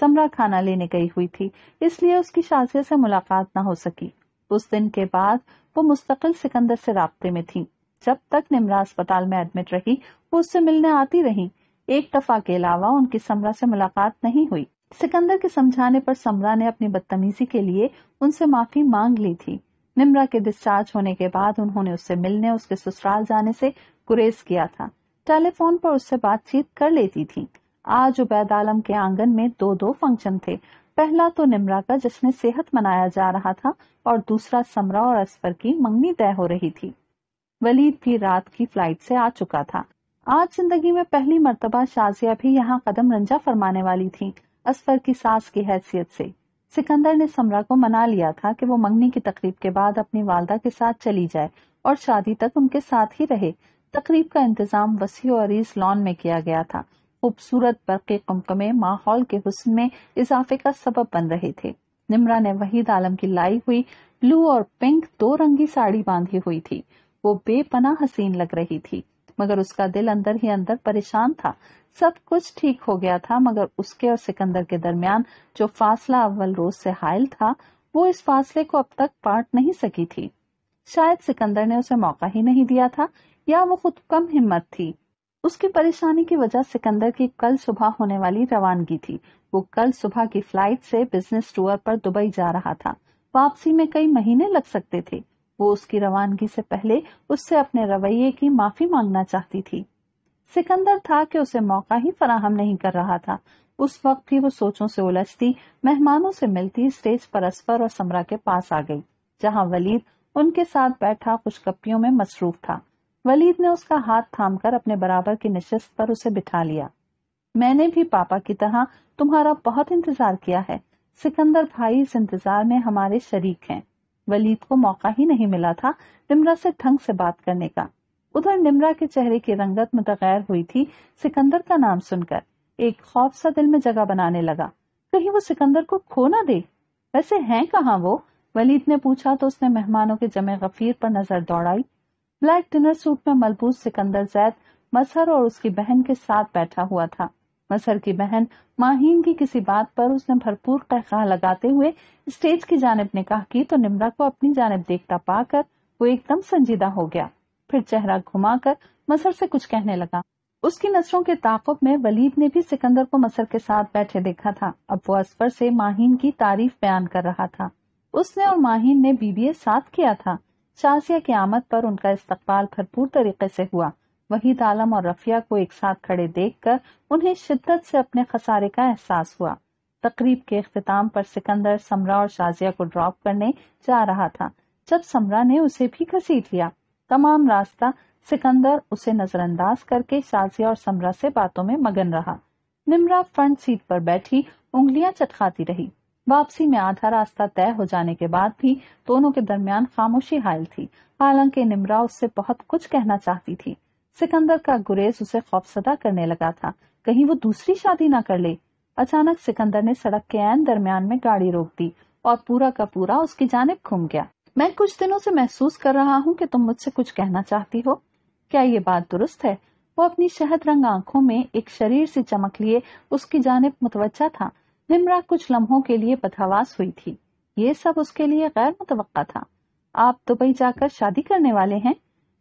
समरा खाना लेने गई हुई थी इसलिए उसकी शाजिया से मुलाकात न हो सकी उस दिन के बाद वो मुस्तकिल सिकंदर से रबते में थी जब तक निमरा अस्पताल में एडमिट रही वो उससे मिलने आती रही एक दफा के अलावा उनकी समरा से मुलाकात नहीं हुई सिकंदर के समझाने पर समरा ने अपनी बदतमीजी के लिए उनसे माफी मांग ली थी निमरा के डिस्चार्ज होने के बाद उन्होंने उससे मिलने उसके ससुराल जाने से गुरेज किया था टेलीफोन पर उससे बातचीत कर लेती थी आज उबैद आलम के आंगन में दो दो फंक्शन थे पहला तो निमरा का जश्न सेहत मनाया जा रहा था और दूसरा समरा और असफर की मंगनी तय हो रही थी वलीद भी रात की फ्लाइट से आ चुका था आज जिंदगी में पहली मरतबा शाजिया भी यहाँ कदम रंजा फरमाने वाली थी असफर की सास की हैसियत से सिकंदर ने समरा को मना लिया था कि वो मंगनी की तकरीब के बाद अपनी वालदा के साथ चली जाए और शादी तक उनके साथ ही रहे तकरीब का इंतजाम वसी और रीस लॉन में किया गया था खूबसूरत बरके कमकमे माहौल के हुस्न में इजाफे का सबब बन रहे थे निमरा ने वहीद आलम की लाई हुई ब्लू और पिंक दो रंगी साड़ी बांधी हुई थी वो बेपना हसीन लग रही थी मगर उसका दिल अंदर ही अंदर परेशान था सब कुछ ठीक हो गया था मगर उसके और सिकंदर के दरमियान जो फासला अव्वल रोज से हायल था वो इस फासले को अब तक पाट नहीं सकी थी शायद सिकंदर ने उसे मौका ही नहीं दिया था या वो खुद कम हिम्मत थी उसकी परेशानी की वजह सिकंदर की कल सुबह होने वाली रवानगी थी वो कल सुबह की फ्लाइट से बिजनेस टूर पर दुबई जा रहा था वापसी में कई महीने लग सकते थे वो उसकी रवानगी से पहले उससे अपने रवैये की माफी मांगना चाहती थी सिकंदर था कि उसे मौका ही फराहम नहीं कर रहा था उस वक्त भी वो सोचों से उलझती मेहमानों से मिलती स्टेज पर असफर और समरा के पास आ गई जहां वलीद उनके साथ बैठा खुशकपियों में मसरूफ था वलीद ने उसका हाथ थामकर अपने बराबर की नशस्त पर उसे बिठा लिया मैंने भी पापा की तरह तुम्हारा बहुत इंतजार किया है सिकंदर भाई इस इंतजार में हमारे शरीक हैं वलीद को मौका ही नहीं मिला था निमरा से ढंग से बात करने का उधर निमरा के चेहरे की रंगत मुतगैर हुई थी सिकंदर का नाम सुनकर एक खौफ सा दिल में जगह बनाने लगा कहीं वो सिकंदर को खो ना दे वैसे है कहा वो वलीद ने पूछा तो उसने मेहमानों के जमे गफीर पर नजर दौड़ाई ब्लैक डिनर सूट में मलबूत सिकंदर जैद मसर और उसकी बहन के साथ बैठा हुआ था मसर की बहन माहीन की किसी बात पर उसने भरपूर कहका लगाते हुए स्टेज की जानब निकाह की तो निमरा को अपनी जानब देखता पाकर वो एकदम संजीदा हो गया फिर चेहरा घुमाकर मसर से कुछ कहने लगा उसकी नसरों के ताकुब में वलीद ने भी सिकंदर को मसर के साथ बैठे देखा था अब वो असफर से माहीन की तारीफ बयान कर रहा था उसने और माहीन ने बीबीए साथ किया था चासिया की आमद पर उनका इस्तकबाल भरपूर तरीके से हुआ वहीद आलम और रफिया को एक साथ खड़े देखकर उन्हें शिद्दत से अपने खसारे का एहसास हुआ तकरीब के अख्ताम पर सिकंदर समरा और शाजिया को ड्रॉप करने जा रहा था जब समरा ने उसे भी घसीट लिया तमाम रास्ता सिकंदर उसे नजरअंदाज करके शाजिया और समरा से बातों में मगन रहा निमरा फ्रंट सीट पर बैठी उंगलियां चटकाती रही वापसी में आधा रास्ता तय हो जाने के बाद भी दोनों के दरमियान खामोशी हायल थी हालांकि निमरा उससे बहुत कुछ कहना चाहती थी सिकंदर का गुरेज उसे खौफसदा करने लगा था कहीं वो दूसरी शादी ना कर ले अचानक सिकंदर ने सड़क के एन दरमियान में गाड़ी रोक दी और पूरा का पूरा उसकी जानब घूम गया मैं कुछ दिनों से महसूस कर रहा हूँ कि तुम मुझसे कुछ कहना चाहती हो क्या ये बात दुरुस्त है वो अपनी शहद रंग आंखों में एक शरीर से चमक लिए उसकी जानब मुतवजा था निमरा कुछ लम्हों के लिए पथावास हुई थी ये सब उसके लिए गैर मुतव था आप दुबई जाकर शादी करने वाले हैं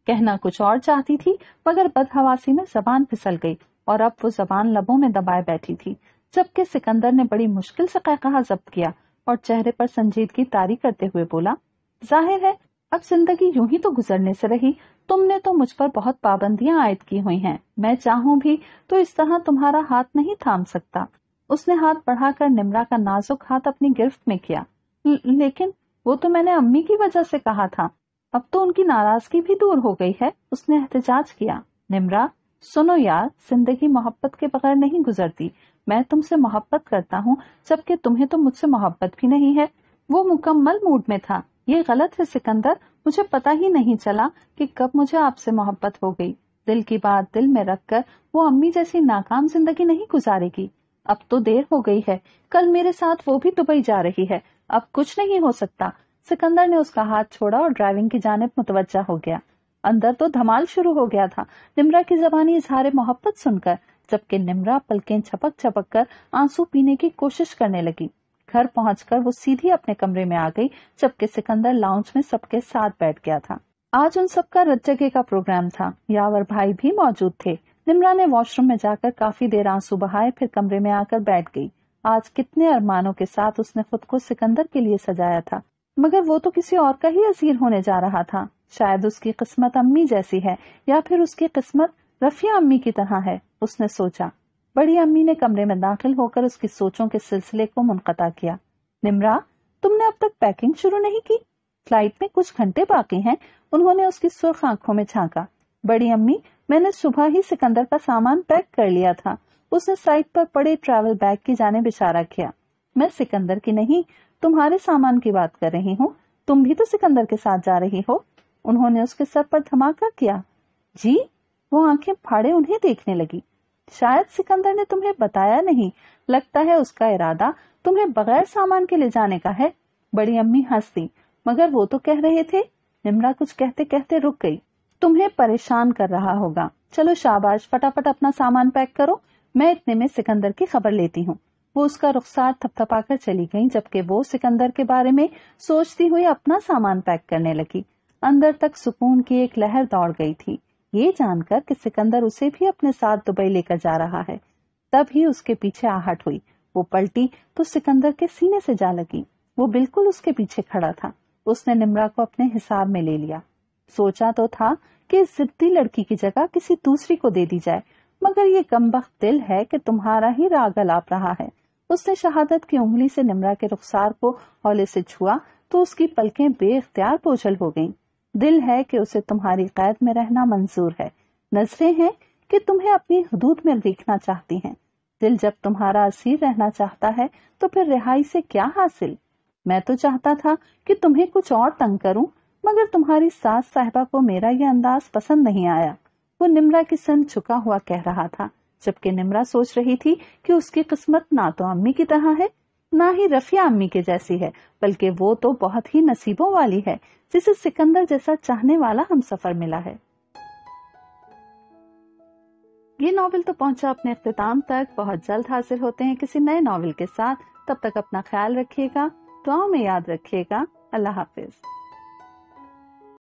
कहना कुछ और चाहती थी मगर बदहवासी में जबान फिसल गई और अब वो जबान लबों में दबाए बैठी थी जबकि सिकंदर ने बड़ी मुश्किल से कहा जब्त किया और चेहरे पर संजीदगी तारी करते हुए बोला जाहिर है अब जिंदगी यूं ही तो गुजरने से रही तुमने तो मुझ पर बहुत पाबंदियां आयद की हुई हैं मैं चाहूं भी तो इस तरह तुम्हारा हाथ नहीं थाम सकता उसने हाथ बढ़ाकर निमरा का नाजुक हाथ अपनी गिरफ्त में किया लेकिन वो तो मैंने अम्मी की वजह से कहा था अब तो उनकी नाराजगी भी दूर हो गई है उसने एहतजाज किया निमरा सुनो यार जिंदगी मोहब्बत के बगैर नहीं गुजरती मैं तुमसे मोहब्बत करता हूँ जबकि तुम्हें तो मुझसे मोहब्बत भी नहीं है वो मुकम्मल मूड में था ये गलत है सिकंदर मुझे पता ही नहीं चला कि कब मुझे आपसे मोहब्बत हो गई दिल की बात दिल में रखकर वो अम्मी जैसी नाकाम जिंदगी नहीं गुजारेगी अब तो देर हो गई है कल मेरे साथ वो भी दुबई जा रही है अब कुछ नहीं हो सकता सिकंदर ने उसका हाथ छोड़ा और ड्राइविंग की जानब मुतवजा हो गया अंदर तो धमाल शुरू हो गया था निमरा की जबानी इजहार मोहब्बत सुनकर जबकि निमरा पलकें छपक छपक कर आंसू पीने की कोशिश करने लगी घर पहुंचकर वो सीधी अपने कमरे में आ गई जबकि सिकंदर लाउंज में सबके साथ बैठ गया था आज उन सबका रज्जगे का प्रोग्राम था यावर भाई भी मौजूद थे निमरा ने वॉशरूम में जाकर काफी देर आंसू बहाए फिर कमरे में आकर बैठ गई आज कितने अरमानों के साथ उसने खुद को सिकंदर के लिए सजाया था मगर वो तो किसी और का ही असीर होने जा रहा था शायद उसकी किस्मत अम्मी जैसी है या फिर उसकी किस्मत रफिया अम्मी की तरह है उसने सोचा बड़ी अम्मी ने कमरे में दाखिल होकर उसकी सोचों के सिलसिले को मुनकता किया निमरा तुमने अब तक पैकिंग शुरू नहीं की फ्लाइट में कुछ घंटे बाकी हैं उन्होंने उसकी सुर्ख आंखों में झांका बड़ी अम्मी मैंने सुबह ही सिकंदर का सामान पैक कर लिया था उसने साइट पर पड़े ट्रैवल बैग की जाने इशारा किया मैं सिकंदर की नहीं तुम्हारे सामान की बात कर रही हूँ तुम भी तो सिकंदर के साथ जा रही हो उन्होंने उसके सर पर धमाका किया जी वो आंखें फाड़े उन्हें देखने लगी शायद सिकंदर ने तुम्हें बताया नहीं लगता है उसका इरादा तुम्हें बगैर सामान के ले जाने का है बड़ी अम्मी हंसती मगर वो तो कह रहे थे निमरा कुछ कहते कहते रुक गई तुम्हें परेशान कर रहा होगा चलो शाबाश फटाफट अपना सामान पैक करो मैं इतने में सिकंदर की खबर लेती हूँ वो उसका रुखसार थपथपाकर चली गई जबकि वो सिकंदर के बारे में सोचती हुई अपना सामान पैक करने लगी अंदर तक सुकून की एक लहर दौड़ गई थी ये जानकर कि सिकंदर उसे भी अपने साथ दुबई लेकर जा रहा है तब ही उसके पीछे आहट हुई वो पलटी तो सिकंदर के सीने से जा लगी वो बिल्कुल उसके पीछे खड़ा था उसने निमरा को अपने हिसाब में ले लिया सोचा तो था कि जिद्दी लड़की की जगह किसी दूसरी को दे दी जाए मगर ये गमबख्त दिल है कि तुम्हारा ही राग अलाप रहा है उसने शहादत की उंगली से निमरा के रुखसार को हौले से छुआ तो उसकी पलकें बेख्तियार बोझल हो गईं। दिल है कि उसे तुम्हारी कैद में रहना मंजूर है नजरें हैं कि तुम्हें अपनी हदूद में देखना चाहती हैं। दिल जब तुम्हारा असीर रहना चाहता है तो फिर रिहाई से क्या हासिल मैं तो चाहता था कि तुम्हें कुछ और तंग करूं मगर तुम्हारी सास साहबा को मेरा यह अंदाज पसंद नहीं आया वो निमरा की सन झुका हुआ कह रहा था जबकि निमरा सोच रही थी कि उसकी किस्मत ना तो अम्मी की तरह है ना ही रफिया अम्मी के जैसी है बल्कि वो तो बहुत ही नसीबों वाली है जिसे सिकंदर जैसा चाहने वाला हम सफर मिला है ये नॉवल तो पहुंचा अपने अख्ताम तक बहुत जल्द हासिल होते हैं किसी नए नावल के साथ तब तक अपना ख्याल रखिएगा दुआओं में याद रखिएगा अल्लाह हाफिज़